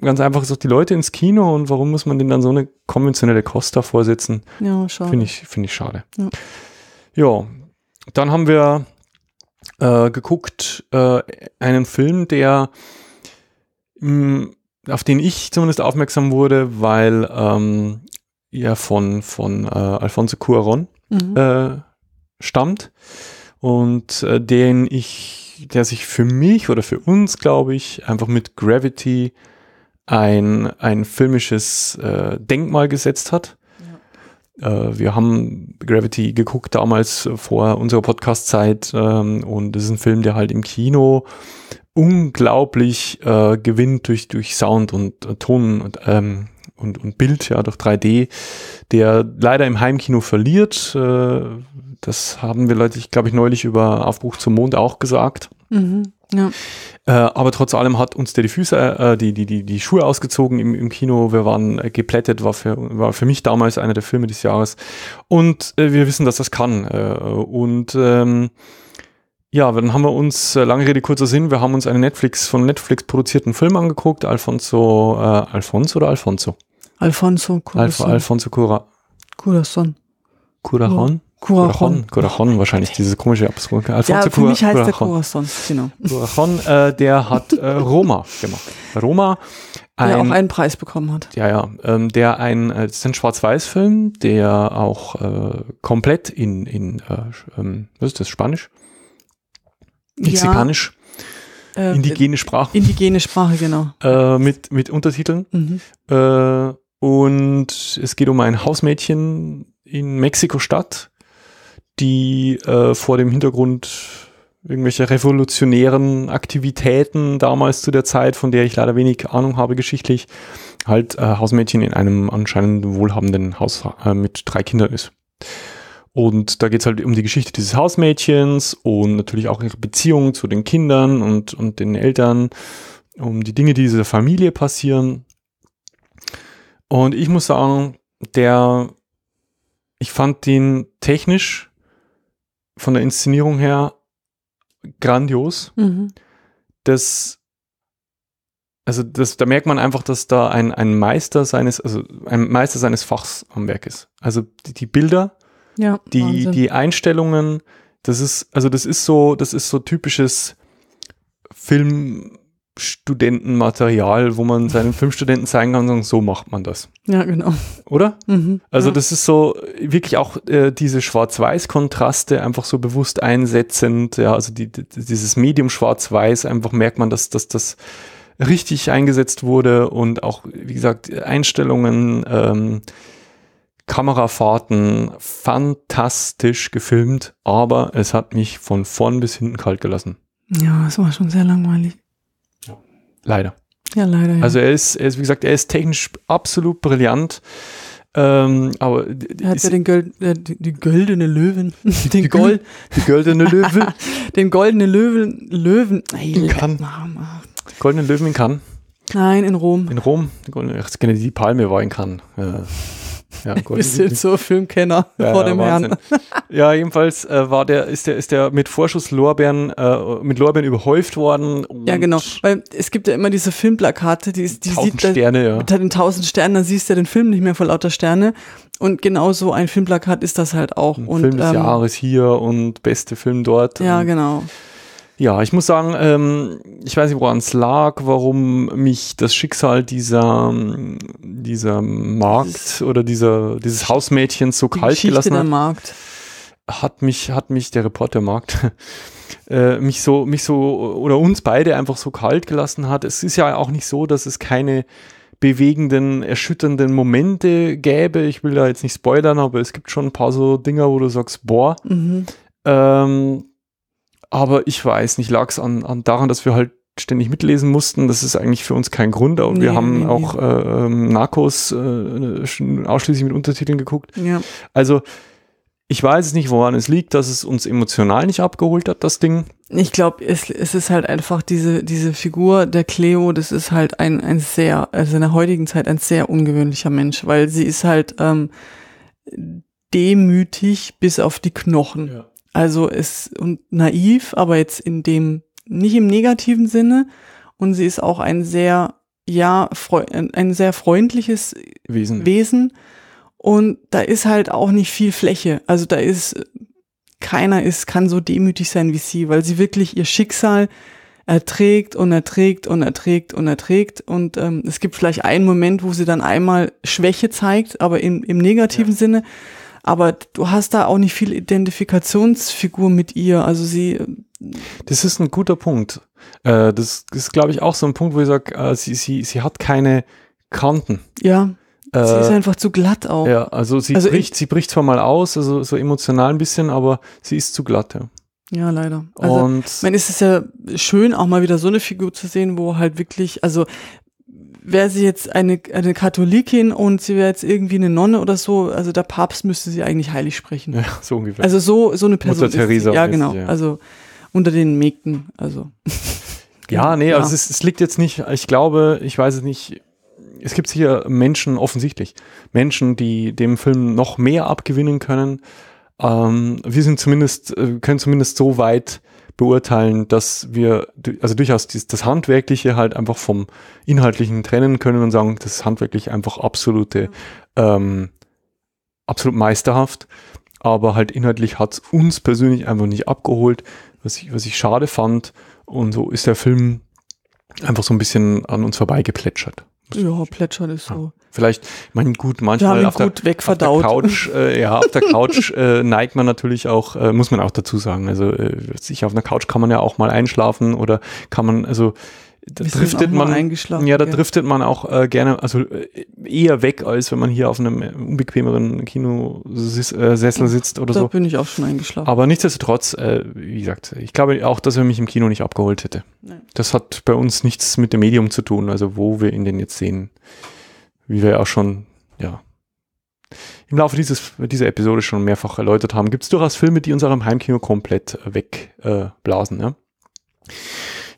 ganz einfach gesagt, die Leute ins Kino und warum muss man denen dann so eine konventionelle Costa vorsetzen? Ja, schade. Finde ich, find ich schade. Ja. ja, dann haben wir äh, geguckt äh, einen Film, der mh, mm, auf den ich zumindest aufmerksam wurde, weil ähm, er von, von äh, Alfonso Cuaron mhm. Äh, stammt und äh, den ich der sich für mich oder für uns, glaube ich, einfach mit Gravity ein, ein filmisches äh, Denkmal gesetzt hat. Ja. Äh, wir haben Gravity geguckt damals vor unserer Podcast-Zeit ähm, und es ist ein Film, der halt im Kino unglaublich äh, gewinnt durch, durch Sound und äh, Ton und ähm, und, und Bild, ja, durch 3D, der leider im Heimkino verliert. Äh, das haben wir Leute, glaube ich, neulich über Aufbruch zum Mond auch gesagt. Mhm, ja. Äh, aber trotz allem hat uns der die Füße, äh, die, die, die, die Schuhe ausgezogen im, im Kino. Wir waren äh, geplättet, war für, war für mich damals einer der Filme des Jahres. Und wir wissen, dass das kann. und ähm, ja, dann haben wir uns, lange Rede, kurzer Sinn, wir haben uns einen Netflix, von Netflix produzierten Film angeguckt, Alfonso, äh, Alfonso oder Alfonso? Alfonso Cuarón. Alfonso Cuarón. Cuarón. Curajon? Cuarón. Cuarón, wahrscheinlich, dieses komische Absurd. Alfonso ja, für Cura, mich heißt Cuarón. der Curazon, genau. Curajon, äh, der hat äh, Roma gemacht. Roma. Ein, der auch einen Preis bekommen hat. Ja, ja. Ähm, der ein, äh, das ist ein Schwarz-Weiß-Film, der auch äh, komplett in, in äh, ähm, was ist das, Spanisch? Mexikanisch. Ja ähm, indigene Sprache. Indigene Sprache, genau. Äh, mit, mit Untertiteln. Mhm. Äh, und es geht um ein Hausmädchen in Mexiko-Stadt, die äh, vor dem Hintergrund irgendwelcher revolutionären Aktivitäten damals zu der Zeit, von der ich leider wenig Ahnung habe geschichtlich, halt äh, Hausmädchen in einem anscheinend wohlhabenden Haus äh, mit drei Kindern ist. Und da geht es halt um die Geschichte dieses Hausmädchens und natürlich auch ihre Beziehung zu den Kindern und, und den Eltern, um die Dinge, die dieser Familie passieren. Und ich muss sagen, der, ich fand den technisch von der Inszenierung her grandios. Mhm. Das, also das, da merkt man einfach, dass da ein, ein Meister seines, also ein Meister seines Fachs am Werk ist. Also die, die Bilder, ja, die, die Einstellungen, das ist, also das ist so, das ist so typisches Film, Studentenmaterial, wo man seinen fünf Studenten zeigen kann und sagen, so macht man das. Ja, genau. Oder? Mhm, also ja. das ist so wirklich auch äh, diese Schwarz-Weiß-Kontraste einfach so bewusst einsetzend. Ja, also die, die, dieses Medium Schwarz-Weiß, einfach merkt man, dass, dass das richtig eingesetzt wurde und auch, wie gesagt, Einstellungen, ähm, Kamerafahrten, fantastisch gefilmt, aber es hat mich von vorn bis hinten kalt gelassen. Ja, es war schon sehr langweilig. Leider. Ja, leider. Ja. Also er ist, er ist, wie gesagt, er ist technisch absolut brillant. Ähm, aber er hat ja den Göl äh, die, goldene Löwen. Den die, Gold die goldene Löwen. den goldenen Löwen. Löwen. Ey, in Cannes. Goldenen Löwen in Cannes. Nein, in Rom. In Rom. kenne Die Palme war in Cannes. Ja. Ja, gut. Bisschen so Filmkenner ja, vor dem Wahnsinn. Herrn. Ja, jedenfalls äh, war der, ist der, ist der mit Vorschusslorbeeren, äh, mit Lorbeeren überhäuft worden. Ja, genau. Weil es gibt ja immer diese Filmplakate, die, die tausend sieht Sterne, da, ja. unter den tausend Sternen, dann siehst du ja den Film nicht mehr vor lauter Sterne. Und genau so ein Filmplakat ist das halt auch. Und, Film des ähm, Jahres hier und beste Film dort. Ja, genau. Ja, ich muss sagen, ähm, ich weiß nicht, woran es lag, warum mich das Schicksal dieser, dieser Markt oder dieser, dieses Hausmädchens so kalt Geschichte gelassen hat. Der Markt. Hat mich, hat mich der Reporter Markt äh, mich so, mich so oder uns beide einfach so kalt gelassen hat. Es ist ja auch nicht so, dass es keine bewegenden, erschütternden Momente gäbe. Ich will da jetzt nicht spoilern, aber es gibt schon ein paar so Dinger, wo du sagst, boah, mhm. ähm, aber ich weiß nicht, lag es an, an daran, dass wir halt ständig mitlesen mussten. Das ist eigentlich für uns kein Grund. Und nee, wir haben nee, auch äh, ähm, Narcos äh, ne, ausschließlich mit Untertiteln geguckt. Ja. Also ich weiß es nicht, woran es liegt, dass es uns emotional nicht abgeholt hat, das Ding. Ich glaube, es, es ist halt einfach diese, diese Figur der Cleo, das ist halt ein, ein sehr, also in der heutigen Zeit ein sehr ungewöhnlicher Mensch, weil sie ist halt ähm, demütig bis auf die Knochen. Ja. Also ist und naiv, aber jetzt in dem, nicht im negativen Sinne. Und sie ist auch ein sehr, ja, ein sehr freundliches Wesen. Wesen. Und da ist halt auch nicht viel Fläche. Also da ist, keiner ist, kann so demütig sein wie sie, weil sie wirklich ihr Schicksal erträgt und erträgt und erträgt und erträgt. Und ähm, es gibt vielleicht einen Moment, wo sie dann einmal Schwäche zeigt, aber im, im negativen ja. Sinne aber du hast da auch nicht viel Identifikationsfigur mit ihr. Also sie. Das ist ein guter Punkt. Äh, das ist, glaube ich, auch so ein Punkt, wo ich sage, äh, sie, sie, sie hat keine Kanten. Ja. Äh, sie ist einfach zu glatt auch. Ja, also sie also bricht, sie bricht zwar mal aus, also so emotional ein bisschen, aber sie ist zu glatt, ja. Ja, leider. Also, und ich meine, es ist ja schön, auch mal wieder so eine Figur zu sehen, wo halt wirklich, also wäre sie jetzt eine, eine Katholikin und sie wäre jetzt irgendwie eine Nonne oder so, also der Papst müsste sie eigentlich heilig sprechen. Ja, so ungefähr. Also so, so eine Person. Mutter Teresa. Ja, genau. Sie, ja. Also unter den Mägden, also. Ja, nee, ja. also es, es liegt jetzt nicht, ich glaube, ich weiß es nicht, es gibt hier Menschen offensichtlich, Menschen, die dem Film noch mehr abgewinnen können. Ähm, wir sind zumindest, äh, können zumindest so weit beurteilen, dass wir also durchaus das Handwerkliche halt einfach vom Inhaltlichen trennen können und sagen, das ist handwerklich einfach absolute, mhm. ähm, absolut meisterhaft. Aber halt inhaltlich hat es uns persönlich einfach nicht abgeholt, was ich, was ich schade fand. Und so ist der Film einfach so ein bisschen an uns vorbeigeplätschert. Ja, plätschern ist so. Vielleicht, ich man gut, manchmal auf, gut der, auf, der, Couch, äh, ja, auf der Couch äh, neigt man natürlich auch, äh, muss man auch dazu sagen. Also äh, sicher auf einer Couch kann man ja auch mal einschlafen oder kann man, also da driftet man, ja, da ja. driftet man auch äh, gerne, also äh, eher weg, als wenn man hier auf einem äh, unbequemeren Kinosessel äh, sitzt oder da so. Da bin ich auch schon eingeschlafen. Aber nichtsdestotrotz, äh, wie gesagt, ich glaube auch, dass er mich im Kino nicht abgeholt hätte. Nein. Das hat bei uns nichts mit dem Medium zu tun, also wo wir ihn denn jetzt sehen, wie wir auch schon, ja, im Laufe dieses, dieser Episode schon mehrfach erläutert haben, gibt es durchaus Filme, die unserem Heimkino komplett wegblasen. Äh, blasen,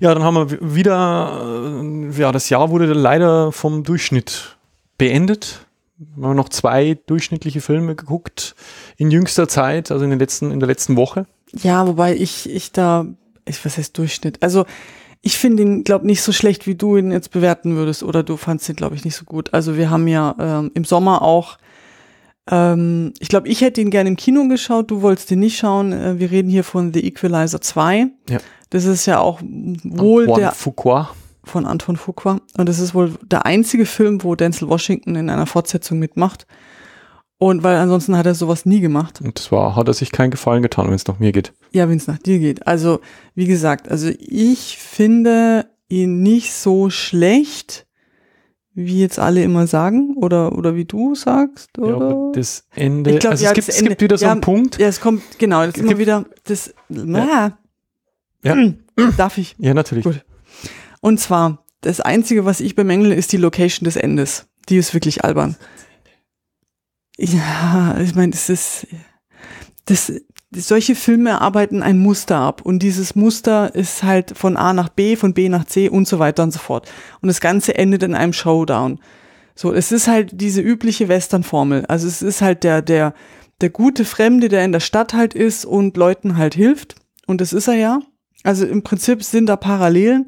ja, dann haben wir wieder, äh, ja, das Jahr wurde leider vom Durchschnitt beendet. Wir haben noch zwei durchschnittliche Filme geguckt in jüngster Zeit, also in, den letzten, in der letzten Woche. Ja, wobei ich, ich da, ich, was heißt Durchschnitt? Also ich finde ihn, glaube nicht so schlecht, wie du ihn jetzt bewerten würdest. Oder du fandst ihn, glaube ich, nicht so gut. Also wir haben ja ähm, im Sommer auch ähm, ich glaube, ich hätte ihn gerne im Kino geschaut, du wolltest ihn nicht schauen. Äh, wir reden hier von The Equalizer 2. Ja. Das ist ja auch wohl Antoine der Fuqua. von Anton Fuqua. Und das ist wohl der einzige Film, wo Denzel Washington in einer Fortsetzung mitmacht. Und weil ansonsten hat er sowas nie gemacht. Und zwar hat er sich keinen Gefallen getan, wenn es nach mir geht. Ja, wenn es nach dir geht. Also, wie gesagt, also ich finde ihn nicht so schlecht wie jetzt alle immer sagen oder, oder wie du sagst, oder? Ja, das Ende, glaub, also ja, es, gibt, es Ende, gibt wieder so einen Punkt. Ja, es kommt, genau, es gibt wieder das, na, ja. Mh, darf ich? Ja, natürlich. Gut. Und zwar, das Einzige, was ich bemängle, ist die Location des Endes. Die ist wirklich albern. Ja, ich meine, das ist, das, solche Filme arbeiten ein Muster ab und dieses Muster ist halt von A nach B, von B nach C und so weiter und so fort. Und das Ganze endet in einem Showdown. So, es ist halt diese übliche Western-Formel. Also es ist halt der, der, der gute Fremde, der in der Stadt halt ist und Leuten halt hilft. Und das ist er ja. Also im Prinzip sind da Parallelen.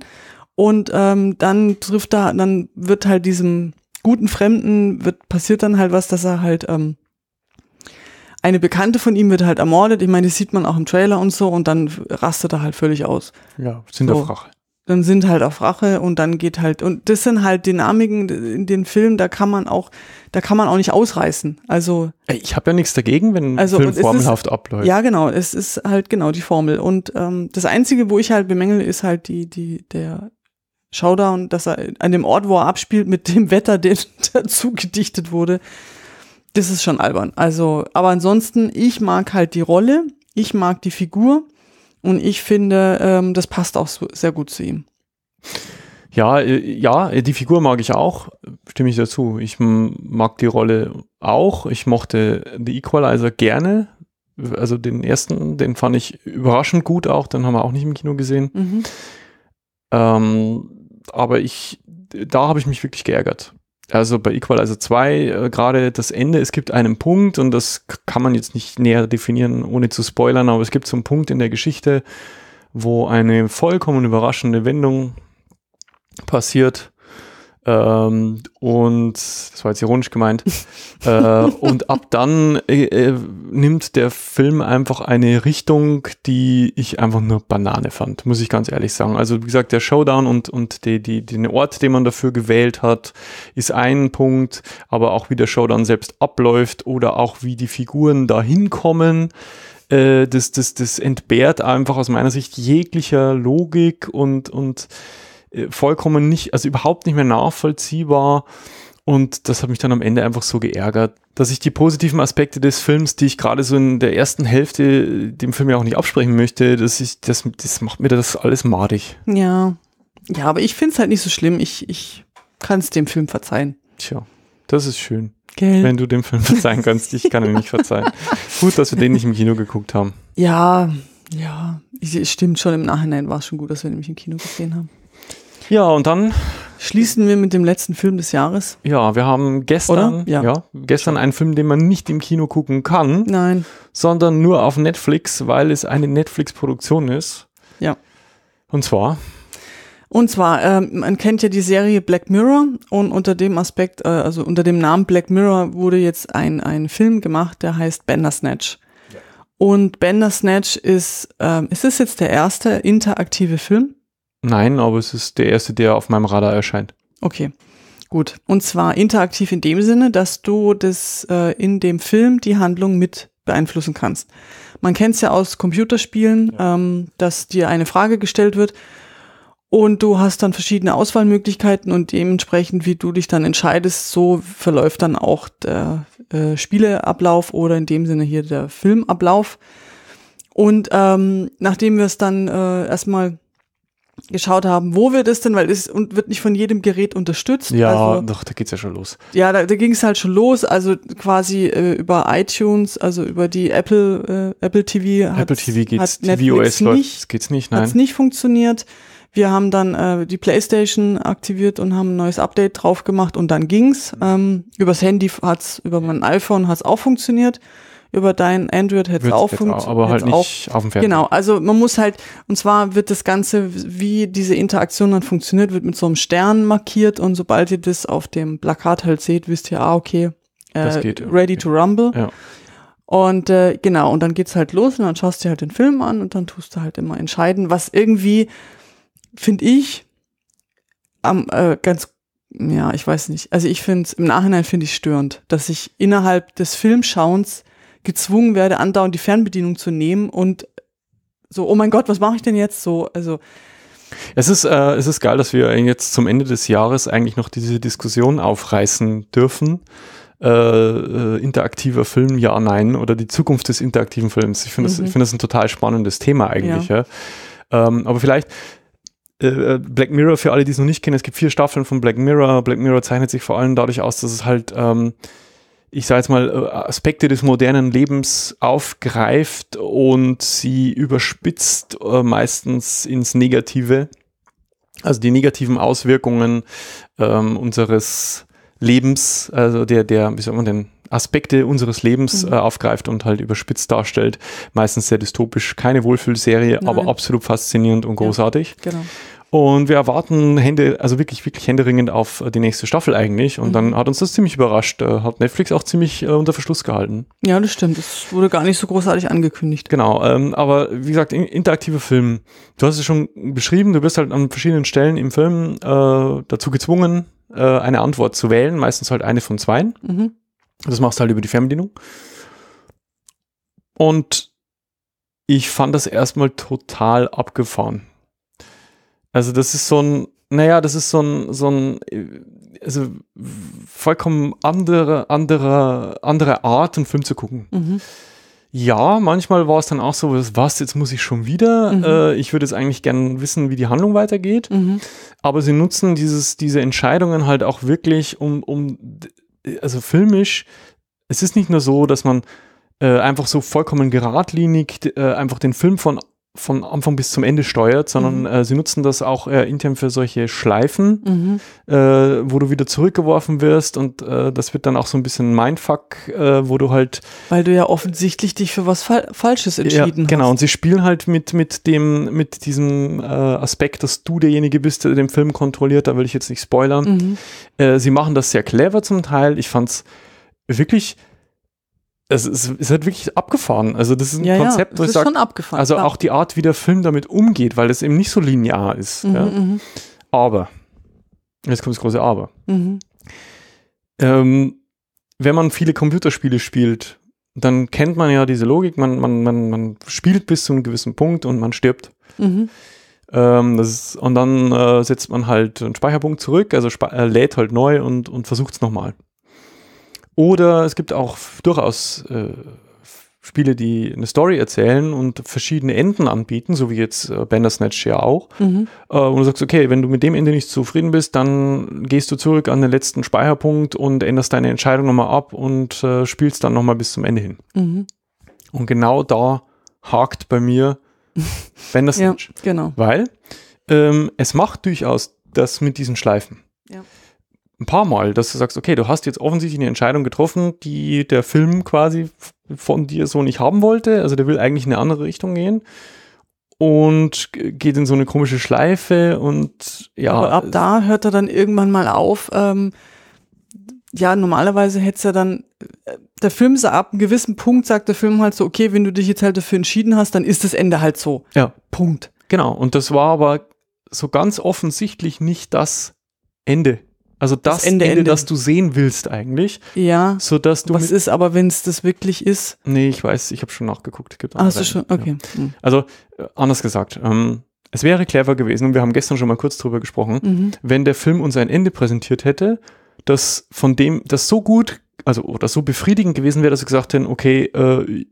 Und ähm, dann trifft da, dann wird halt diesem guten Fremden, wird, passiert dann halt was, dass er halt ähm, eine Bekannte von ihm wird halt ermordet. Ich meine, das sieht man auch im Trailer und so und dann rastet er halt völlig aus. Ja, sind so. auf Rache. Dann sind halt auf Rache und dann geht halt, und das sind halt Dynamiken in den Filmen, da kann man auch, da kann man auch nicht ausreißen. Also. Ich habe ja nichts dagegen, wenn also, Film formelhaft ist, abläuft. Ja, genau. Es ist halt genau die Formel. Und ähm, das Einzige, wo ich halt bemängel, ist halt die, die, der Showdown, dass er an dem Ort, wo er abspielt, mit dem Wetter, der dazu gedichtet wurde, das ist schon albern. Also, aber ansonsten, ich mag halt die Rolle, ich mag die Figur und ich finde, ähm, das passt auch so, sehr gut zu ihm. Ja, äh, ja, äh, die Figur mag ich auch, stimme ich dazu. Ich mag die Rolle auch. Ich mochte The Equalizer gerne. Also den ersten, den fand ich überraschend gut auch, den haben wir auch nicht im Kino gesehen. Mhm. Ähm, aber ich, da habe ich mich wirklich geärgert also bei Equalizer 2 äh, gerade das Ende, es gibt einen Punkt und das kann man jetzt nicht näher definieren, ohne zu spoilern, aber es gibt so einen Punkt in der Geschichte, wo eine vollkommen überraschende Wendung passiert ähm, und das war jetzt ironisch gemeint. äh, und ab dann äh, äh, nimmt der Film einfach eine Richtung, die ich einfach nur Banane fand, muss ich ganz ehrlich sagen. Also wie gesagt, der Showdown und, und die, die, den Ort, den man dafür gewählt hat, ist ein Punkt, aber auch wie der Showdown selbst abläuft oder auch wie die Figuren da hinkommen äh, das, das, das entbehrt einfach aus meiner Sicht jeglicher Logik und, und äh, vollkommen nicht, also überhaupt nicht mehr nachvollziehbar. Und das hat mich dann am Ende einfach so geärgert, dass ich die positiven Aspekte des Films, die ich gerade so in der ersten Hälfte äh, dem Film ja auch nicht absprechen möchte, dass ich, das, das macht mir das alles madig. Ja. Ja, aber ich finde es halt nicht so schlimm. Ich, ich kann es dem Film verzeihen. Tja, das ist schön. Gell? Wenn du dem Film verzeihen kannst, ich kann ja. ihm nicht verzeihen. Gut, dass wir den nicht im Kino geguckt haben. Ja, ja, stimmt schon. Im Nachhinein war es schon gut, dass wir nämlich im Kino gesehen haben. Ja, und dann Schließen wir mit dem letzten Film des Jahres. Ja, wir haben gestern, ja. ja. gestern einen Film, den man nicht im Kino gucken kann. Nein. Sondern nur auf Netflix, weil es eine Netflix-Produktion ist. Ja. Und zwar. Und zwar, äh, man kennt ja die Serie Black Mirror und unter dem Aspekt, äh, also unter dem Namen Black Mirror wurde jetzt ein, ein Film gemacht, der heißt Bandersnatch. Ja. Und Bandersnatch ist, äh, ist es jetzt der erste interaktive Film? Nein, aber es ist der erste, der auf meinem Radar erscheint. Okay. Gut. Und zwar interaktiv in dem Sinne, dass du das äh, in dem Film die Handlung mit beeinflussen kannst. Man kennt es ja aus Computerspielen, ja. Ähm, dass dir eine Frage gestellt wird und du hast dann verschiedene Auswahlmöglichkeiten und dementsprechend, wie du dich dann entscheidest, so verläuft dann auch der äh, Spieleablauf oder in dem Sinne hier der Filmablauf. Und ähm, nachdem wir es dann äh, erstmal geschaut haben, wo wird es denn, weil es wird nicht von jedem Gerät unterstützt. Ja, also, doch, da geht's ja schon los. Ja, da, da ging es halt schon los, also quasi äh, über iTunes, also über die Apple äh, Apple TV. Apple TV geht's, hat Netflix TVOS nicht, geht's nicht, nein. Hat's nicht funktioniert. Wir haben dann äh, die PlayStation aktiviert und haben ein neues Update drauf gemacht und dann ging's. Ähm, übers Handy hat's, über mein iPhone hat's auch funktioniert über dein Android hätte es auch funktioniert. Aber halt nicht auf dem Fernseher. Genau, also man muss halt, und zwar wird das Ganze, wie diese Interaktion dann funktioniert, wird mit so einem Stern markiert und sobald ihr das auf dem Plakat halt seht, wisst ihr, ah, okay, äh, geht, ready okay. to rumble. Ja. Und äh, genau, und dann geht's halt los und dann schaust du dir halt den Film an und dann tust du halt immer entscheiden, was irgendwie, finde ich, am äh, ganz, ja, ich weiß nicht. Also ich finde es im Nachhinein finde ich störend, dass ich innerhalb des Filmschauens gezwungen werde, andauernd die Fernbedienung zu nehmen und so, oh mein Gott, was mache ich denn jetzt so? Also es ist, äh, es ist geil, dass wir jetzt zum Ende des Jahres eigentlich noch diese Diskussion aufreißen dürfen. Äh, äh, interaktiver Film, ja, nein, oder die Zukunft des interaktiven Films. Ich finde das, ich mhm. find das ein total spannendes Thema eigentlich. Ja. ja. Ähm, aber vielleicht äh, äh, Black Mirror, für alle, die es noch nicht kennen, es gibt vier Staffeln von Black Mirror. Black Mirror zeichnet sich vor allem dadurch aus, dass es halt ähm, ich sage jetzt mal, äh, Aspekte des modernen Lebens aufgreift und sie überspitzt, äh, meistens ins Negative. Also die negativen Auswirkungen ähm, unseres Lebens, also der, der, wie soll man denn, Aspekte unseres Lebens mhm. äh, aufgreift und halt überspitzt darstellt. Meistens sehr dystopisch, keine Wohlfühlserie, Nein. aber absolut faszinierend und großartig. Ja, genau. Und wir erwarten Hände, also wirklich, wirklich händeringend auf äh, die nächste Staffel eigentlich. Und mhm. dann hat uns das ziemlich überrascht. Äh, hat Netflix auch ziemlich äh, unter Verschluss gehalten. Ja, das stimmt. Das wurde gar nicht so großartig angekündigt. Genau. Ähm, aber wie gesagt, interaktive Film. Du hast es schon beschrieben, du wirst halt an verschiedenen Stellen im Film äh, dazu gezwungen, äh, eine Antwort zu wählen. Meistens halt eine von zwei. Mhm. Das machst du halt über die Fernbedienung. Und ich fand das erstmal total abgefahren. Also das ist so ein, naja, das ist so ein, so ein also vollkommen andere, andere, andere Art, einen Film zu gucken. Mhm. Ja, manchmal war es dann auch so, was, jetzt muss ich schon wieder. Mhm. Äh, ich würde jetzt eigentlich gerne wissen, wie die Handlung weitergeht. Mhm. Aber sie nutzen dieses, diese Entscheidungen halt auch wirklich, um, um, also filmisch, es ist nicht nur so, dass man äh, einfach so vollkommen geradlinig äh, einfach den Film von von Anfang bis zum Ende steuert, sondern mhm. äh, sie nutzen das auch äh, intern für solche Schleifen, mhm. äh, wo du wieder zurückgeworfen wirst und äh, das wird dann auch so ein bisschen Mindfuck, äh, wo du halt. Weil du ja offensichtlich dich für was Fal Falsches entschieden ja, genau. hast. und sie spielen halt mit, mit dem, mit diesem äh, Aspekt, dass du derjenige bist, der den Film kontrolliert, da will ich jetzt nicht spoilern. Mhm. sie machen das sehr clever zum Teil. Ich fand's wirklich es, es, es hat wirklich abgefahren. Also das ist ein ja, Konzept, ja, wo ich sage, also klar. auch die Art, wie der Film damit umgeht, weil das eben nicht so linear ist. Mhm, ja. mhm. Aber, jetzt kommt das große Aber. Mhm. Ähm, wenn man viele Computerspiele spielt, dann kennt man ja diese Logik, man, man, man, man spielt bis zu einem gewissen Punkt und man stirbt. Mhm. Ähm, ist, und dann äh, setzt man halt einen Speicherpunkt zurück, also äh, lädt halt neu und, und versucht es nochmal. Oder es gibt auch durchaus äh, Spiele, die eine Story erzählen und verschiedene Enden anbieten, so wie jetzt äh, Bandersnatch ja auch. Mhm. Äh, und du sagst, okay, wenn du mit dem Ende nicht zufrieden bist, dann gehst du zurück an den letzten Speicherpunkt und änderst deine Entscheidung nochmal ab und äh, spielst dann nochmal bis zum Ende hin. Mhm. Und genau da hakt bei mir Bandersnatch. ja, genau. Weil ähm, es macht durchaus das mit diesen Schleifen. Ja ein paar Mal, dass du sagst, okay, du hast jetzt offensichtlich eine Entscheidung getroffen, die der Film quasi von dir so nicht haben wollte. Also der will eigentlich in eine andere Richtung gehen und geht in so eine komische Schleife und ja. Aber ab da hört er dann irgendwann mal auf. Ähm, ja, normalerweise hätte es ja dann, äh, der Film so ab einem gewissen Punkt sagt der Film halt so, okay, wenn du dich jetzt halt dafür entschieden hast, dann ist das Ende halt so. Ja. Punkt. Genau. Und das war aber so ganz offensichtlich nicht das Ende also das, das Ende, Ende, Ende, das du sehen willst eigentlich. Ja. So dass du. Was ist aber, wenn es das wirklich ist? Nee, ich weiß, ich habe schon nachgeguckt. Gibt ah, hast du schon? Okay. Ja. Hm. Also äh, anders gesagt, ähm, es wäre clever gewesen und wir haben gestern schon mal kurz drüber gesprochen, mhm. wenn der Film uns ein Ende präsentiert hätte, das von dem, das so gut, also oder so befriedigend gewesen wäre, dass wir gesagt hätten, okay. Äh,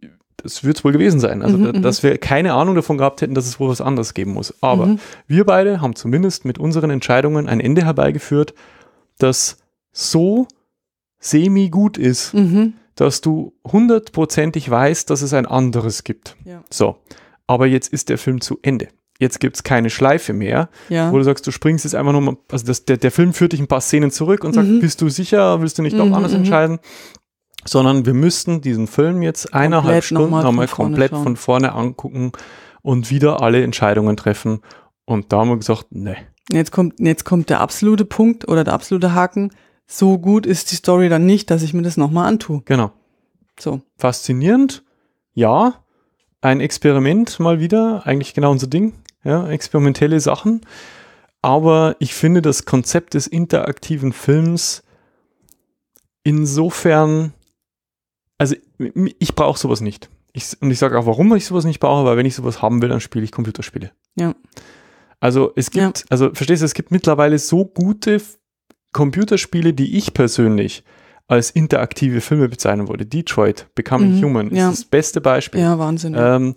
es wird es wohl gewesen sein. Also, mhm, mhm, dass wir keine Ahnung davon gehabt hätten, dass es wohl was anderes geben muss. Aber mhm. wir beide haben zumindest mit unseren Entscheidungen ein Ende herbeigeführt, das so semi-gut ist, mhm. dass du hundertprozentig weißt, dass es ein anderes gibt. Ja. So, aber jetzt ist der Film zu Ende. Jetzt gibt es keine Schleife mehr, ja. wo du sagst, du springst jetzt einfach nur mal, also das, der, der Film führt dich ein paar Szenen zurück und sagt, mhm. bist du sicher, willst du nicht doch mhm, anders mhm. entscheiden? Sondern wir müssten diesen Film jetzt eineinhalb komplett Stunden nochmal, nochmal komplett schauen. von vorne angucken und wieder alle Entscheidungen treffen. Und da haben wir gesagt, ne, Jetzt kommt, jetzt kommt der absolute Punkt oder der absolute Haken. So gut ist die Story dann nicht, dass ich mir das nochmal antue. Genau. So. Faszinierend. Ja. Ein Experiment mal wieder. Eigentlich genau unser Ding. Ja, experimentelle Sachen. Aber ich finde das Konzept des interaktiven Films insofern, also ich brauche sowas nicht. Ich, und ich sage auch, warum ich sowas nicht brauche, weil wenn ich sowas haben will, dann spiele ich Computerspiele. Ja. Also es gibt, ja. also verstehst du, es gibt mittlerweile so gute Computerspiele, die ich persönlich als interaktive Filme bezeichnen würde. Detroit, Becoming mhm, Human, ist das beste Beispiel. Ja, Wahnsinn. Ähm,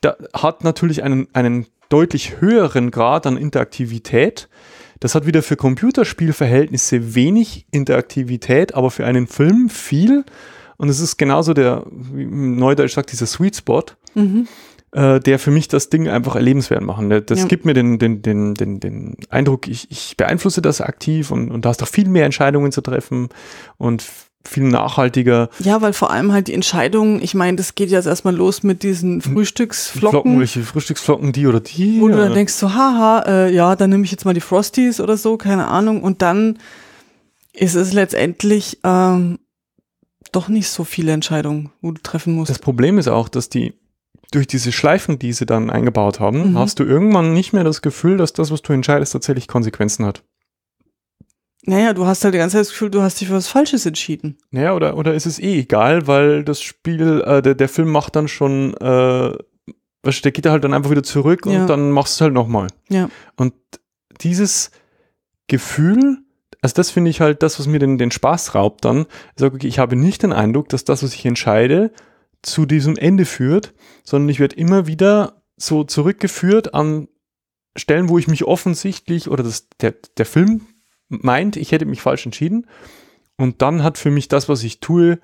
da hat natürlich einen, einen deutlich höheren Grad an Interaktivität. Das hat wieder für Computerspielverhältnisse wenig Interaktivität, aber für einen Film viel. Und es ist genauso der, wie Neudeutsch sagt, dieser Sweet Spot. Mhm äh, der für mich das Ding einfach erlebenswert machen. Ne? Das ja. gibt mir den, den, den, den, den Eindruck, ich, ich beeinflusse das aktiv und, und da hast du viel mehr Entscheidungen zu treffen und viel nachhaltiger. Ja, weil vor allem halt die Entscheidungen, ich meine, das geht ja jetzt erstmal los mit diesen Frühstücksflocken. Flocken, welche Frühstücksflocken, die oder die? Wo du dann denkst so, haha, äh, ja, dann nehme ich jetzt mal die Frosties oder so, keine Ahnung. Und dann ist es letztendlich ähm, doch nicht so viele Entscheidungen, wo du treffen musst. Das Problem ist auch, dass die durch diese Schleifen, die sie dann eingebaut haben, mhm. hast du irgendwann nicht mehr das Gefühl, dass das, was du entscheidest, tatsächlich Konsequenzen hat. Naja, du hast halt die ganze Zeit das Gefühl, du hast dich für was Falsches entschieden. Naja, oder, oder ist es eh egal, weil das Spiel, äh, der, der Film macht dann schon, äh, der geht halt dann einfach wieder zurück ja. und dann machst du es halt nochmal. Ja. Und dieses Gefühl, also das finde ich halt das, was mir den, den Spaß raubt dann. Ich sage, okay, ich habe nicht den Eindruck, dass das, was ich entscheide, zu diesem Ende führt, sondern ich werde immer wieder so zurückgeführt an Stellen, wo ich mich offensichtlich oder das, der, der Film meint, ich hätte mich falsch entschieden. Und dann hat für mich das, was ich tue,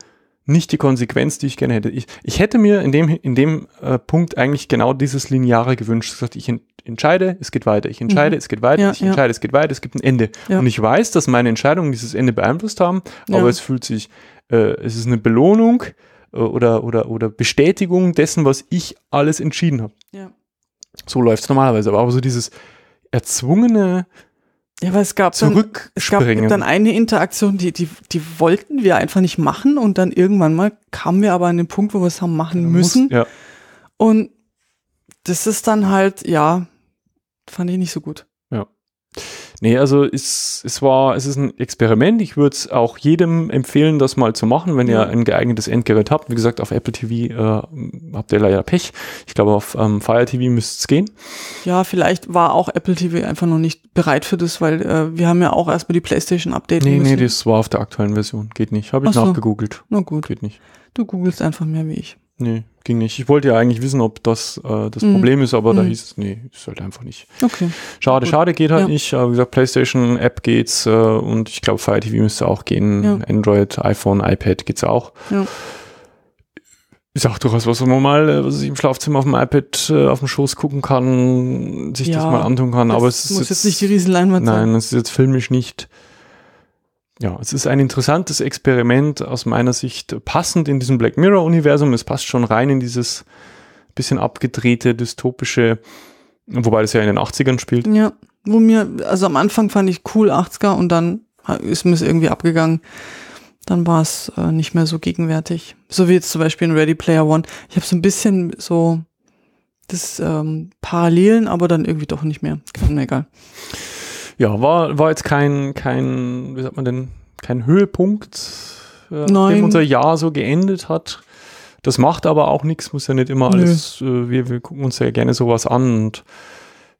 nicht die Konsequenz, die ich gerne hätte. Ich, ich hätte mir in dem, in dem äh, Punkt eigentlich genau dieses Lineare gewünscht. Gesagt, ich ent entscheide, es geht weiter. Ich entscheide, mhm. es geht weiter. Ja, ich ja. entscheide, es geht weiter. Es gibt ein Ende. Ja. Und ich weiß, dass meine Entscheidungen dieses Ende beeinflusst haben, aber es fühlt sich, äh, es ist eine Belohnung, äh, oder, oder, oder Bestätigung dessen, was ich alles entschieden habe. Ja. So läuft es normalerweise. Aber auch so dieses erzwungene ja, weil es gab dann, es gab dann eine Interaktion, die, die, die wollten wir einfach nicht machen und dann irgendwann mal kamen wir aber an den Punkt, wo wir es haben machen genau, müssen. Muss, ja. Und das ist dann halt, ja, fand ich nicht so gut. Ja. Nee, also es, es war, es ist ein Experiment. Ich würde es auch jedem empfehlen, das mal zu machen, wenn ja. ihr ein geeignetes Endgerät habt. Wie gesagt, auf Apple TV äh, habt ihr leider Pech. Ich glaube, auf ähm, Fire TV müsste es gehen. Ja, vielleicht war auch Apple TV einfach noch nicht bereit für das, weil äh, wir haben ja auch erstmal die PlayStation Update. Nee, müssen. nee, das war auf der aktuellen Version. Geht nicht. Habe ich Ach nachgegoogelt. Na gut. Geht nicht. Du googelst einfach mehr wie ich. Nee, ging nicht. Ich wollte ja eigentlich wissen, ob das äh, das mm. Problem ist, aber mm. da mhm. hieß es, nee, ist halt einfach nicht. Okay. Schade, Gut. schade geht halt ja. nicht. Aber wie gesagt, PlayStation App geht's äh, und ich glaube, Fire TV müsste auch gehen. Ja. Android, iPhone, iPad geht's auch. Ja. Ist auch durchaus was, wo man mal, äh, was ich im Schlafzimmer auf dem iPad äh, auf dem Schoß gucken kann, sich das mal antun kann. aber es muss ist jetzt, nicht die Riesenleinwand nein, sein. Nein, es ist jetzt filmisch nicht ja, es ist ein interessantes Experiment aus meiner Sicht, passend in diesem Black Mirror-Universum. Es passt schon rein in dieses bisschen abgedrehte, dystopische, wobei das ja in den 80ern spielt. Ja, wo mir, also am Anfang fand ich cool 80er und dann ist mir es irgendwie abgegangen. Dann war es äh, nicht mehr so gegenwärtig. So wie jetzt zum Beispiel in Ready Player One. Ich habe so ein bisschen so das ähm, Parallelen, aber dann irgendwie doch nicht mehr. Kann mir egal ja, war, war jetzt kein, kein, wie sagt man denn, kein Höhepunkt, äh, dem unser Jahr so geendet hat. Das macht aber auch nichts, muss ja nicht immer alles, äh, wir, wir gucken uns ja gerne sowas an und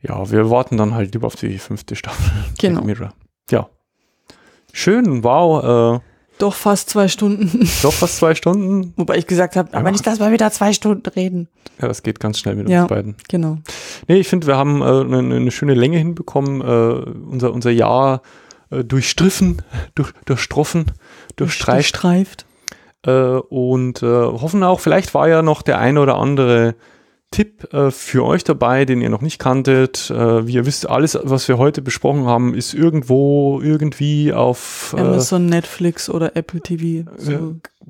ja, wir warten dann halt lieber auf die fünfte Staffel. Genau. Ja. Schön, wow. Äh, doch fast zwei Stunden. Doch fast zwei Stunden. Wobei ich gesagt habe, aber ja. nicht, dass wir wieder zwei Stunden reden. Ja, das geht ganz schnell mit ja, uns beiden. Genau. Nee, ich finde, wir haben äh, ne, ne, eine äh, schöne Länge hinbekommen. Äh, unser, unser Jahr äh, durchstriffen, durch, durchstroffen, durchstreift. Durchstreift. Äh, und äh, hoffen auch, vielleicht war ja noch der ein oder andere Tipp äh, für euch dabei, den ihr noch nicht kanntet. Äh, wie ihr wisst, alles, was wir heute besprochen haben, ist irgendwo, irgendwie auf äh, Amazon, Netflix oder Apple TV so äh,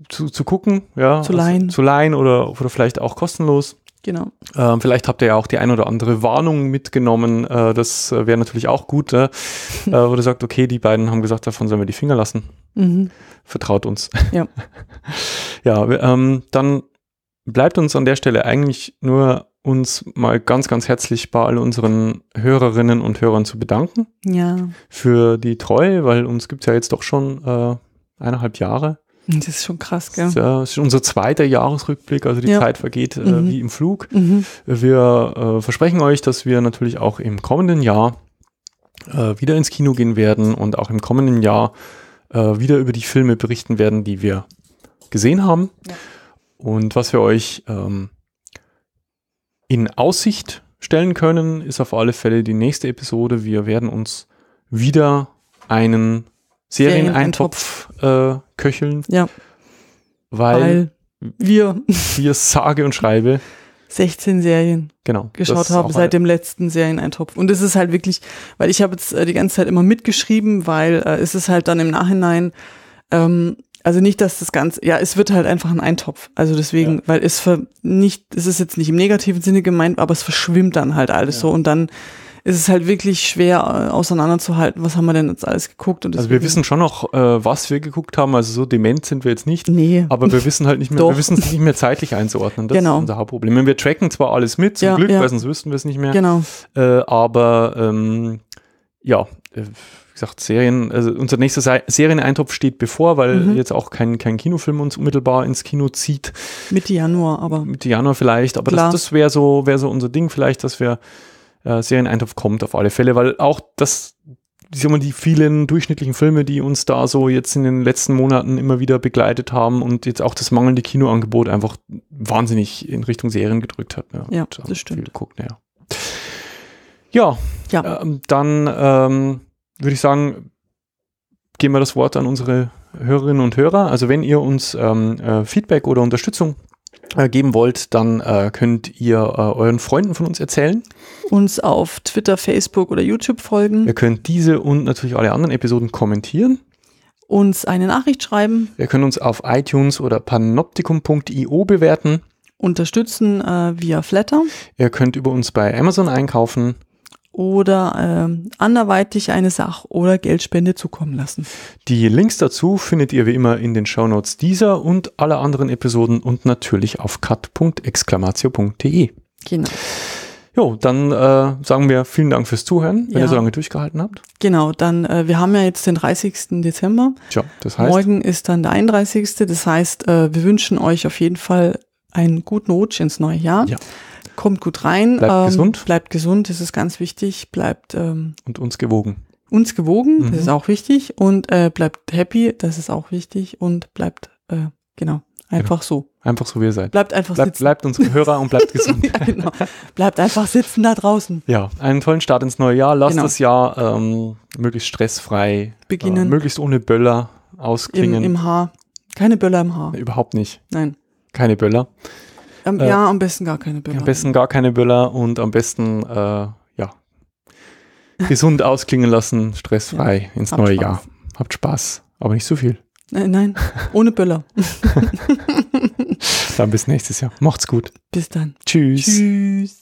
zu, zu gucken. Ja, zu also leihen. Also, zu leihen oder, oder vielleicht auch kostenlos. Genau. Ähm, vielleicht habt ihr ja auch die ein oder andere Warnung mitgenommen. Äh, das äh, wäre natürlich auch gut, ne? äh, wo ihr sagt, okay, die beiden haben gesagt, davon sollen wir die Finger lassen. Mhm. Vertraut uns. Ja. ja, ähm, dann bleibt uns an der Stelle eigentlich nur uns mal ganz, ganz herzlich bei all unseren Hörerinnen und Hörern zu bedanken. Ja. Für die Treue, weil uns gibt es ja jetzt doch schon äh, eineinhalb Jahre. Das ist schon krass, gell? Das ist, äh, das ist unser zweiter Jahresrückblick, also die ja. Zeit vergeht äh, mhm. wie im Flug. Mhm. Wir äh, versprechen euch, dass wir natürlich auch im kommenden Jahr äh, wieder ins Kino gehen werden und auch im kommenden Jahr äh, wieder über die Filme berichten werden, die wir gesehen haben. Ja. Und was wir euch ähm, in Aussicht stellen können, ist auf alle Fälle die nächste Episode. Wir werden uns wieder einen Serieneintopf äh, köcheln. Ja. Weil, weil wir, wir sage und schreibe 16 Serien genau, geschaut haben seit dem letzten Serieneintopf. Und es ist halt wirklich, weil ich habe jetzt äh, die ganze Zeit immer mitgeschrieben, weil äh, es ist halt dann im Nachhinein ähm, also nicht, dass das Ganze, ja, es wird halt einfach ein Eintopf. Also deswegen, ja. weil es ver nicht, es ist jetzt nicht im negativen Sinne gemeint, aber es verschwimmt dann halt alles ja. so und dann ist es halt wirklich schwer äh, auseinanderzuhalten, was haben wir denn jetzt alles geguckt. also wir wissen schon noch, äh, was wir geguckt haben, also so dement sind wir jetzt nicht. Nee. Aber wir wissen halt nicht mehr, wir wissen es nicht mehr zeitlich einzuordnen, das genau. ist unser Hauptproblem. wir tracken zwar alles mit, zum ja, Glück, weil sonst wüssten wir es nicht mehr. Genau. Äh, aber ähm, ja, äh, gesagt, Serien, also unser nächster Serieneintopf steht bevor, weil mhm. jetzt auch kein, kein Kinofilm uns unmittelbar ins Kino zieht. Mitte Januar, aber. Mitte Januar vielleicht, aber klar. das, das wäre so, wär so unser Ding, vielleicht, dass wir äh, Serieneintopf kommt auf alle Fälle, weil auch das, ich mal, die vielen durchschnittlichen Filme, die uns da so jetzt in den letzten Monaten immer wieder begleitet haben und jetzt auch das mangelnde Kinoangebot einfach wahnsinnig in Richtung Serien gedrückt hat. Ne? Ja, und, das stimmt. geguckt, ja. Ja, ja. Ähm, dann ähm, würde ich sagen, geben wir das Wort an unsere Hörerinnen und Hörer. Also wenn ihr uns ähm, äh, Feedback oder Unterstützung äh, geben wollt, dann äh, könnt ihr äh, euren Freunden von uns erzählen. Uns auf Twitter, Facebook oder YouTube folgen. Ihr könnt diese und natürlich alle anderen Episoden kommentieren. Uns eine Nachricht schreiben. Ihr könnt uns auf iTunes oder panoptikum.io bewerten. Unterstützen äh, via Flatter. Ihr könnt über uns bei Amazon einkaufen oder äh, anderweitig eine Sach- oder Geldspende zukommen lassen. Die Links dazu findet ihr wie immer in den Shownotes dieser und aller anderen Episoden und natürlich auf cut.exclamatio.de. Genau. Jo, dann äh, sagen wir vielen Dank fürs Zuhören, wenn ja. ihr so lange durchgehalten habt. Genau, dann äh, wir haben ja jetzt den 30. Dezember. Tja, das heißt. Morgen ist dann der 31. Das heißt, äh, wir wünschen euch auf jeden Fall einen guten Rutsch ins neue Jahr. Ja. Kommt gut rein. Bleibt ähm, gesund. Bleibt gesund, das ist ganz wichtig. Bleibt ähm, und uns gewogen. Uns gewogen, mhm. das ist auch wichtig. Und äh, bleibt happy, das ist auch wichtig. Und bleibt äh, genau, genau. einfach genau. so. Einfach so wie ihr seid. Bleibt einfach bleibt, sitzen. Bleibt unsere Hörer und bleibt gesund. ja, genau. Bleibt einfach sitzen da draußen. Ja, einen tollen Start ins neue Jahr. Lasst genau. das Jahr ähm, möglichst stressfrei beginnen, äh, möglichst ohne Böller ausklingen. Im, Im Haar. Keine Böller im Haar. Überhaupt nicht. Nein. Keine Böller. Ähm, äh, ja, am besten gar keine Böller. Am besten gar keine Böller und am besten, äh, ja, gesund ausklingen lassen, stressfrei ja, ins neue Spaß. Jahr. Habt Spaß, aber nicht zu so viel. Nein, nein, ohne Böller. dann bis nächstes Jahr. Macht's gut. Bis dann. Tschüss. Tschüss.